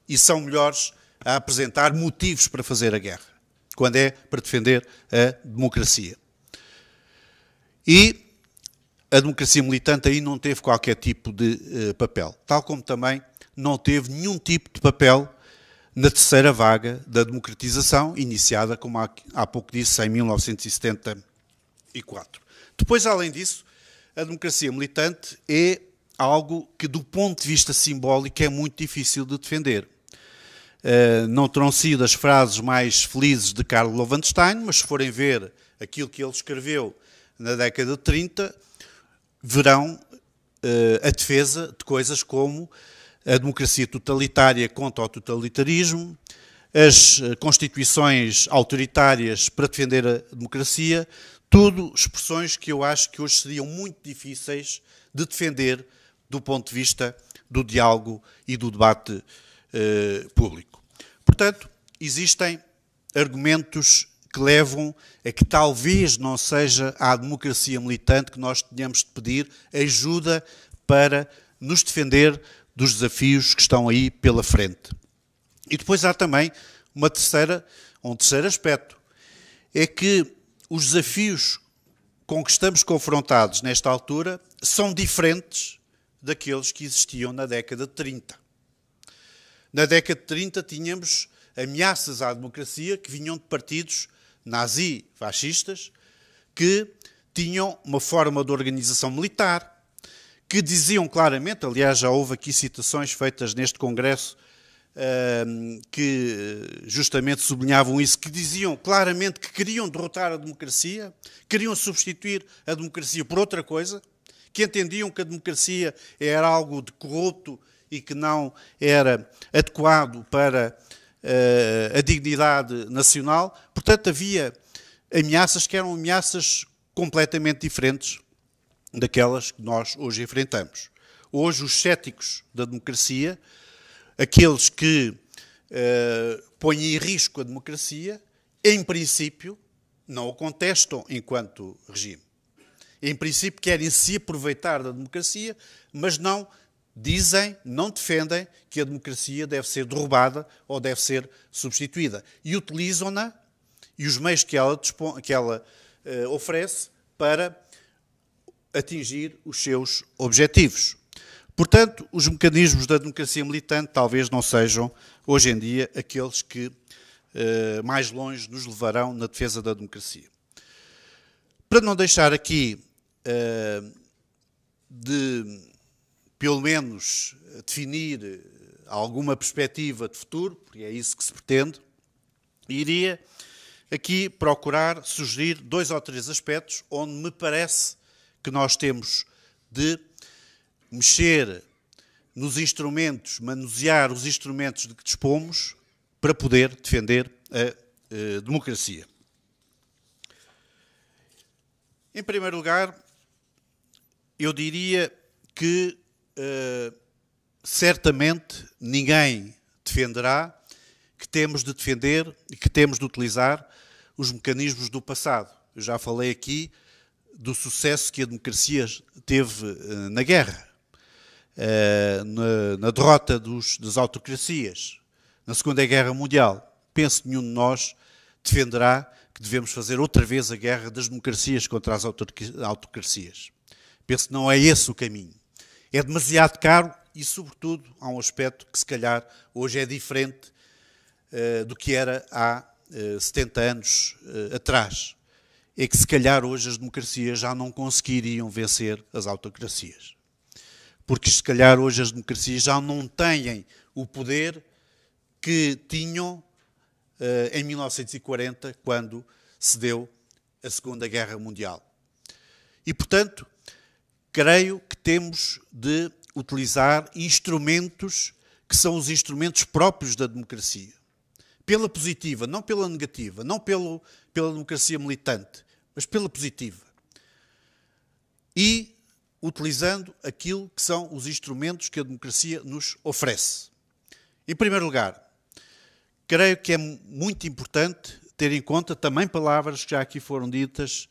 e são melhores a apresentar motivos para fazer a guerra, quando é para defender a democracia. E a democracia militante aí não teve qualquer tipo de uh, papel, tal como também não teve nenhum tipo de papel na terceira vaga da democratização, iniciada, como há, há pouco disse, em 1974. Depois, além disso, a democracia militante é algo que, do ponto de vista simbólico, é muito difícil de defender. Eh, não terão sido as frases mais felizes de Carlo Lovenstein, mas se forem ver aquilo que ele escreveu na década de 30, verão eh, a defesa de coisas como a democracia totalitária contra o totalitarismo, as eh, constituições autoritárias para defender a democracia, tudo expressões que eu acho que hoje seriam muito difíceis de defender do ponto de vista do diálogo e do debate eh, público. Portanto, existem argumentos que levam a que talvez não seja à democracia militante que nós tenhamos de pedir ajuda para nos defender dos desafios que estão aí pela frente. E depois há também uma terceira, um terceiro aspecto. É que os desafios com que estamos confrontados nesta altura são diferentes daqueles que existiam na década de 30. Na década de 30 tínhamos ameaças à democracia que vinham de partidos nazi-fascistas que tinham uma forma de organização militar, que diziam claramente, aliás já houve aqui citações feitas neste congresso Ehm, que justamente sublinhavam isso, que diziam claramente que queriam derrotar a democracia, queriam substituir a democracia por outra coisa, que entendiam que a democracia era algo de corrupto e que não era adequado para eh, a dignidade nacional. Portanto, havia ameaças que eram ameaças completamente diferentes daquelas que nós hoje enfrentamos. Hoje, os céticos da democracia aqueles que uh, põem em risco a democracia, em princípio, não o contestam enquanto regime. Em princípio, querem se aproveitar da democracia, mas não dizem, não defendem que a democracia deve ser derrubada ou deve ser substituída. E utilizam-na e os meios que ela, que ela uh, oferece para atingir os seus objetivos. Portanto, os mecanismos da democracia militante talvez não sejam, hoje em dia, aqueles que eh, mais longe nos levarão na defesa da democracia. Para não deixar aqui eh, de, pelo menos, definir alguma perspectiva de futuro, porque é isso que se pretende, iria aqui procurar sugerir dois ou três aspectos onde me parece que nós temos de mexer nos instrumentos, manusear os instrumentos de que dispomos para poder defender a, a democracia. Em primeiro lugar, eu diria que uh, certamente ninguém defenderá que temos de defender e que temos de utilizar os mecanismos do passado. Eu já falei aqui do sucesso que a democracia teve uh, na guerra. Eh, na, na, derrota dos, das autocracias na Segunda Guerra Mundial, penso que nenhum de nós defenderá que devemos fazer outra vez a guerra das democracias contra as autocracias. Penso que não é esse o caminho. É demasiado caro e, sobretudo, há um aspecto que, se calhar, hoje é diferente uh, do que era há uh, eh, 70 anos uh, atrás. É que, se calhar, hoje as democracias já não conseguiriam vencer as autocracias porque se calhar hoje as democracias já não têm o poder que tinham eh, em 1940, quando se deu a Segunda Guerra Mundial. E, portanto, creio que temos de utilizar instrumentos que são os instrumentos próprios da democracia. Pela positiva, não pela negativa, não pelo, pela democracia militante, mas pela positiva. E utilizando aquilo que são os instrumentos que a democracia nos oferece. Em primeiro lugar, creio que é muito importante ter em conta também palavras que já aqui foram ditas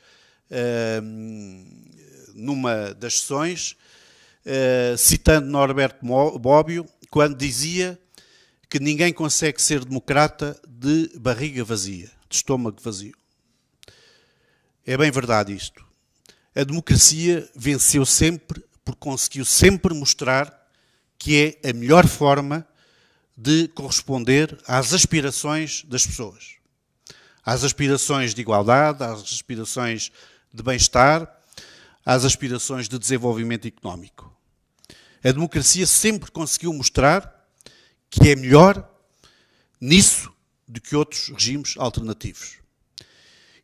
uh, numa das sessões, uh, citando Norberto Bobbio, quando dizia que ninguém consegue ser democrata de barriga vazia, de estômago vazio. É bem verdade isto a democracia venceu sempre porque conseguiu sempre mostrar que é a melhor forma de corresponder às aspirações das pessoas. Às aspirações de igualdade, às aspirações de bem-estar, às aspirações de desenvolvimento económico. A democracia sempre conseguiu mostrar que é melhor nisso do que outros regimes alternativos.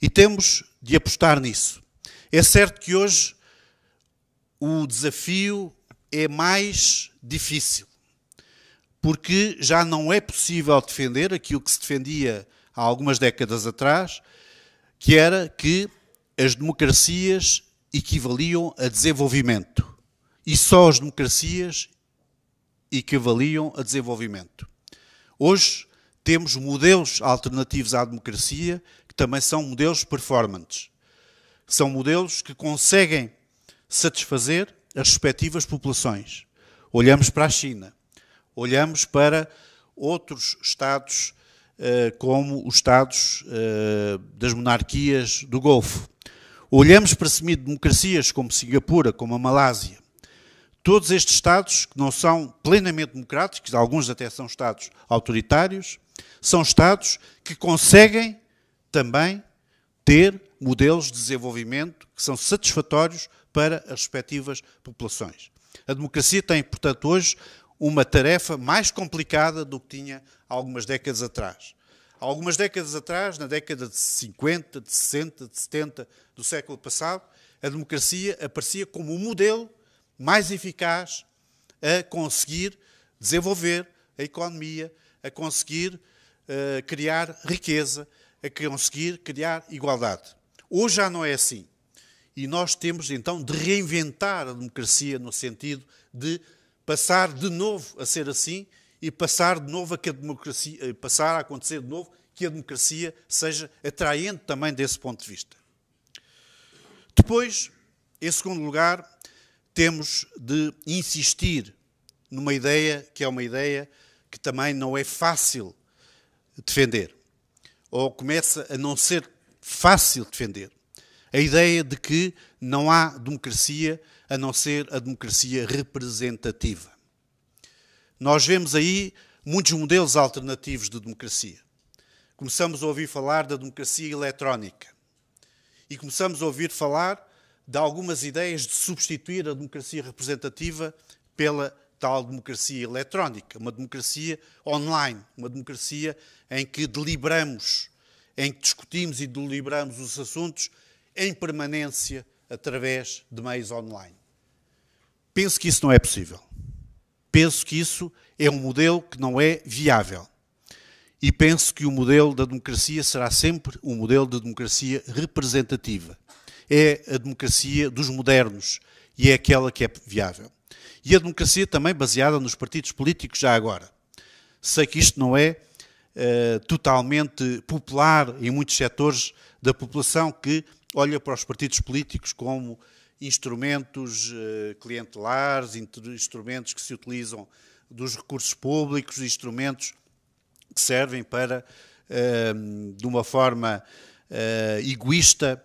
E temos de apostar nisso. É certo que hoje o desafio é mais difícil, porque já não é possível defender aquilo que se defendia há algumas décadas atrás, que era que as democracias equivaliam a desenvolvimento. E só as democracias equivaliam a desenvolvimento. Hoje temos modelos alternativos à democracia que também são modelos performantes. São modelos que conseguem satisfazer as respectivas populações. Olhamos para a China, olhamos para outros Estados, eh, como os Estados eh, das monarquias do Golfo. Olhamos para semidemocracias como Singapura, como a Malásia. Todos estes Estados, que não são plenamente democráticos, alguns até são Estados autoritários, são Estados que conseguem também ter modelos de desenvolvimento que são satisfatórios para as respectivas populações. A democracia tem, portanto, hoje uma tarefa mais complicada do que tinha algumas décadas atrás. Há algumas décadas atrás, na década de 50, de 60, de 70 do século passado, a democracia aparecia como o um modelo mais eficaz a conseguir desenvolver a economia, a conseguir uh, criar riqueza, a conseguir criar igualdade. Hoje já não é assim. E nós temos então de reinventar a democracia no sentido de passar de novo a ser assim e passar de novo a que a democracia eh, passar a acontecer de novo que a democracia seja atraente também desse ponto de vista. Depois, em segundo lugar, temos de insistir numa ideia que é uma ideia que também não é fácil defender, ou começa a não ser fácil defender. A ideia de que não há democracia a não ser a democracia representativa. Nós vemos aí muitos modelos alternativos de democracia. Começamos a ouvir falar da democracia eletrónica e começamos a ouvir falar de algumas ideias de substituir a democracia representativa pela tal democracia eletrónica, uma democracia online, uma democracia em que deliberamos, em que discutimos e deliberamos os assuntos em permanência através de meios online. Penso que isso não é possível. Penso que isso é um modelo que não é viável. E penso que o modelo da democracia será sempre um modelo de democracia representativa. É a democracia dos modernos e é aquela que é viável e a democracia também baseada nos partidos políticos já agora. Sei que isto não é uh, totalmente popular em muitos setores da população que olha para os partidos políticos como instrumentos uh, clientelares, instrumentos que se utilizam dos recursos públicos, instrumentos que servem para, uh, de uma forma egoísta,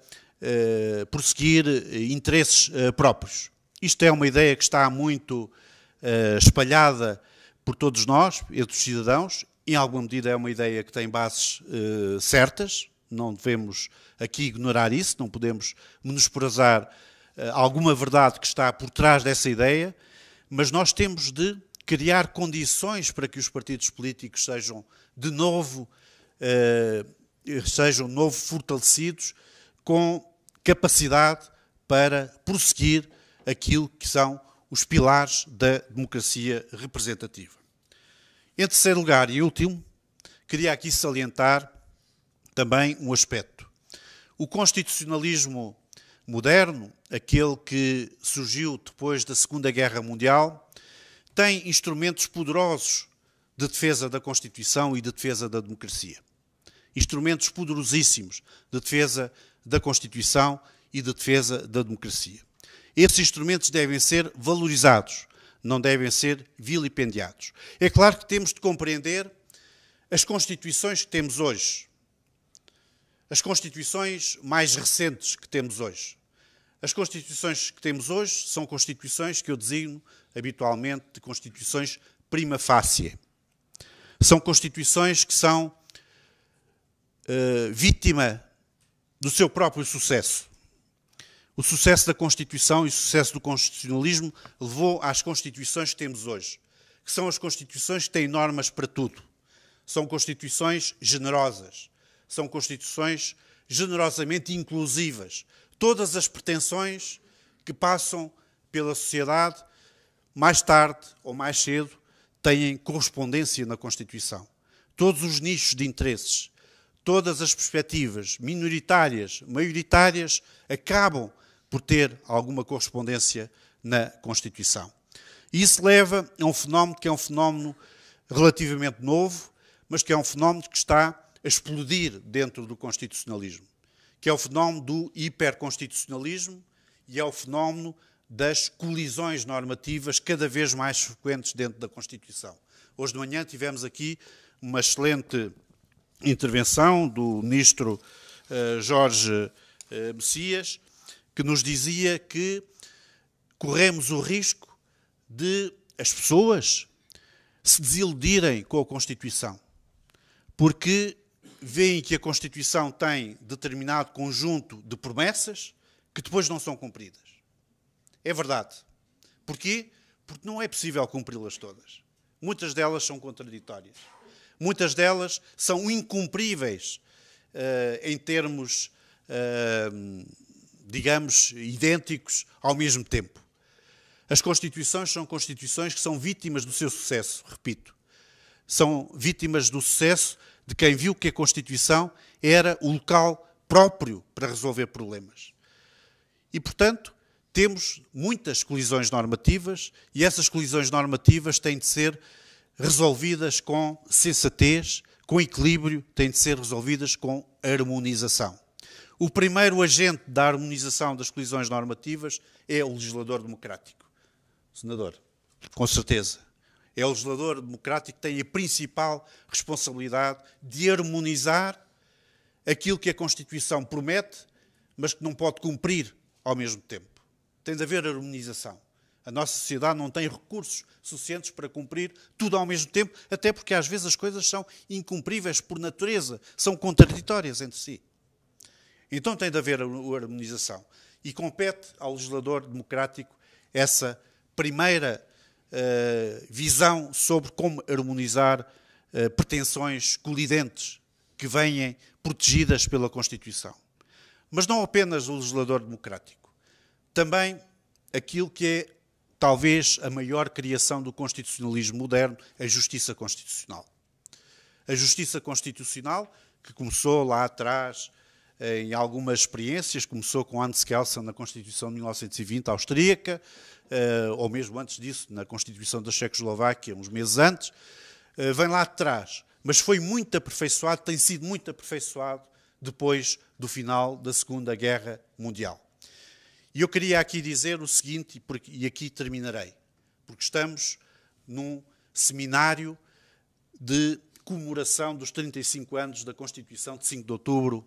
prosseguir interesses próprios. Isto é uma ideia que está muito uh, espalhada por todos nós, entre os cidadãos. Em alguma medida é uma ideia que tem bases uh, certas, não devemos aqui ignorar isso, não podemos menosprezar uh, alguma verdade que está por trás dessa ideia, mas nós temos de criar condições para que os partidos políticos sejam de novo, sejam de novo fortalecidos com capacidade para prosseguir aquilo que são os pilares da democracia representativa. Em terceiro lugar e último, queria aqui salientar também um aspecto. O constitucionalismo moderno, aquele que surgiu depois da Segunda Guerra Mundial, tem instrumentos poderosos de defesa da Constituição e de defesa da democracia. Instrumentos poderosíssimos de defesa da Constituição e de defesa da democracia. Esses instrumentos devem ser valorizados, não devem ser vilipendiados. É claro que temos de compreender as constituições que temos hoje, as constituições mais recentes que temos hoje. As constituições que temos hoje são constituições que eu designo habitualmente de constituições prima facie. São constituições que são uh, vítima do seu próprio sucesso. O sucesso da Constituição e o sucesso do constitucionalismo levou às constituições que temos hoje, que são as constituições que têm normas para tudo. São constituições generosas, são constituições generosamente inclusivas. Todas as pretensões que passam pela sociedade, mais tarde ou mais cedo, têm correspondência na Constituição. Todos os nichos de interesses, todas as perspectivas minoritárias, maioritárias, acabam por ter alguma correspondência na Constituição. Isso leva a um fenómeno que é um fenómeno relativamente novo, mas que é um fenómeno que está a explodir dentro do constitucionalismo, que é o fenómeno do hiperconstitucionalismo e é o fenómeno das colisões normativas cada vez mais frequentes dentro da Constituição. Hoje de manhã tivemos aqui uma excelente intervenção do ministro uh, Jorge uh, Messias, que nos dizia que corremos o risco de as pessoas se desiludirem com a Constituição, porque veem que a Constituição tem determinado conjunto de promessas que depois não são cumpridas. É verdade. Porquê? Porque não é possível cumpri-las todas. Muitas delas são contraditórias. Muitas delas são incumpríveis uh, em termos uh, digamos, idênticos ao mesmo tempo. As constituições são constituições que são vítimas do seu sucesso, repito. São vítimas do sucesso de quem viu que a Constituição era o local próprio para resolver problemas. E, portanto, temos muitas colisões normativas e essas colisões normativas têm de ser resolvidas com sensatez, com equilíbrio, têm de ser resolvidas com harmonização. O primeiro agente da harmonização das colisões normativas é o legislador democrático. Senador, com certeza. É o legislador democrático que tem a principal responsabilidade de harmonizar aquilo que a Constituição promete, mas que não pode cumprir ao mesmo tempo. Tem de haver harmonização. A nossa sociedade não tem recursos suficientes para cumprir tudo ao mesmo tempo, até porque às vezes as coisas são incumpríveis por natureza, são contraditórias entre si. Então tem de haver a harmonização. E compete ao legislador democrático essa primeira eh, visão sobre como harmonizar eh, pretensões colidentes que venham protegidas pela Constituição. Mas não apenas o legislador democrático. Também aquilo que é talvez a maior criação do constitucionalismo moderno, a justiça constitucional. A justiça constitucional, que começou lá atrás eh, em algumas experiências, começou com Hans Kelsen na Constituição de 1920 austríaca, eh, ou mesmo antes disso, na Constituição da Checoslováquia, uns meses antes, eh, vem lá de trás. Mas foi muito aperfeiçoado, tem sido muito aperfeiçoado depois do final da Segunda Guerra Mundial. E eu queria aqui dizer o seguinte, e aqui terminarei, porque estamos num seminário de comemoração dos 35 anos da Constituição de 5 de Outubro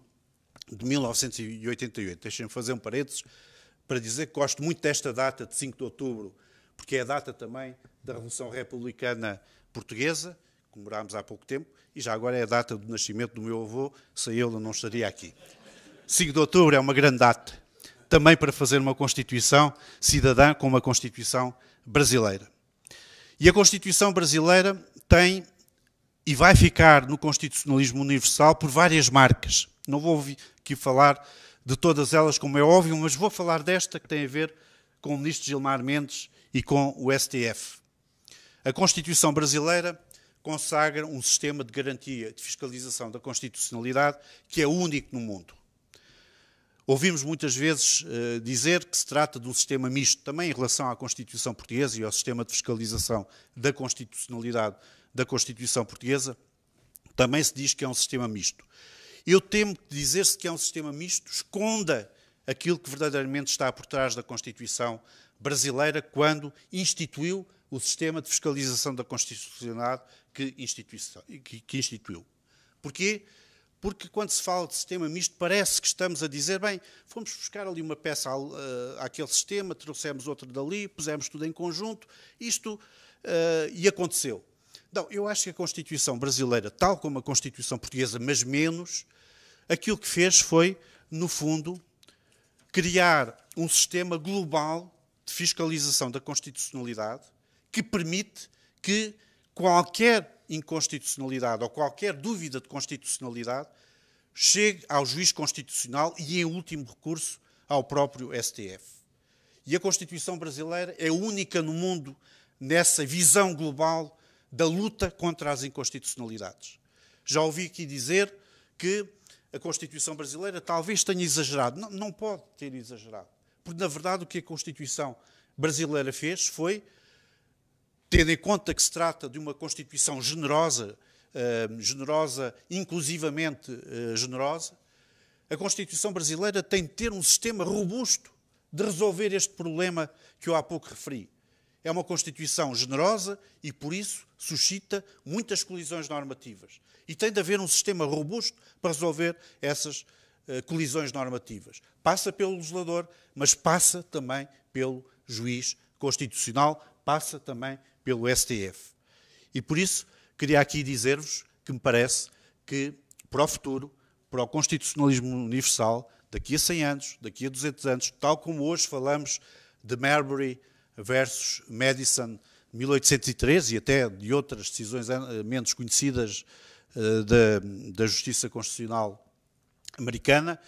de 1988. Deixem-me fazer um parênteses para dizer que gosto muito desta data de 5 de outubro, porque é a data também da Revolução Republicana Portuguesa, comemorámos há pouco tempo, e já agora é a data do nascimento do meu avô, se ele não estaria aqui. 5 de outubro é uma grande data, também para fazer uma Constituição cidadã com uma Constituição brasileira. E a Constituição brasileira tem e vai ficar no constitucionalismo universal por várias marcas. Não vou aqui falar de todas elas, como é óbvio, mas vou falar desta que tem a ver com o ministro Gilmar Mendes e com o STF. A Constituição brasileira consagra um sistema de garantia de fiscalização da constitucionalidade que é único no mundo. Ouvimos muitas vezes uh, dizer que se trata de um sistema misto, também em relação à Constituição portuguesa e ao sistema de fiscalização da constitucionalidade da Constituição portuguesa, também se diz que é um sistema misto. Eu temo que dizer-se que é um sistema misto esconda aquilo que verdadeiramente está por trás da Constituição brasileira quando instituiu o sistema de fiscalização da constitucionalidade que, que, que instituiu. Porquê? Porque quando se fala de sistema misto, parece que estamos a dizer, bem, fomos buscar ali uma peça uh, àquele sistema, trouxemos outra dali, pusemos tudo em conjunto, isto uh, e aconteceu. Não, eu acho que a Constituição brasileira, tal como a Constituição portuguesa, mas menos, aquilo que fez foi, no fundo, criar um sistema global de fiscalização da constitucionalidade que permite que qualquer inconstitucionalidade ou qualquer dúvida de constitucionalidade chegue ao juiz constitucional e, em último recurso, ao próprio STF. E a Constituição brasileira é única no mundo nessa visão global da luta contra as inconstitucionalidades. Já ouvi aqui dizer que a Constituição brasileira talvez tenha exagerado. Não, não pode ter exagerado. Porque, na verdade, o que a Constituição brasileira fez foi, tendo em conta que se trata de uma Constituição generosa, eh, generosa, inclusivamente eh, generosa, a Constituição brasileira tem de ter um sistema robusto de resolver este problema que eu há pouco referi. É uma Constituição generosa e, por isso, suscita muitas colisões normativas. E tem de haver um sistema robusto para resolver essas uh, colisões normativas. Passa pelo legislador, mas passa também pelo juiz constitucional, passa também pelo STF. E por isso, queria aqui dizer-vos que me parece que, para o futuro, para o constitucionalismo universal, daqui a 100 anos, daqui a 200 anos, tal como hoje falamos de Marbury versus Madison 1813 e até de outras decisões eh, menos conhecidas eh, da, da Justiça Constitucional americana.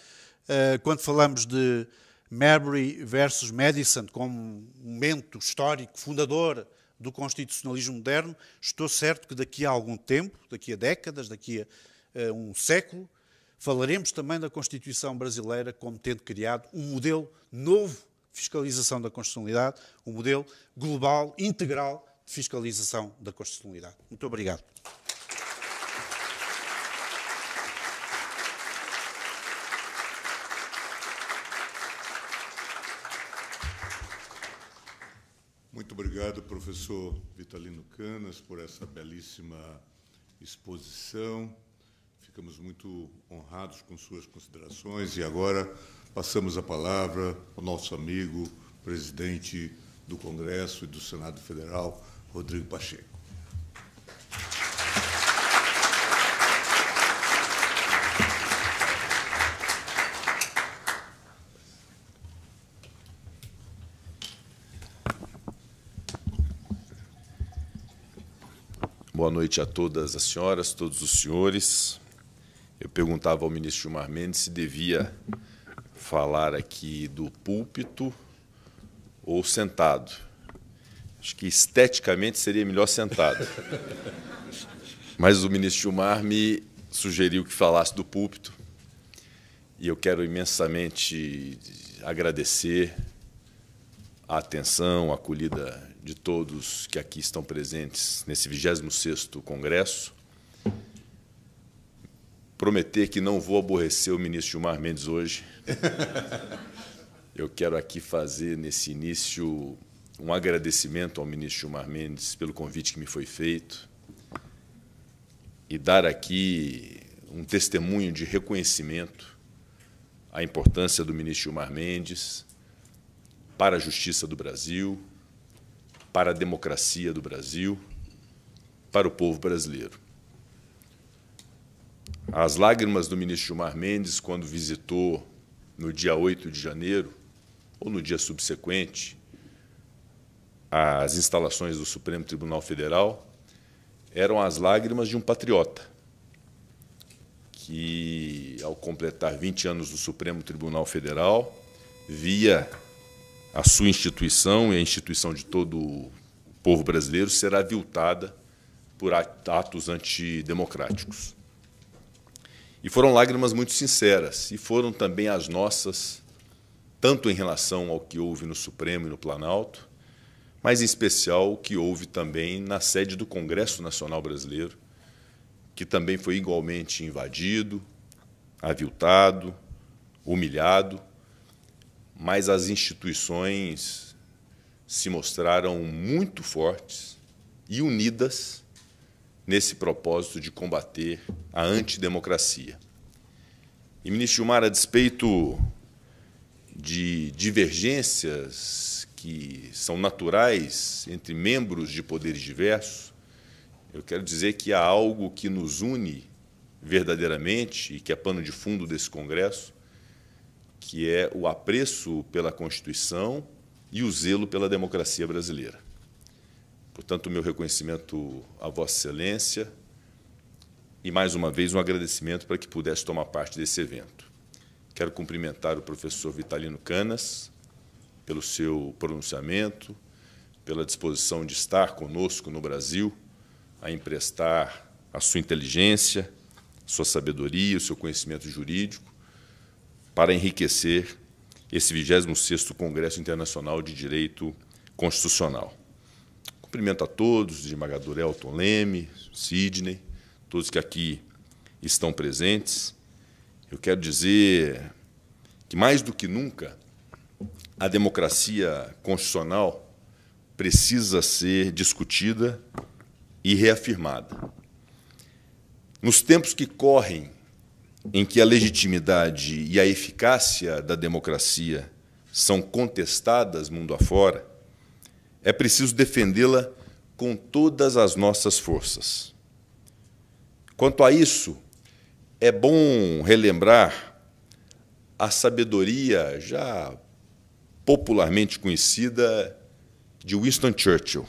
Eh, quando falamos de Marbury versus Madison como momento histórico fundador do constitucionalismo moderno, estou certo que daqui a algum tempo, daqui a décadas, daqui a um século, falaremos também da Constituição brasileira como tendo criado um modelo novo fiscalização da constitucionalidade, um modelo global, integral de fiscalização da constitucionalidade. Muito obrigado. Muito obrigado, professor Vitalino Canas, por essa belíssima exposição ficamos muito honrados com suas considerações e agora passamos a palavra ao nosso amigo, presidente do Congresso e do Senado Federal, Rodrigo Pacheco. Boa noite a todas as senhoras, todos os senhores. Eu perguntava ao ministro Gilmar Mendes se devia falar aqui do púlpito ou sentado. Acho que esteticamente seria melhor sentado. Mas o ministro Gilmar me sugeriu que falasse do púlpito. E eu quero imensamente agradecer a atenção, a acolhida de todos que aqui estão presentes nesse 26º Congresso prometer que não vou aborrecer o ministro Gilmar Mendes hoje. Eu quero aqui fazer, nesse início, um agradecimento ao ministro Gilmar Mendes pelo convite que me foi feito e dar aqui um testemunho de reconhecimento à importância do ministro Gilmar Mendes para a justiça do Brasil, para a democracia do Brasil, para o povo brasileiro. As lágrimas do ministro Gilmar Mendes, quando visitou no dia 8 de janeiro, ou no dia subsequente, as instalações do Supremo Tribunal Federal, eram as lágrimas de um patriota que, ao completar 20 anos do Supremo Tribunal Federal, via a sua instituição e a instituição de todo o povo brasileiro ser aviltada por atos antidemocráticos. E foram lágrimas muito sinceras, e foram também as nossas, tanto em relação ao que houve no Supremo e no Planalto, mas em especial o que houve também na sede do Congresso Nacional Brasileiro, que também foi igualmente invadido, aviltado, humilhado, mas as instituições se mostraram muito fortes e unidas nesse propósito de combater a antidemocracia. E, ministro Gilmar, a despeito de divergências que são naturais entre membros de poderes diversos, eu quero dizer que há algo que nos une verdadeiramente e que é pano de fundo desse Congresso, que é o apreço pela Constituição e o zelo pela democracia brasileira. Portanto, o meu reconhecimento a Vossa Excelência e, mais uma vez, um agradecimento para que pudesse tomar parte desse evento. Quero cumprimentar o professor Vitalino Canas pelo seu pronunciamento, pela disposição de estar conosco no Brasil, a emprestar a sua inteligência, sua sabedoria, o seu conhecimento jurídico, para enriquecer esse 26º Congresso Internacional de Direito Constitucional. Cumprimento a todos, o desembargador Elton Leme, Sidney, todos que aqui estão presentes. Eu quero dizer que, mais do que nunca, a democracia constitucional precisa ser discutida e reafirmada. Nos tempos que correm, em que a legitimidade e a eficácia da democracia são contestadas mundo afora, é preciso defendê-la com todas as nossas forças. Quanto a isso, é bom relembrar a sabedoria já popularmente conhecida de Winston Churchill.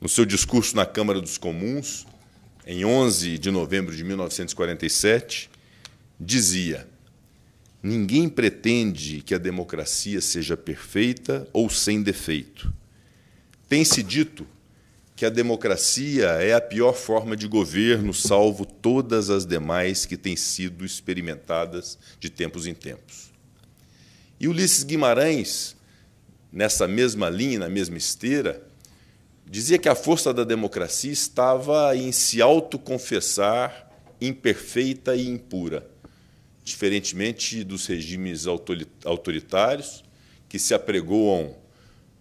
No seu discurso na Câmara dos Comuns, em 11 de novembro de 1947, dizia: Ninguém pretende que a democracia seja perfeita ou sem defeito. Tem-se dito que a democracia é a pior forma de governo, salvo todas as demais que têm sido experimentadas de tempos em tempos. E Ulisses Guimarães, nessa mesma linha, na mesma esteira, dizia que a força da democracia estava em se autoconfessar imperfeita e impura diferentemente dos regimes autoritários, que se apregoam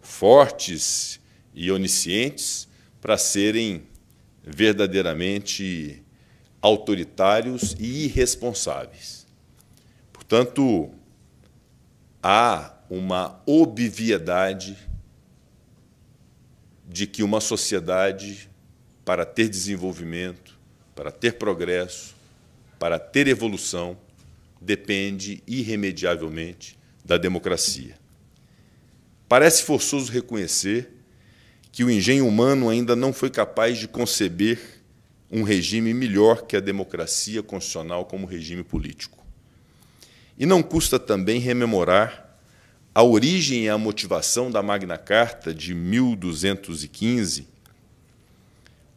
fortes e oniscientes para serem verdadeiramente autoritários e irresponsáveis. Portanto, há uma obviedade de que uma sociedade, para ter desenvolvimento, para ter progresso, para ter evolução, depende irremediavelmente da democracia. Parece forçoso reconhecer que o engenho humano ainda não foi capaz de conceber um regime melhor que a democracia constitucional como regime político. E não custa também rememorar a origem e a motivação da Magna Carta de 1215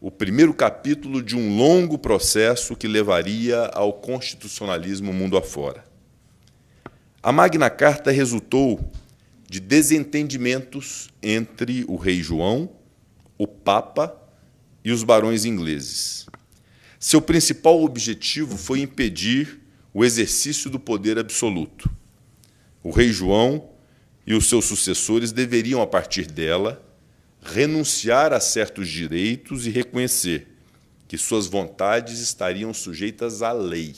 o primeiro capítulo de um longo processo que levaria ao constitucionalismo mundo afora. A Magna Carta resultou de desentendimentos entre o rei João, o Papa e os barões ingleses. Seu principal objetivo foi impedir o exercício do poder absoluto. O rei João e os seus sucessores deveriam, a partir dela, renunciar a certos direitos e reconhecer que suas vontades estariam sujeitas à lei.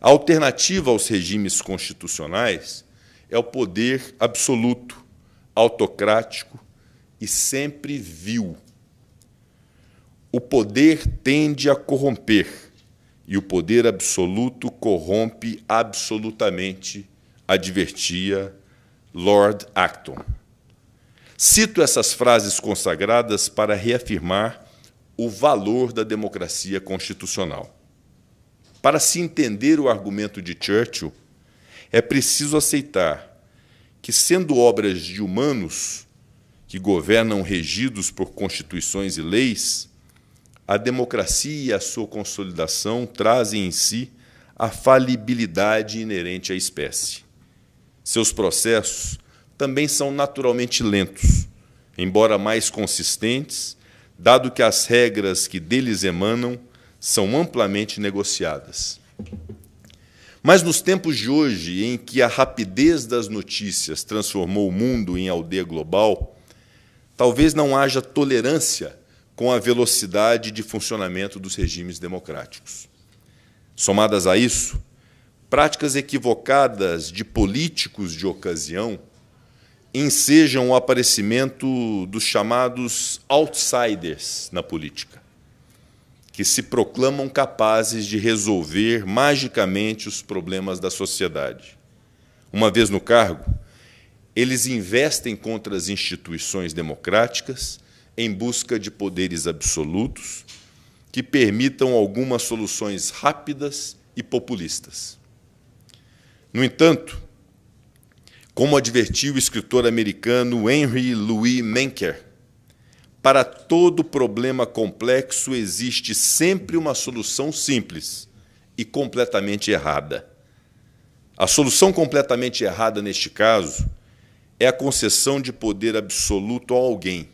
A alternativa aos regimes constitucionais é o poder absoluto, autocrático e sempre vil. O poder tende a corromper, e o poder absoluto corrompe absolutamente, advertia Lord Acton. Cito essas frases consagradas para reafirmar o valor da democracia constitucional. Para se entender o argumento de Churchill, é preciso aceitar que, sendo obras de humanos que governam regidos por constituições e leis, a democracia e a sua consolidação trazem em si a falibilidade inerente à espécie. Seus processos também são naturalmente lentos, embora mais consistentes, dado que as regras que deles emanam são amplamente negociadas. Mas nos tempos de hoje, em que a rapidez das notícias transformou o mundo em aldeia global, talvez não haja tolerância com a velocidade de funcionamento dos regimes democráticos. Somadas a isso, práticas equivocadas de políticos de ocasião ensejam o aparecimento dos chamados outsiders na política, que se proclamam capazes de resolver magicamente os problemas da sociedade. Uma vez no cargo, eles investem contra as instituições democráticas em busca de poderes absolutos que permitam algumas soluções rápidas e populistas. No entanto, como advertiu o escritor americano Henry Louis Menker, para todo problema complexo existe sempre uma solução simples e completamente errada. A solução completamente errada neste caso é a concessão de poder absoluto a alguém,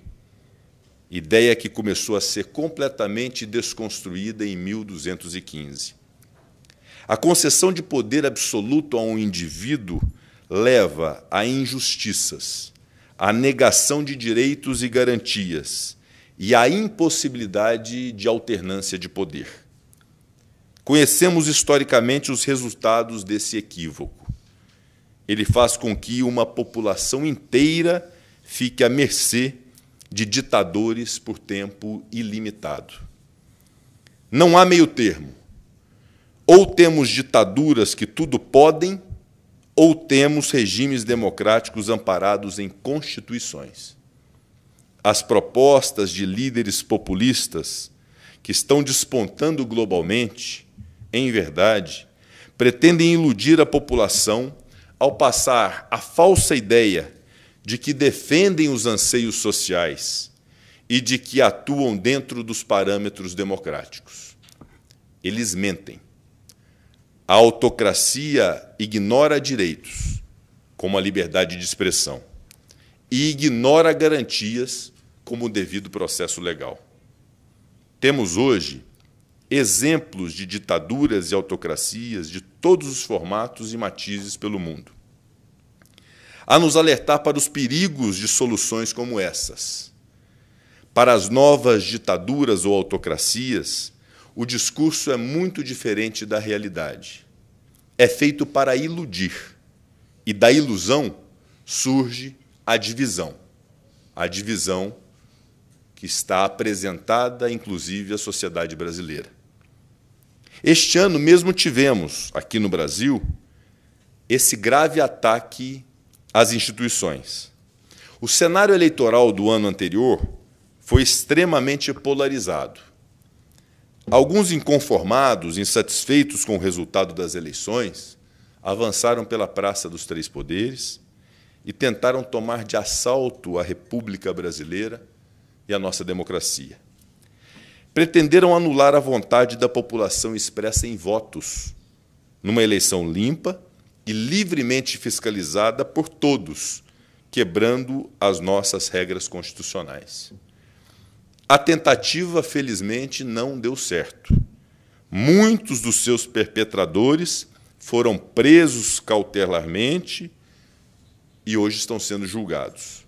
ideia que começou a ser completamente desconstruída em 1215. A concessão de poder absoluto a um indivíduo leva a injustiças, a negação de direitos e garantias e a impossibilidade de alternância de poder. Conhecemos historicamente os resultados desse equívoco. Ele faz com que uma população inteira fique à mercê de ditadores por tempo ilimitado. Não há meio-termo. Ou temos ditaduras que tudo podem ou temos regimes democráticos amparados em constituições. As propostas de líderes populistas que estão despontando globalmente, em verdade, pretendem iludir a população ao passar a falsa ideia de que defendem os anseios sociais e de que atuam dentro dos parâmetros democráticos. Eles mentem. A autocracia ignora direitos, como a liberdade de expressão, e ignora garantias, como o devido processo legal. Temos hoje exemplos de ditaduras e autocracias de todos os formatos e matizes pelo mundo. A nos alertar para os perigos de soluções como essas. Para as novas ditaduras ou autocracias, o discurso é muito diferente da realidade. É feito para iludir. E da ilusão surge a divisão. A divisão que está apresentada, inclusive, à sociedade brasileira. Este ano mesmo tivemos, aqui no Brasil, esse grave ataque às instituições. O cenário eleitoral do ano anterior foi extremamente polarizado. Alguns inconformados, insatisfeitos com o resultado das eleições, avançaram pela Praça dos Três Poderes e tentaram tomar de assalto a República Brasileira e a nossa democracia. Pretenderam anular a vontade da população expressa em votos, numa eleição limpa e livremente fiscalizada por todos, quebrando as nossas regras constitucionais. A tentativa, felizmente, não deu certo. Muitos dos seus perpetradores foram presos cautelarmente e hoje estão sendo julgados.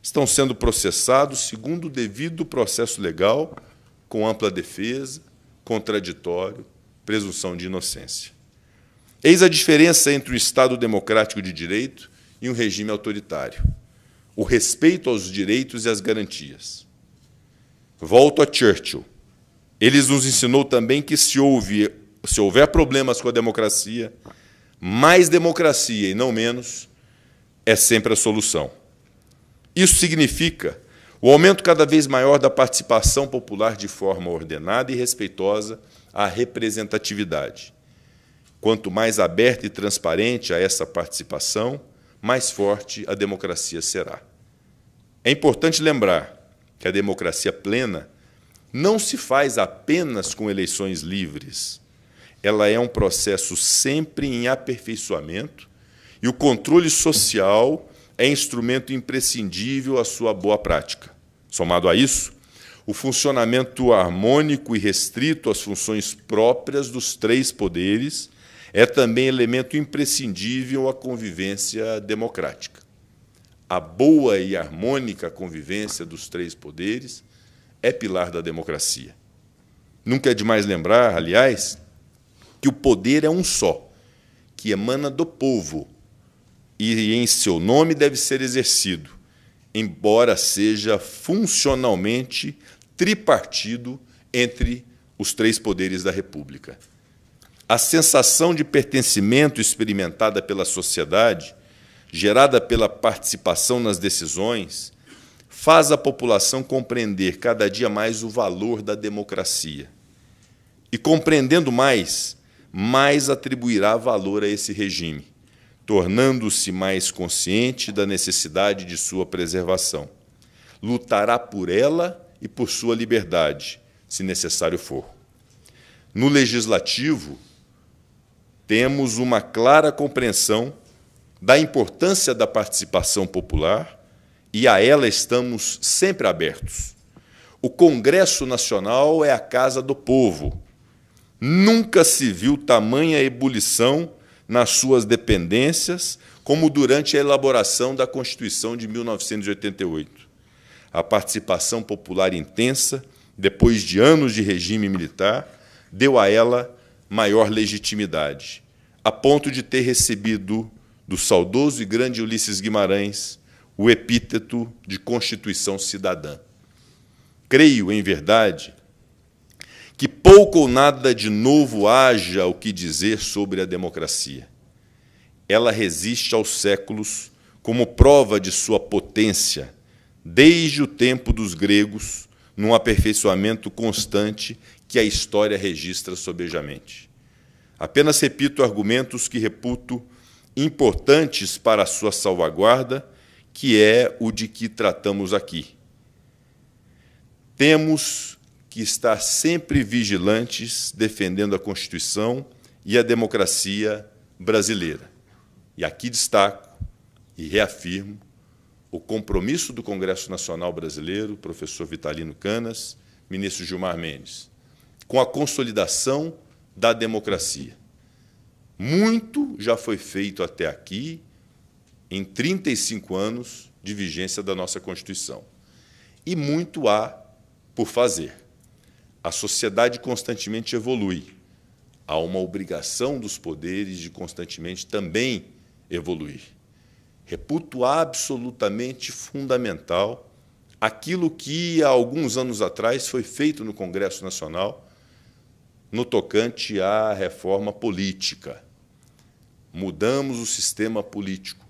Estão sendo processados segundo o devido processo legal, com ampla defesa, contraditório, presunção de inocência. Eis a diferença entre o Estado democrático de direito e um regime autoritário: o respeito aos direitos e às garantias. Volto a Churchill. Ele nos ensinou também que se, houve, se houver problemas com a democracia, mais democracia e não menos é sempre a solução. Isso significa o aumento cada vez maior da participação popular de forma ordenada e respeitosa à representatividade. Quanto mais aberta e transparente a essa participação, mais forte a democracia será. É importante lembrar que a democracia plena, não se faz apenas com eleições livres. Ela é um processo sempre em aperfeiçoamento e o controle social é instrumento imprescindível à sua boa prática. Somado a isso, o funcionamento harmônico e restrito às funções próprias dos três poderes é também elemento imprescindível à convivência democrática a boa e harmônica convivência dos três poderes é pilar da democracia. Nunca é demais lembrar, aliás, que o poder é um só, que emana do povo e em seu nome deve ser exercido, embora seja funcionalmente tripartido entre os três poderes da República. A sensação de pertencimento experimentada pela sociedade gerada pela participação nas decisões, faz a população compreender cada dia mais o valor da democracia. E compreendendo mais, mais atribuirá valor a esse regime, tornando-se mais consciente da necessidade de sua preservação. Lutará por ela e por sua liberdade, se necessário for. No legislativo, temos uma clara compreensão da importância da participação popular e a ela estamos sempre abertos. O Congresso Nacional é a casa do povo. Nunca se viu tamanha ebulição nas suas dependências como durante a elaboração da Constituição de 1988. A participação popular intensa, depois de anos de regime militar, deu a ela maior legitimidade, a ponto de ter recebido do saudoso e grande Ulisses Guimarães o epíteto de Constituição Cidadã. Creio, em verdade, que pouco ou nada de novo haja o que dizer sobre a democracia. Ela resiste aos séculos como prova de sua potência, desde o tempo dos gregos, num aperfeiçoamento constante que a história registra sobejamente. Apenas repito argumentos que reputo importantes para a sua salvaguarda, que é o de que tratamos aqui. Temos que estar sempre vigilantes defendendo a Constituição e a democracia brasileira. E aqui destaco e reafirmo o compromisso do Congresso Nacional Brasileiro, professor Vitalino Canas, ministro Gilmar Mendes, com a consolidação da democracia. Muito já foi feito até aqui em 35 anos de vigência da nossa Constituição. E muito há por fazer. A sociedade constantemente evolui. Há uma obrigação dos poderes de constantemente também evoluir. Reputo absolutamente fundamental aquilo que há alguns anos atrás foi feito no Congresso Nacional no tocante à reforma política mudamos o sistema político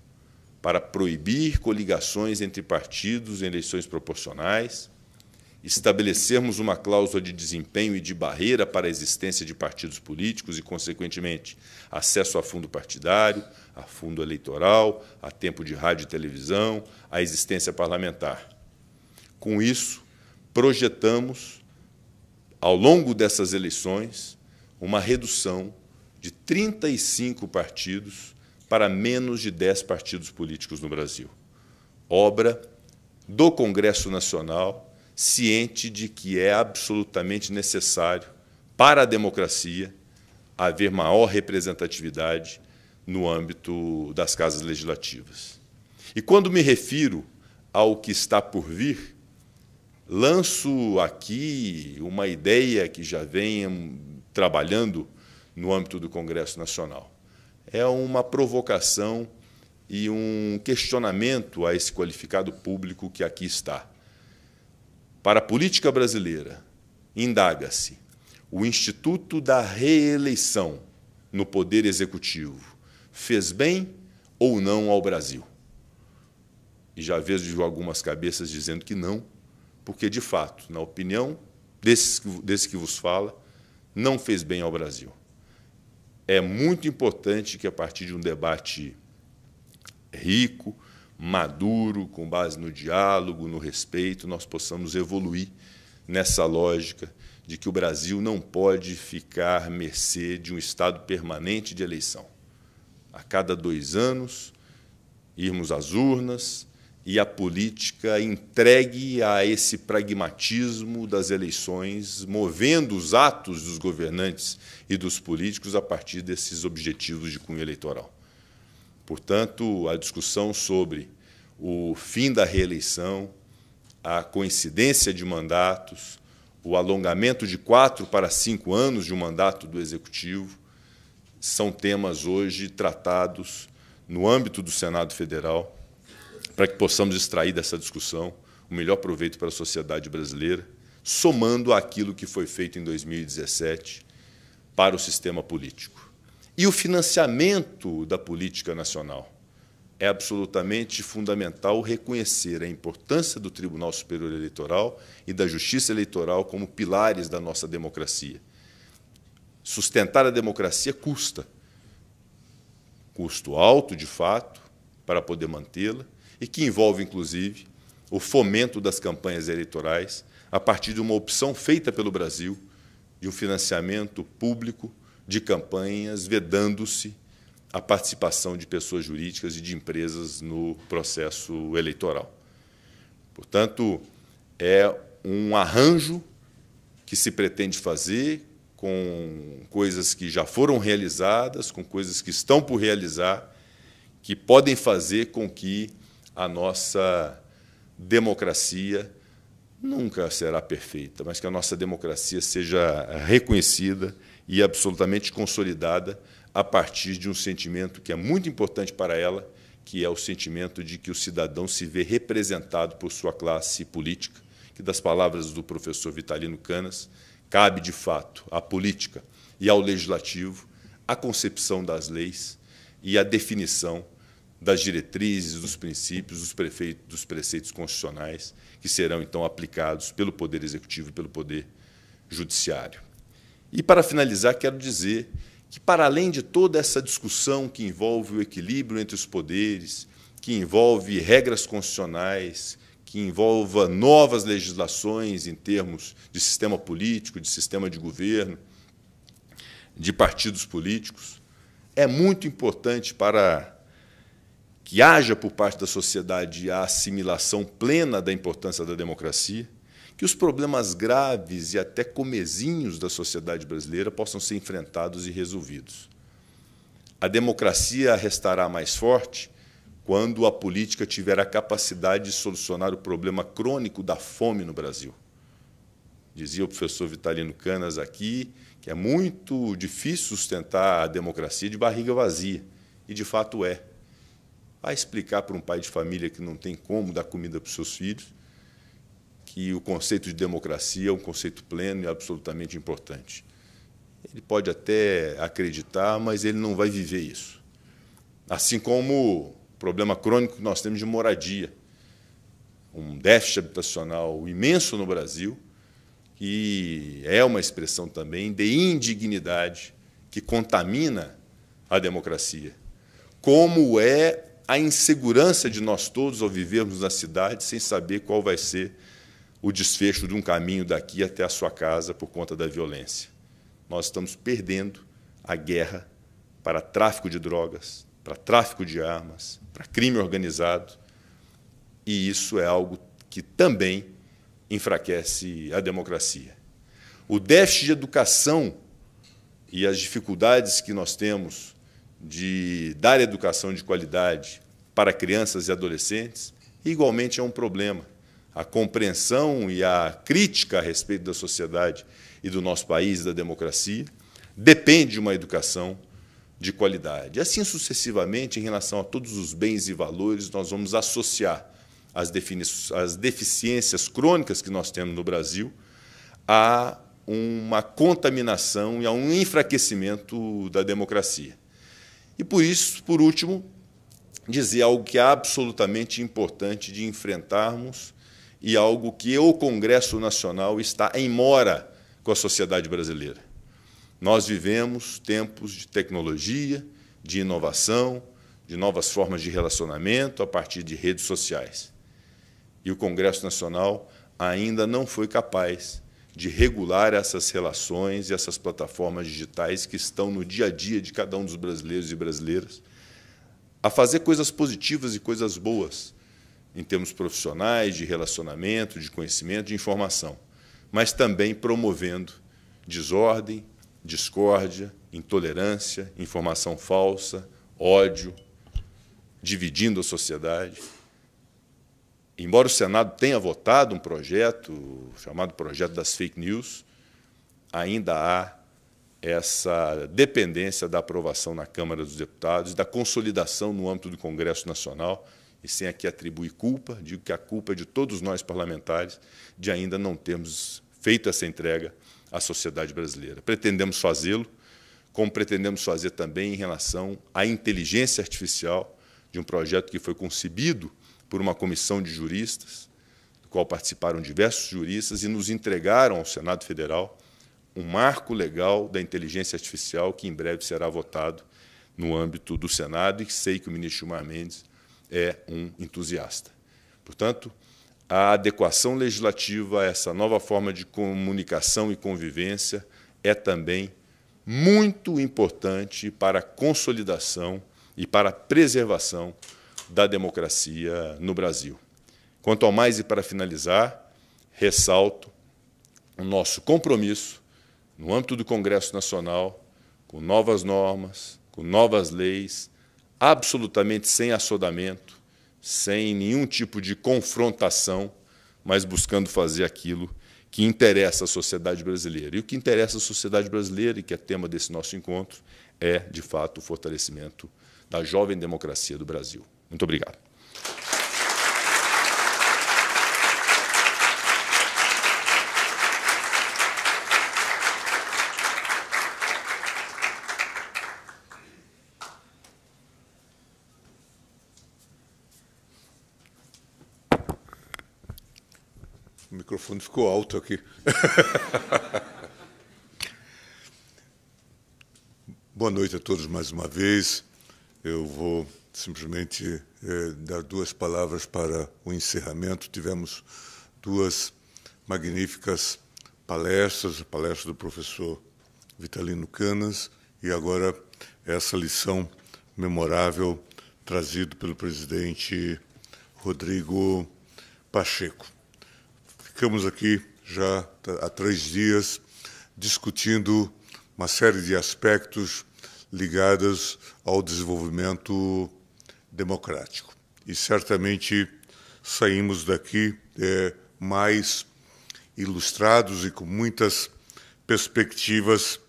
para proibir coligações entre partidos em eleições proporcionais, estabelecermos uma cláusula de desempenho e de barreira para a existência de partidos políticos e, consequentemente, acesso a fundo partidário, a fundo eleitoral, a tempo de rádio e televisão, a existência parlamentar. Com isso, projetamos, ao longo dessas eleições, uma redução de 35 partidos para menos de 10 partidos políticos no Brasil. Obra do Congresso Nacional, ciente de que é absolutamente necessário para a democracia haver maior representatividade no âmbito das casas legislativas. E quando me refiro ao que está por vir, lanço aqui uma ideia que já venho trabalhando no âmbito do Congresso Nacional. É uma provocação e um questionamento a esse qualificado público que aqui está. Para a política brasileira, indaga-se o Instituto da Reeleição no Poder Executivo fez bem ou não ao Brasil? E já vejo algumas cabeças dizendo que não, porque, de fato, na opinião desse, desse que vos fala, não fez bem ao Brasil é muito importante que, a partir de um debate rico, maduro, com base no diálogo, no respeito, nós possamos evoluir nessa lógica de que o Brasil não pode ficar mercê de um estado permanente de eleição. A cada dois anos, irmos às urnas e a política entregue a esse pragmatismo das eleições, movendo os atos dos governantes e dos políticos a partir desses objetivos de cunho eleitoral. Portanto, a discussão sobre o fim da reeleição, a coincidência de mandatos, o alongamento de quatro para cinco anos de um mandato do Executivo, são temas hoje tratados no âmbito do Senado Federal, para que possamos extrair dessa discussão o melhor proveito para a sociedade brasileira, somando aquilo que foi feito em 2017 para o sistema político. E o financiamento da política nacional. É absolutamente fundamental reconhecer a importância do Tribunal Superior Eleitoral e da Justiça Eleitoral como pilares da nossa democracia. Sustentar a democracia custa. Custo alto, de fato, para poder mantê-la, e que envolve, inclusive, o fomento das campanhas eleitorais a partir de uma opção feita pelo Brasil de um financiamento público de campanhas, vedando-se a participação de pessoas jurídicas e de empresas no processo eleitoral. Portanto, é um arranjo que se pretende fazer com coisas que já foram realizadas, com coisas que estão por realizar, que podem fazer com que a nossa democracia nunca será perfeita, mas que a nossa democracia seja reconhecida e absolutamente consolidada a partir de um sentimento que é muito importante para ela, que é o sentimento de que o cidadão se vê representado por sua classe política, que das palavras do professor Vitalino Canas, cabe de fato à política e ao legislativo a concepção das leis e a definição das diretrizes, dos princípios, dos, prefeitos, dos preceitos constitucionais que serão então aplicados pelo Poder Executivo e pelo Poder Judiciário. E para finalizar, quero dizer que, para além de toda essa discussão que envolve o equilíbrio entre os poderes, que envolve regras constitucionais, que envolva novas legislações em termos de sistema político, de sistema de governo, de partidos políticos, é muito importante para que haja por parte da sociedade a assimilação plena da importância da democracia, que os problemas graves e até comezinhos da sociedade brasileira possam ser enfrentados e resolvidos. A democracia restará mais forte quando a política tiver a capacidade de solucionar o problema crônico da fome no Brasil. Dizia o professor Vitalino Canas aqui que é muito difícil sustentar a democracia de barriga vazia, e de fato é a explicar para um pai de família que não tem como dar comida para os seus filhos que o conceito de democracia é um conceito pleno e absolutamente importante. Ele pode até acreditar, mas ele não vai viver isso. Assim como o problema crônico que nós temos de moradia, um déficit habitacional imenso no Brasil, que é uma expressão também de indignidade que contamina a democracia. Como é a insegurança de nós todos ao vivermos na cidade sem saber qual vai ser o desfecho de um caminho daqui até a sua casa por conta da violência. Nós estamos perdendo a guerra para tráfico de drogas, para tráfico de armas, para crime organizado, e isso é algo que também enfraquece a democracia. O déficit de educação e as dificuldades que nós temos de dar educação de qualidade para crianças e adolescentes, igualmente é um problema. A compreensão e a crítica a respeito da sociedade e do nosso país, da democracia, depende de uma educação de qualidade. Assim sucessivamente, em relação a todos os bens e valores, nós vamos associar as, as deficiências crônicas que nós temos no Brasil a uma contaminação e a um enfraquecimento da democracia. E por isso, por último, dizer algo que é absolutamente importante de enfrentarmos e algo que o Congresso Nacional está em mora com a sociedade brasileira. Nós vivemos tempos de tecnologia, de inovação, de novas formas de relacionamento a partir de redes sociais. E o Congresso Nacional ainda não foi capaz de regular essas relações e essas plataformas digitais que estão no dia a dia de cada um dos brasileiros e brasileiras, a fazer coisas positivas e coisas boas em termos profissionais, de relacionamento, de conhecimento, de informação, mas também promovendo desordem, discórdia, intolerância, informação falsa, ódio, dividindo a sociedade embora o Senado tenha votado um projeto chamado Projeto das Fake News, ainda há essa dependência da aprovação na Câmara dos Deputados, da consolidação no âmbito do Congresso Nacional, e sem aqui atribuir culpa, digo que a culpa é de todos nós parlamentares de ainda não termos feito essa entrega à sociedade brasileira. Pretendemos fazê-lo, como pretendemos fazer também em relação à inteligência artificial, de um projeto que foi concebido por uma comissão de juristas, do qual participaram diversos juristas e nos entregaram ao Senado Federal um marco legal da inteligência artificial que em breve será votado no âmbito do Senado e sei que o ministro Gilmar Mendes é um entusiasta. Portanto, a adequação legislativa a essa nova forma de comunicação e convivência é também muito importante para a consolidação e para a preservação da democracia no Brasil. Quanto ao mais, e para finalizar, ressalto o nosso compromisso no âmbito do Congresso Nacional com novas normas, com novas leis, absolutamente sem assodamento, sem nenhum tipo de confrontação, mas buscando fazer aquilo que interessa à sociedade brasileira. E o que interessa à sociedade brasileira, e que é tema desse nosso encontro, é, de fato, o fortalecimento da jovem democracia do Brasil. Muito obrigado. O microfone ficou alto aqui. Boa noite a todos mais uma vez. Eu vou simplesmente eh, dar duas palavras para o encerramento. Tivemos duas magníficas palestras, a palestra do professor Vitalino Canas e agora essa lição memorável trazida pelo presidente Rodrigo Pacheco. Ficamos aqui já há três dias discutindo uma série de aspectos ligados ao desenvolvimento democrático. E certamente saímos daqui é, mais ilustrados e com muitas perspectivas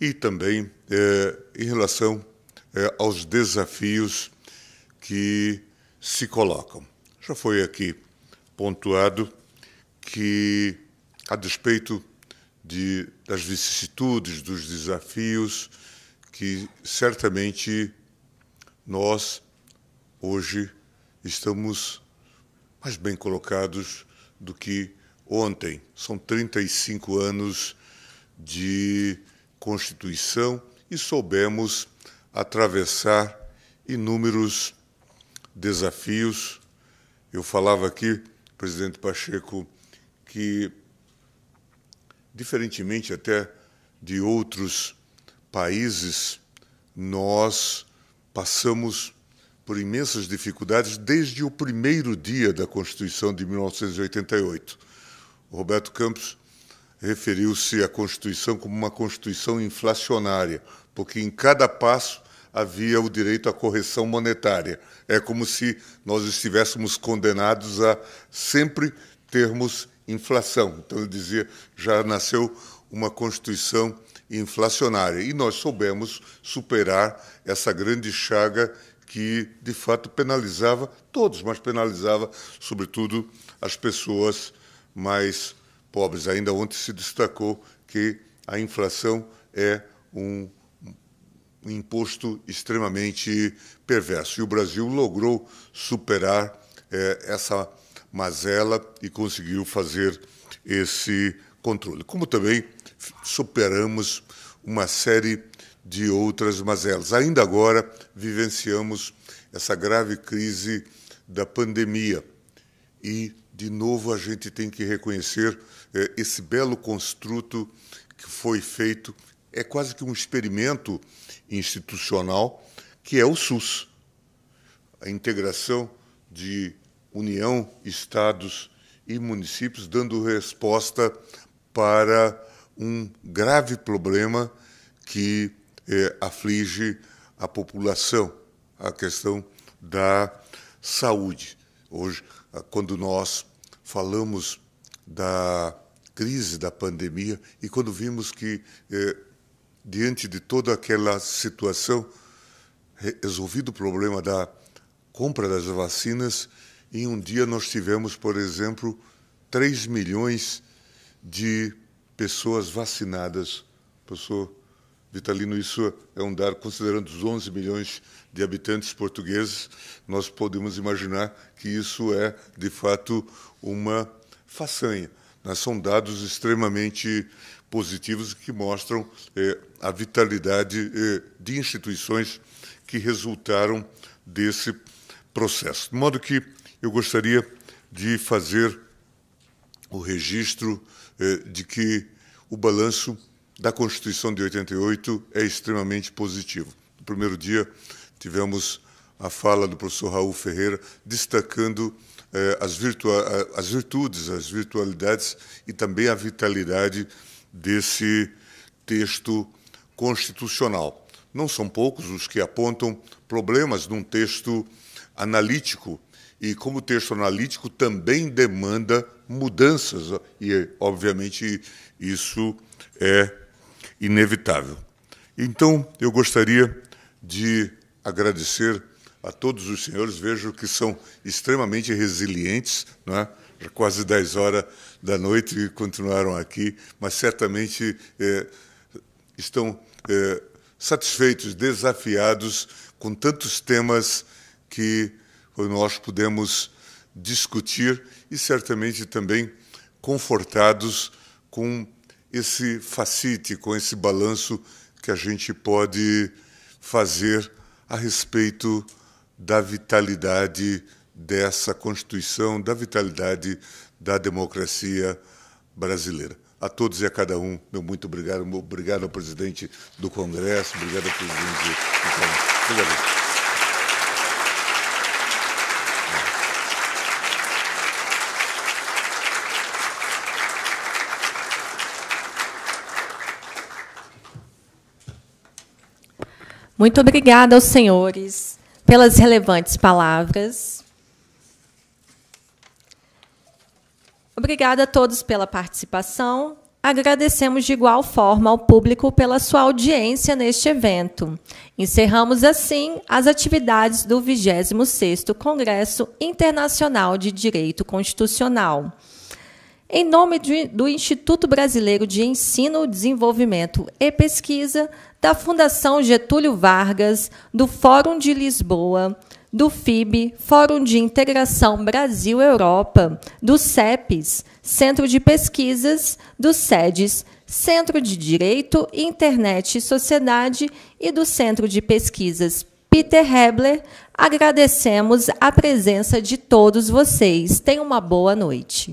e também é, em relação é, aos desafios que se colocam. Já foi aqui pontuado que, a despeito de, das vicissitudes, dos desafios, que certamente nós Hoje estamos mais bem colocados do que ontem. São 35 anos de Constituição e soubemos atravessar inúmeros desafios. Eu falava aqui, presidente Pacheco, que, diferentemente até de outros países, nós passamos por imensas dificuldades desde o primeiro dia da Constituição de 1988. Roberto Campos referiu-se à Constituição como uma Constituição inflacionária, porque em cada passo havia o direito à correção monetária. É como se nós estivéssemos condenados a sempre termos inflação. Então, ele dizia, já nasceu uma Constituição inflacionária. E nós soubemos superar essa grande chaga que de fato penalizava todos, mas penalizava sobretudo as pessoas mais pobres. Ainda ontem se destacou que a inflação é um imposto extremamente perverso. E o Brasil logrou superar é, essa mazela e conseguiu fazer esse controle. Como também superamos uma série de outras mazelas. Ainda agora vivenciamos essa grave crise da pandemia e, de novo, a gente tem que reconhecer eh, esse belo construto que foi feito. É quase que um experimento institucional que é o SUS a integração de União, Estados e municípios, dando resposta para um grave problema que é, aflige a população, a questão da saúde. Hoje, ah, quando nós falamos da crise da pandemia e quando vimos que, é, diante de toda aquela situação, resolvido o problema da compra das vacinas, em um dia nós tivemos, por exemplo, 3 milhões de pessoas vacinadas, professor Vitalino, isso é um dado, considerando os 11 milhões de habitantes portugueses, nós podemos imaginar que isso é, de fato, uma façanha. São dados extremamente positivos que mostram eh, a vitalidade eh, de instituições que resultaram desse processo. De modo que eu gostaria de fazer o registro eh, de que o balanço da Constituição de 88 é extremamente positivo. No primeiro dia, tivemos a fala do professor Raul Ferreira destacando eh, as, as, virtudes, as virtualidades e também a vitalidade desse texto constitucional. Não são poucos os que apontam problemas num texto analítico, e como o texto analítico também demanda mudanças, e obviamente isso é inevitável. Então, eu gostaria de agradecer a todos os senhores, vejo que são extremamente resilientes, não é? já é quase 10 horas da noite e continuaram aqui, mas certamente é, estão é, satisfeitos, desafiados com tantos temas que nós pudemos discutir e certamente também confortados com esse facite, com esse balanço que a gente pode fazer a respeito da vitalidade dessa Constituição, da vitalidade da democracia brasileira. A todos e a cada um, meu muito obrigado. Obrigado ao presidente do Congresso, obrigado ao presidente do Congresso. Obrigado. Muito obrigada aos senhores pelas relevantes palavras. Obrigada a todos pela participação. Agradecemos de igual forma ao público pela sua audiência neste evento. Encerramos assim as atividades do 26º Congresso Internacional de Direito Constitucional. Em nome de, do Instituto Brasileiro de Ensino, Desenvolvimento e Pesquisa, da Fundação Getúlio Vargas, do Fórum de Lisboa, do FIB, Fórum de Integração Brasil-Europa, do CEPES, Centro de Pesquisas, do SEDES, Centro de Direito, Internet e Sociedade e do Centro de Pesquisas Peter Hebler, agradecemos a presença de todos vocês. Tenham uma boa noite.